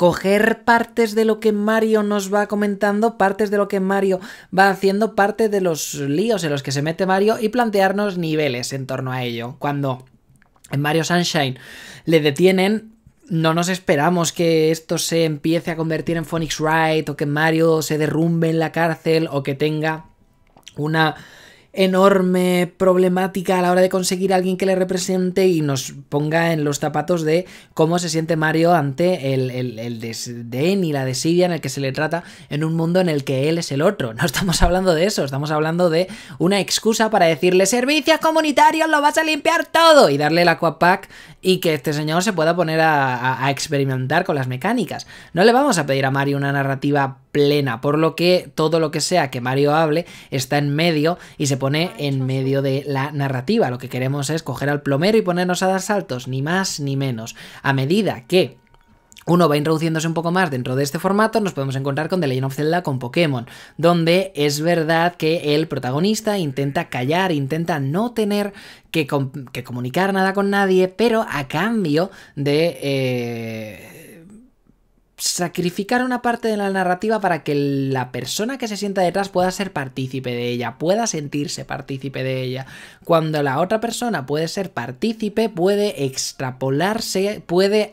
coger partes de lo que Mario nos va comentando, partes de lo que Mario va haciendo, parte de los líos en los que se mete Mario y plantearnos niveles en torno a ello. Cuando en Mario Sunshine le detienen, no nos esperamos que esto se empiece a convertir en Phoenix Wright o que Mario se derrumbe en la cárcel o que tenga una enorme problemática a la hora de conseguir a alguien que le represente y nos ponga en los zapatos de cómo se siente Mario ante el, el, desdén y la desidia en el que se le trata en un mundo en el que él es el otro. No estamos hablando de eso, estamos hablando de una excusa para decirle servicios comunitarios, lo vas a limpiar todo y darle el aquapack y que este señor se pueda poner a, experimentar con las mecánicas. No le vamos a pedir a Mario una narrativa plena, por lo que todo lo que sea que Mario hable está en medio y se pone en medio de la narrativa. Lo que queremos es coger al plomero y ponernos a dar saltos, ni más ni menos. A medida que uno va introduciéndose un poco más dentro de este formato, nos podemos encontrar con The Legend of Zelda con Pokémon, donde es verdad que el protagonista intenta callar, intenta no tener que, comunicar nada con nadie, pero a cambio de... Eh, sacrificar una parte de la narrativa para que la persona que se sienta detrás pueda ser partícipe de ella, pueda sentirse partícipe de ella. Cuando la otra persona puede ser partícipe, puede extrapolarse, puede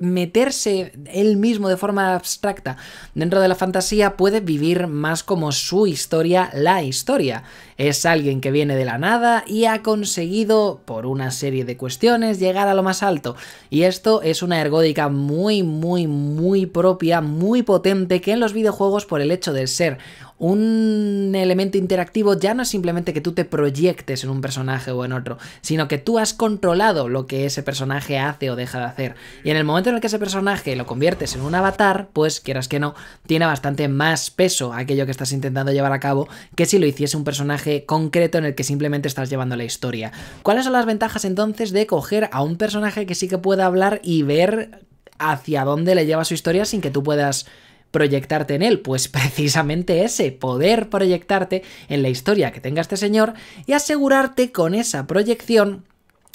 meterse él mismo de forma abstracta dentro de la fantasía, puede vivir más como su historia, la historia. Es alguien que viene de la nada y ha conseguido, por una serie de cuestiones, llegar a lo más alto. Y esto es una ergódica muy, muy, muy propia, muy potente, que en los videojuegos, por el hecho de ser un elemento interactivo ya no es simplemente que tú te proyectes en un personaje o en otro, sino que tú has controlado lo que ese personaje hace o deja de hacer. Y en el momento en el que ese personaje lo conviertes en un avatar, pues quieras que no, tiene bastante más peso aquello que estás intentando llevar a cabo que si lo hiciese un personaje concreto en el que simplemente estás llevando la historia. ¿Cuáles son las ventajas entonces de coger a un personaje que sí que pueda hablar y ver hacia dónde le lleva su historia sin que tú puedas proyectarte en él? Pues precisamente ese, poder proyectarte en la historia que tenga este señor y asegurarte con esa proyección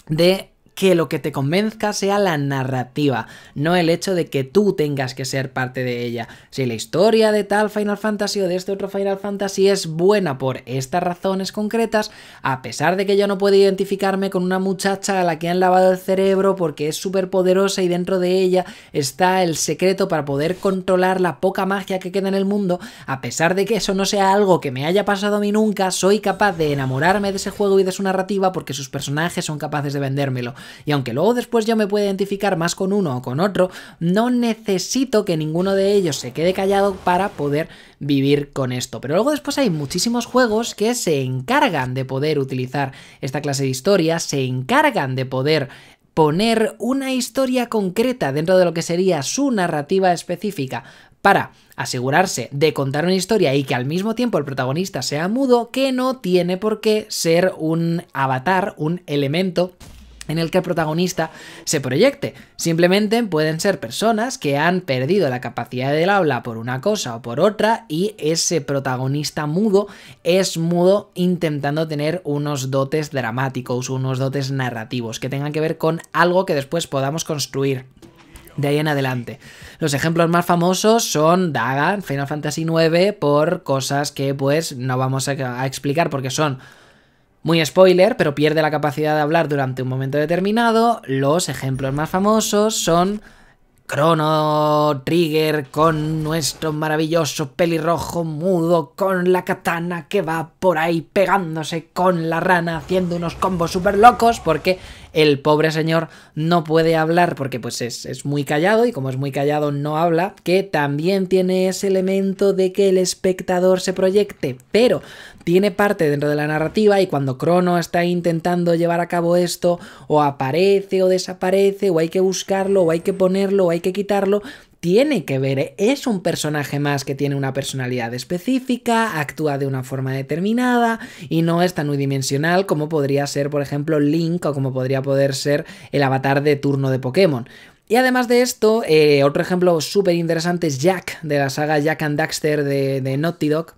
de que lo que te convenzca sea la narrativa, no el hecho de que tú tengas que ser parte de ella. Si la historia de tal Final Fantasy o de este otro Final Fantasy es buena por estas razones concretas, a pesar de que yo no puedo identificarme con una muchacha a la que han lavado el cerebro porque es súper poderosa y dentro de ella está el secreto para poder controlar la poca magia que queda en el mundo, a pesar de que eso no sea algo que me haya pasado a mí nunca, soy capaz de enamorarme de ese juego y de su narrativa porque sus personajes son capaces de vendérmelo y aunque luego después yo me pueda identificar más con uno o con otro, no necesito que ninguno de ellos se quede callado para poder vivir con esto. Pero luego después hay muchísimos juegos que se encargan de poder utilizar esta clase de historia, se encargan de poder poner una historia concreta dentro de lo que sería su narrativa específica para asegurarse de contar una historia y que al mismo tiempo el protagonista sea mudo, que no tiene por qué ser un avatar, un elemento en el que el protagonista se proyecte. Simplemente pueden ser personas que han perdido la capacidad del habla por una cosa o por otra y ese protagonista mudo es mudo intentando tener unos dotes dramáticos, unos dotes narrativos que tengan que ver con algo que después podamos construir de ahí en adelante. Los ejemplos más famosos son Daga, Final Fantasy IX, por cosas que pues no vamos a explicar porque son muy spoiler, pero pierde la capacidad de hablar durante un momento determinado. Los ejemplos más famosos son Chrono Trigger con nuestro maravilloso pelirrojo mudo con la katana que va por ahí pegándose con la rana haciendo unos combos súper locos porque el pobre señor no puede hablar porque pues es, es muy callado y como es muy callado no habla, que también tiene ese elemento de que el espectador se proyecte, pero tiene parte dentro de la narrativa y cuando Crono está intentando llevar a cabo esto, o aparece o desaparece, o hay que buscarlo, o hay que ponerlo, o hay que quitarlo, tiene que ver, ¿eh? es un personaje más que tiene una personalidad específica, actúa de una forma determinada y no es tan unidimensional como podría ser, por ejemplo, Link o como podría poder ser el avatar de turno de Pokémon. Y además de esto, eh, otro ejemplo súper interesante es Jack, de la saga Jack and Daxter de Naughty Dog,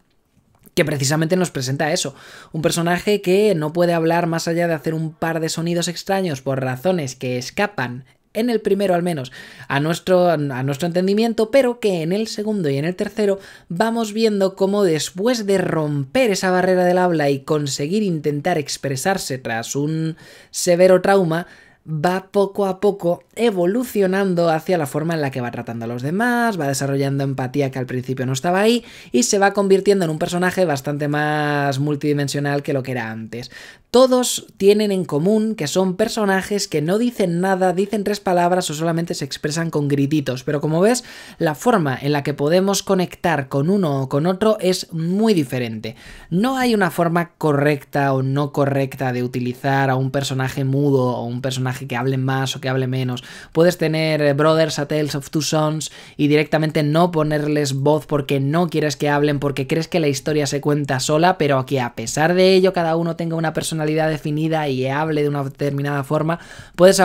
que precisamente nos presenta eso, un personaje que no puede hablar más allá de hacer un par de sonidos extraños por razones que escapan en el primero al menos, a nuestro, a nuestro entendimiento, pero que en el segundo y en el tercero vamos viendo cómo después de romper esa barrera del habla y conseguir intentar expresarse tras un severo trauma, va poco a poco evolucionando hacia la forma en la que va tratando a los demás, va desarrollando empatía que al principio no estaba ahí y se va convirtiendo en un personaje bastante más multidimensional que lo que era antes. Todos tienen en común que son personajes que no dicen nada, dicen tres palabras o solamente se expresan con grititos, pero como ves, la forma en la que podemos conectar con uno o con otro es muy diferente. No hay una forma correcta o no correcta de utilizar a un personaje mudo o un personaje que hable más o que hable menos. Puedes tener eh, Brothers a Tales of Two Sons y directamente no ponerles voz porque no quieres que hablen, porque crees que la historia se cuenta sola, pero que a pesar de ello cada uno tenga una persona personalidad definida y hable de una determinada forma, puedes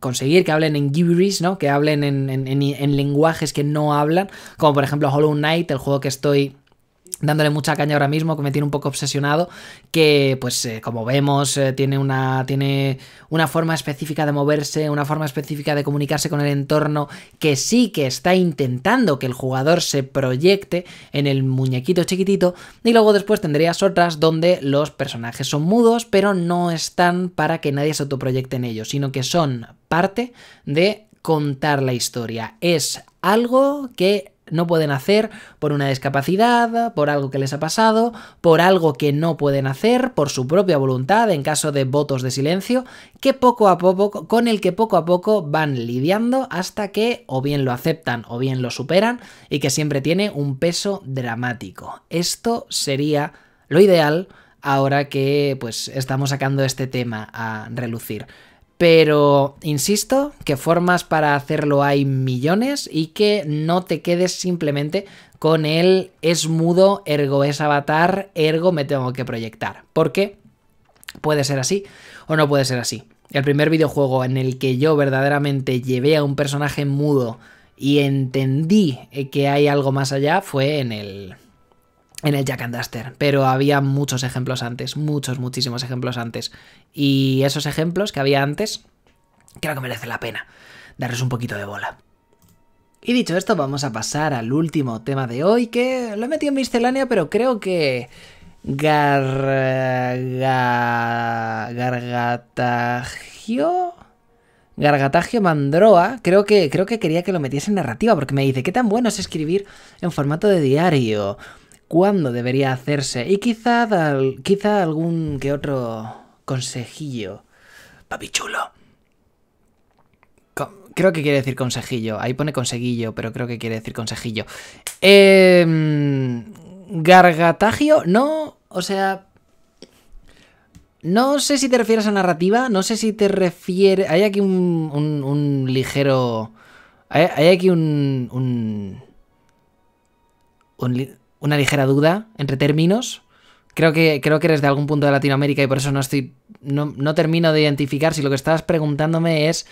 conseguir que hablen en gibberish, ¿no? Que hablen en, en lenguajes que no hablan, como por ejemplo Hollow Knight, el juego que estoy dándole mucha caña ahora mismo, que me tiene un poco obsesionado, que pues eh, como vemos eh, tiene, una, tiene una forma específica de moverse, una forma específica de comunicarse con el entorno, que sí que está intentando que el jugador se proyecte en el muñequito chiquitito, y luego después tendrías otras donde los personajes son mudos, pero no están para que nadie se autoproyecte en ellos, sino que son parte de contar la historia. Es algo que no pueden hacer por una discapacidad, por algo que les ha pasado, por algo que no pueden hacer, por su propia voluntad en caso de votos de silencio, que poco a poco, con el que poco a poco van lidiando hasta que o bien lo aceptan o bien lo superan y que siempre tiene un peso dramático. Esto sería lo ideal ahora que pues estamos sacando este tema a relucir. Pero insisto que formas para hacerlo hay millones y que no te quedes simplemente con el es mudo, ergo es avatar, ergo me tengo que proyectar. Porque puede ser así o no puede ser así. El primer videojuego en el que yo verdaderamente llevé a un personaje mudo y entendí que hay algo más allá fue en el en el Jack and Duster, pero había muchos ejemplos antes, muchos, muchísimos ejemplos antes. Y esos ejemplos que había antes, creo que merece la pena darles un poquito de bola. Y dicho esto, vamos a pasar al último tema de hoy, que lo he metido en miscelánea, pero creo que... Gar. Gargatagio... Gargatagio Mandroa, creo que, creo que quería que lo metiese en narrativa, porque me dice, ¿qué tan bueno es escribir en formato de diario? cuándo debería hacerse y quizá, quizá algún que otro consejillo. Papichulo. creo que quiere decir consejillo. Ahí pone conseguillo, pero creo que quiere decir consejillo. Em, gargatagio, no, o sea... No sé si te refieres a narrativa, no sé si te refieres... Hay aquí un, ligero... Hay, aquí un... un, una ligera duda entre términos. Creo que, creo que eres de algún punto de Latinoamérica y por eso no estoy. No, no termino de identificar si lo que estabas preguntándome es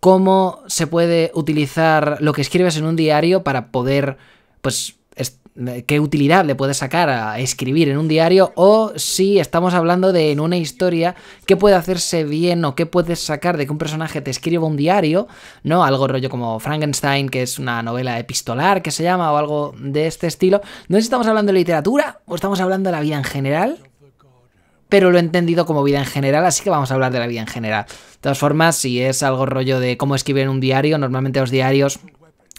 cómo se puede utilizar lo que escribes en un diario para poder pues eh, qué utilidad le puede sacar a escribir en un diario o si estamos hablando de en una historia qué puede hacerse bien o qué puedes sacar de que un personaje te escriba un diario, ¿no? Algo rollo como Frankenstein, que es una novela epistolar que se llama o algo de este estilo. No sé si estamos hablando de literatura o estamos hablando de la vida en general. Pero lo he entendido como vida en general, así que vamos a hablar de la vida en general. De todas formas, si es algo rollo de cómo escribir en un diario, normalmente los diarios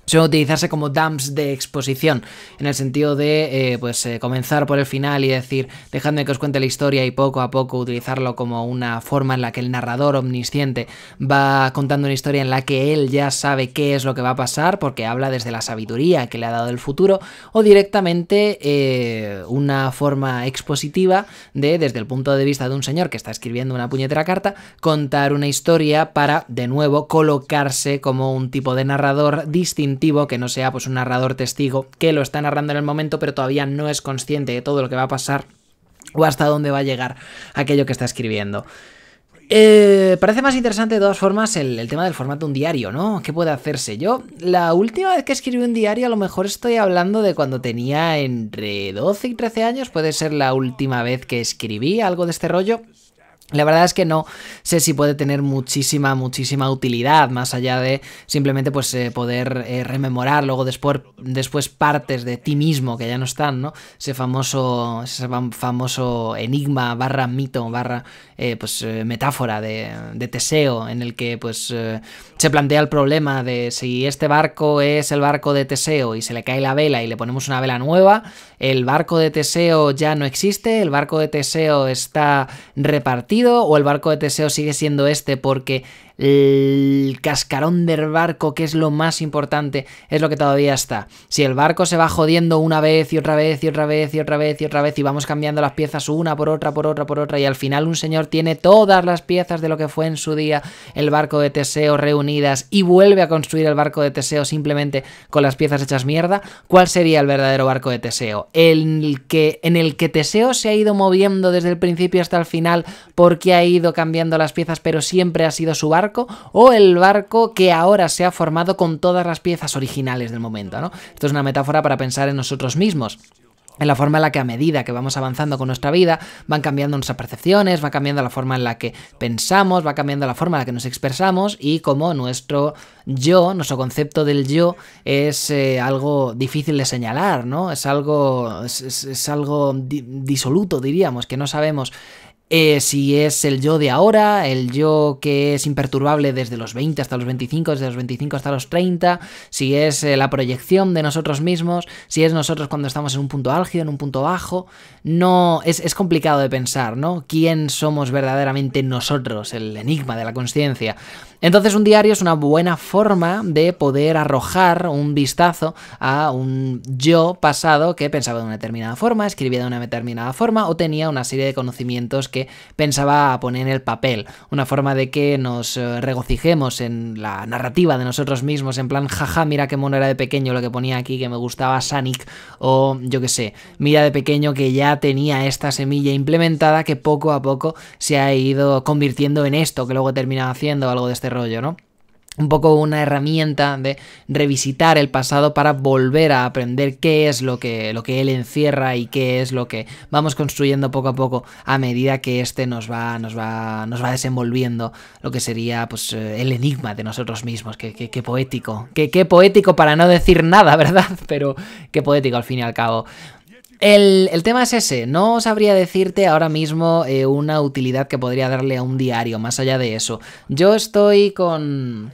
suelen utilizarse como dumps de exposición, en el sentido de eh, pues eh, comenzar por el final y decir, dejadme que os cuente la historia y poco a poco utilizarlo como una forma en la que el narrador omnisciente va contando una historia en la que él ya sabe qué es lo que va a pasar porque habla desde la sabiduría que le ha dado el futuro o directamente eh, una forma expositiva de desde el punto de vista de un señor que está escribiendo una puñetera carta contar una historia para de nuevo colocarse como un tipo de narrador distinto que no sea pues un narrador testigo que lo está narrando en el momento pero todavía no es consciente de todo lo que va a pasar o hasta dónde va a llegar aquello que está escribiendo. Eh, parece más interesante de todas formas el, tema del formato de un diario, ¿no? ¿Qué puede hacerse? Yo, la última vez que escribí un diario, a lo mejor estoy hablando de cuando tenía entre 12 y 13 años, puede ser la última vez que escribí algo de este rollo. La verdad es que no sé si puede tener muchísima, muchísima utilidad, más allá de simplemente pues eh, poder eh, rememorar luego después, después partes de ti mismo que ya no están, ¿no? Ese famoso, ese famoso enigma barra mito barra eh, pues metáfora de, de, Teseo en el que pues se plantea el problema de si este barco es el barco de Teseo y se le cae la vela y le ponemos una vela nueva, el barco de Teseo ya no existe, el barco de Teseo está repartido o el barco de Teseo sigue siendo este porque el cascarón del barco, que es lo más importante, es lo que todavía está. Si el barco se va jodiendo una vez y otra vez y otra vez y otra vez y otra vez y vamos cambiando las piezas una por otra, por otra, por otra, y al final un señor tiene todas las piezas de lo que fue en su día el barco de Teseo reunidas y vuelve a construir el barco de Teseo simplemente con las piezas hechas mierda, ¿cuál sería el verdadero barco de Teseo? El que, en el que Teseo se ha ido moviendo desde el principio hasta el final porque ha ido cambiando las piezas, pero siempre ha sido su barco o el barco que ahora se ha formado con todas las piezas originales del momento, ¿no? Esto es una metáfora para pensar en nosotros mismos en la forma en la que a medida que vamos avanzando con nuestra vida, van cambiando nuestras percepciones, va cambiando la forma en la que pensamos, va cambiando la forma en la que nos expresamos y como nuestro yo, nuestro concepto del yo es eh, algo difícil de señalar, ¿no? Es algo, es, algo disoluto, diríamos, que no sabemos eh, si es el yo de ahora, el yo que es imperturbable desde los 20 hasta los 25, desde los 25 hasta los 30, si es eh, la proyección de nosotros mismos, si es nosotros cuando estamos en un punto álgido, en un punto bajo, no es, es complicado de pensar, ¿no? ¿Quién somos verdaderamente nosotros? El enigma de la conciencia. Entonces un diario es una buena forma de poder arrojar un vistazo a un yo pasado que pensaba de una determinada forma, escribía de una determinada forma o tenía una serie de conocimientos que pensaba poner en el papel. Una forma de que nos eh, regocijemos en la narrativa de nosotros mismos, en plan, jaja, mira qué mono era de pequeño lo que ponía aquí, que me gustaba Sonic o yo qué sé, mira de pequeño que ya tenía esta semilla implementada que poco a poco se ha ido convirtiendo en esto, que luego termina haciendo algo de este este rollo, ¿no? un poco una herramienta de revisitar el pasado para volver a aprender qué es lo que, lo que él encierra y qué es lo que vamos construyendo poco a poco a medida que este nos va, nos va, nos va desenvolviendo lo que sería pues, eh, el enigma de nosotros mismos. Qué, poético, qué poético para no decir nada, ¿verdad? Pero qué poético al fin y al cabo. El, tema es ese, no sabría decirte ahora mismo eh, una utilidad que podría darle a un diario, más allá de eso. Yo estoy con...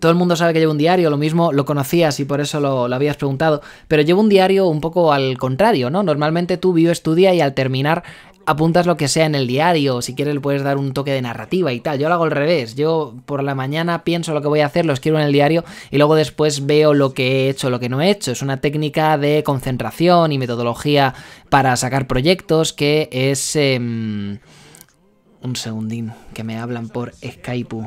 Todo el mundo sabe que llevo un diario, lo mismo lo conocías y por eso lo, habías preguntado, pero llevo un diario un poco al contrario, ¿no? Normalmente tú vives y al terminar apuntas lo que sea en el diario, si quieres le puedes dar un toque de narrativa y tal. Yo lo hago al revés, yo por la mañana pienso lo que voy a hacer, lo escribo en el diario y luego después veo lo que he hecho, lo que no he hecho. Es una técnica de concentración y metodología para sacar proyectos que es... Em, un segundín, que me hablan por Skype.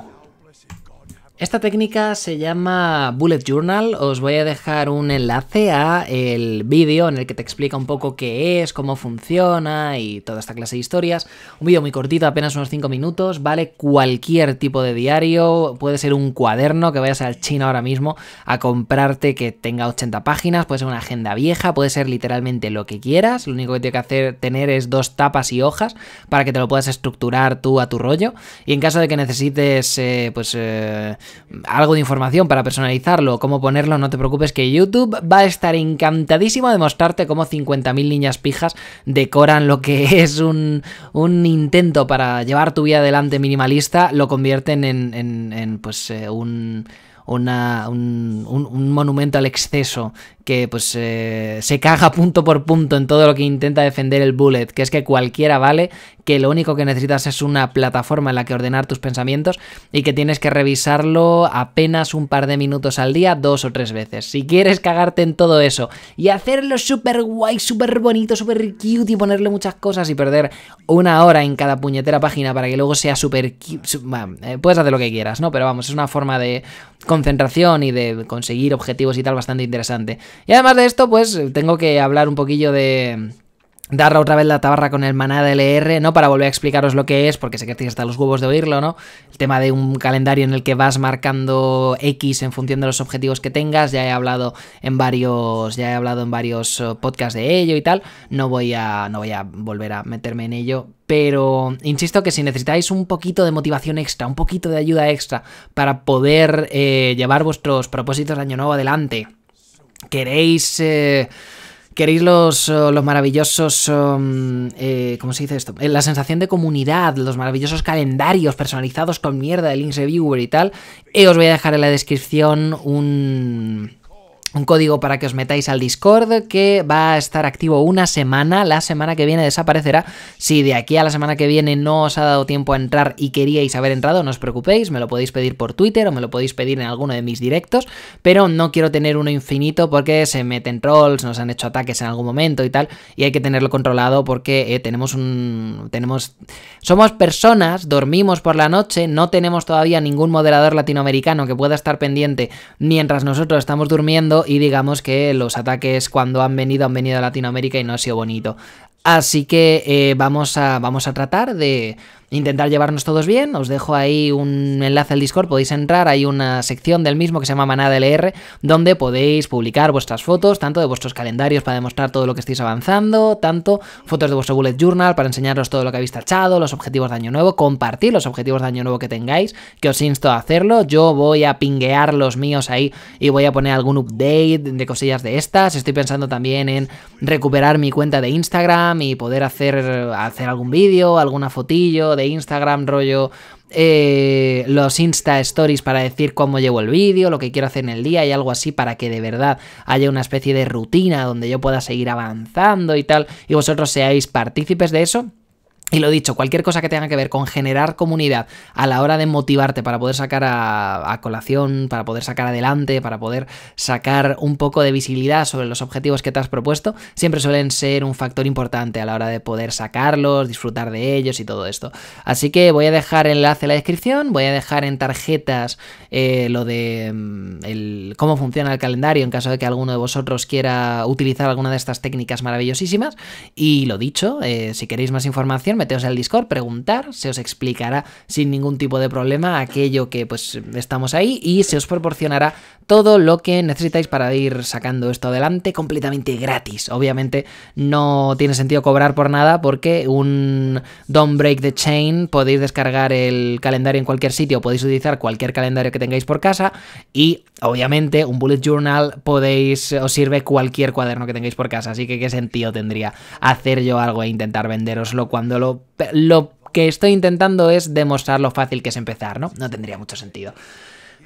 Esta técnica se llama Bullet Journal. Os voy a dejar un enlace a el vídeo en el que te explica un poco qué es, cómo funciona y toda esta clase de historias. Un vídeo muy cortito, apenas unos 5 minutos. Vale cualquier tipo de diario. Puede ser un cuaderno que vayas al chino ahora mismo a comprarte que tenga 80 páginas. Puede ser una agenda vieja. Puede ser literalmente lo que quieras. Lo único que tienes que hacer tener es dos tapas y hojas para que te lo puedas estructurar tú a tu rollo. Y en caso de que necesites, eh, pues... Eh, algo de información para personalizarlo, cómo ponerlo, no te preocupes que YouTube va a estar encantadísimo de mostrarte cómo 50.000 niñas pijas decoran lo que es un, un, intento para llevar tu vida adelante minimalista, lo convierten en, en, pues eh, un... un, un, monumento al exceso que pues eh, se caga punto por punto en todo lo que intenta defender el bullet, que es que cualquiera vale, que lo único que necesitas es una plataforma en la que ordenar tus pensamientos y que tienes que revisarlo apenas un par de minutos al día, dos o tres veces. Si quieres cagarte en todo eso y hacerlo súper guay, súper bonito, súper cute y ponerle muchas cosas y perder una hora en cada puñetera página para que luego sea súper cute, eh, puedes hacer lo que quieras, ¿no? Pero vamos, es una forma de concentración y de conseguir objetivos y tal bastante interesante. Y además de esto, pues tengo que hablar un poquillo de dar otra vez la tabarra con el maná de LR, e ¿no? Para volver a explicaros lo que es, porque sé que estáis hasta los huevos de oírlo, ¿no? El tema de un calendario en el que vas marcando X en función de los objetivos que tengas, ya he hablado en varios, ya he hablado en varios eh, podcasts de ello y tal, no voy a, no voy a volver a meterme en ello, pero insisto que si necesitáis un poquito de motivación extra, un poquito de ayuda extra para poder eh, llevar vuestros propósitos de año nuevo adelante, queréis... Eh, ¿Queréis los, eh, maravillosos... Eh, ¿Cómo se dice esto? La sensación de comunidad, los maravillosos calendarios personalizados con mierda de Links Reviewer y tal. os voy a dejar en la descripción un un código para que os metáis al Discord que va a estar activo una semana. La semana que viene desaparecerá. Si de aquí a la semana que viene no os ha dado tiempo a entrar y queríais haber entrado, no os preocupéis, me lo podéis pedir por Twitter o me lo podéis pedir en alguno de mis directos, pero no quiero tener uno infinito porque se meten trolls, nos han hecho ataques en algún momento y tal, y hay que tenerlo controlado porque eh, tenemos un... tenemos... somos personas, dormimos por la noche, no tenemos todavía ningún moderador latinoamericano que pueda estar pendiente mientras nosotros estamos durmiendo y digamos que los ataques cuando han venido han venido a Latinoamérica y no ha sido bonito. Así que eh, vamos, a, vamos a tratar de, intentar llevarnos todos bien. Os dejo ahí un enlace al Discord, podéis entrar, hay una sección del mismo que se llama Manada LR, e donde podéis publicar vuestras fotos, tanto de vuestros calendarios para demostrar todo lo que estáis avanzando, tanto fotos de vuestro bullet journal para enseñaros todo lo que habéis tachado, los objetivos de año nuevo, compartir los objetivos de año nuevo que tengáis, que os insto a hacerlo. Yo voy a pinguear los míos ahí y voy a poner algún update de cosillas de estas. Estoy pensando también en recuperar mi cuenta de Instagram y poder hacer, hacer algún vídeo, alguna fotillo de Instagram, rollo eh, los Insta Stories para decir cómo llevo el vídeo, lo que quiero hacer en el día y algo así para que de verdad haya una especie de rutina donde yo pueda seguir avanzando y tal, y vosotros seáis partícipes de eso. Y lo dicho, cualquier cosa que tenga que ver con generar comunidad a la hora de motivarte para poder sacar a, colación, para poder sacar adelante, para poder sacar un poco de visibilidad sobre los objetivos que te has propuesto, siempre suelen ser un factor importante a la hora de poder sacarlos, disfrutar de ellos y todo esto. Así que voy a dejar enlace en la descripción, voy a dejar en tarjetas eh, lo de mm, cómo funciona el calendario en caso de que alguno de vosotros quiera utilizar alguna de estas técnicas maravillosísimas. Y lo dicho, eh, si queréis más información, meteos en el Discord, preguntar, se os explicará sin ningún tipo de problema aquello que pues estamos ahí y se os proporcionará todo lo que necesitáis para ir sacando esto adelante completamente gratis. Obviamente no tiene sentido cobrar por nada porque un Don't Break the Chain podéis descargar el calendario en cualquier sitio, podéis utilizar cualquier calendario que tengáis por casa y obviamente un bullet journal podéis os sirve cualquier cuaderno que tengáis por casa, así que qué sentido tendría hacer yo algo e intentar venderoslo cuando lo lo que estoy intentando es demostrar lo fácil que es empezar, ¿no? No tendría mucho sentido.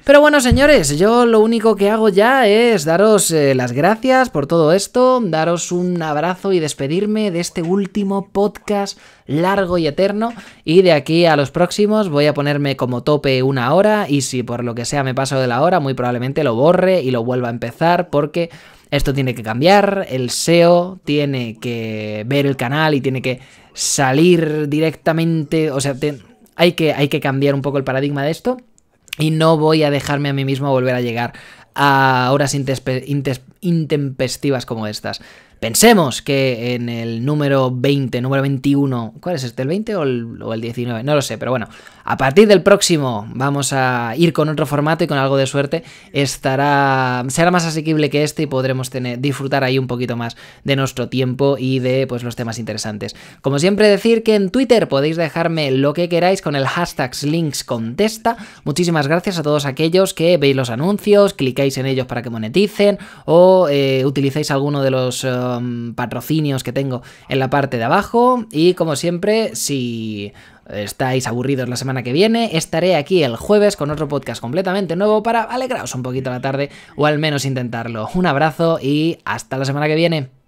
Pero bueno, señores, yo lo único que hago ya es daros eh, las gracias por todo esto, daros un abrazo y despedirme de este último podcast largo y eterno. Y de aquí a los próximos voy a ponerme como tope una hora y si por lo que sea me paso de la hora, muy probablemente lo borre y lo vuelva a empezar porque esto tiene que cambiar, el SEO tiene que ver el canal y tiene que salir directamente, o sea, hay, que, hay que cambiar un poco el paradigma de esto y no voy a dejarme a mí mismo volver a llegar a horas intempestivas como estas. Pensemos que en el número 20, número 21, ¿cuál es este? ¿El 20 o el, 19? No lo sé, pero bueno, a partir del próximo vamos a ir con otro formato y con algo de suerte estará, será más asequible que este y podremos tener, disfrutar ahí un poquito más de nuestro tiempo y de pues, los temas interesantes. Como siempre decir que en Twitter podéis dejarme lo que queráis con el hashtag linkscontesta. Muchísimas gracias a todos aquellos que veis los anuncios, clicáis en ellos para que moneticen o eh, utilicéis alguno de los... Eh, patrocinios que tengo en la parte de abajo. Y como siempre, si estáis aburridos la semana que viene, estaré aquí el jueves con otro podcast completamente nuevo para alegraros un poquito la tarde o al menos intentarlo. Un abrazo y hasta la semana que viene.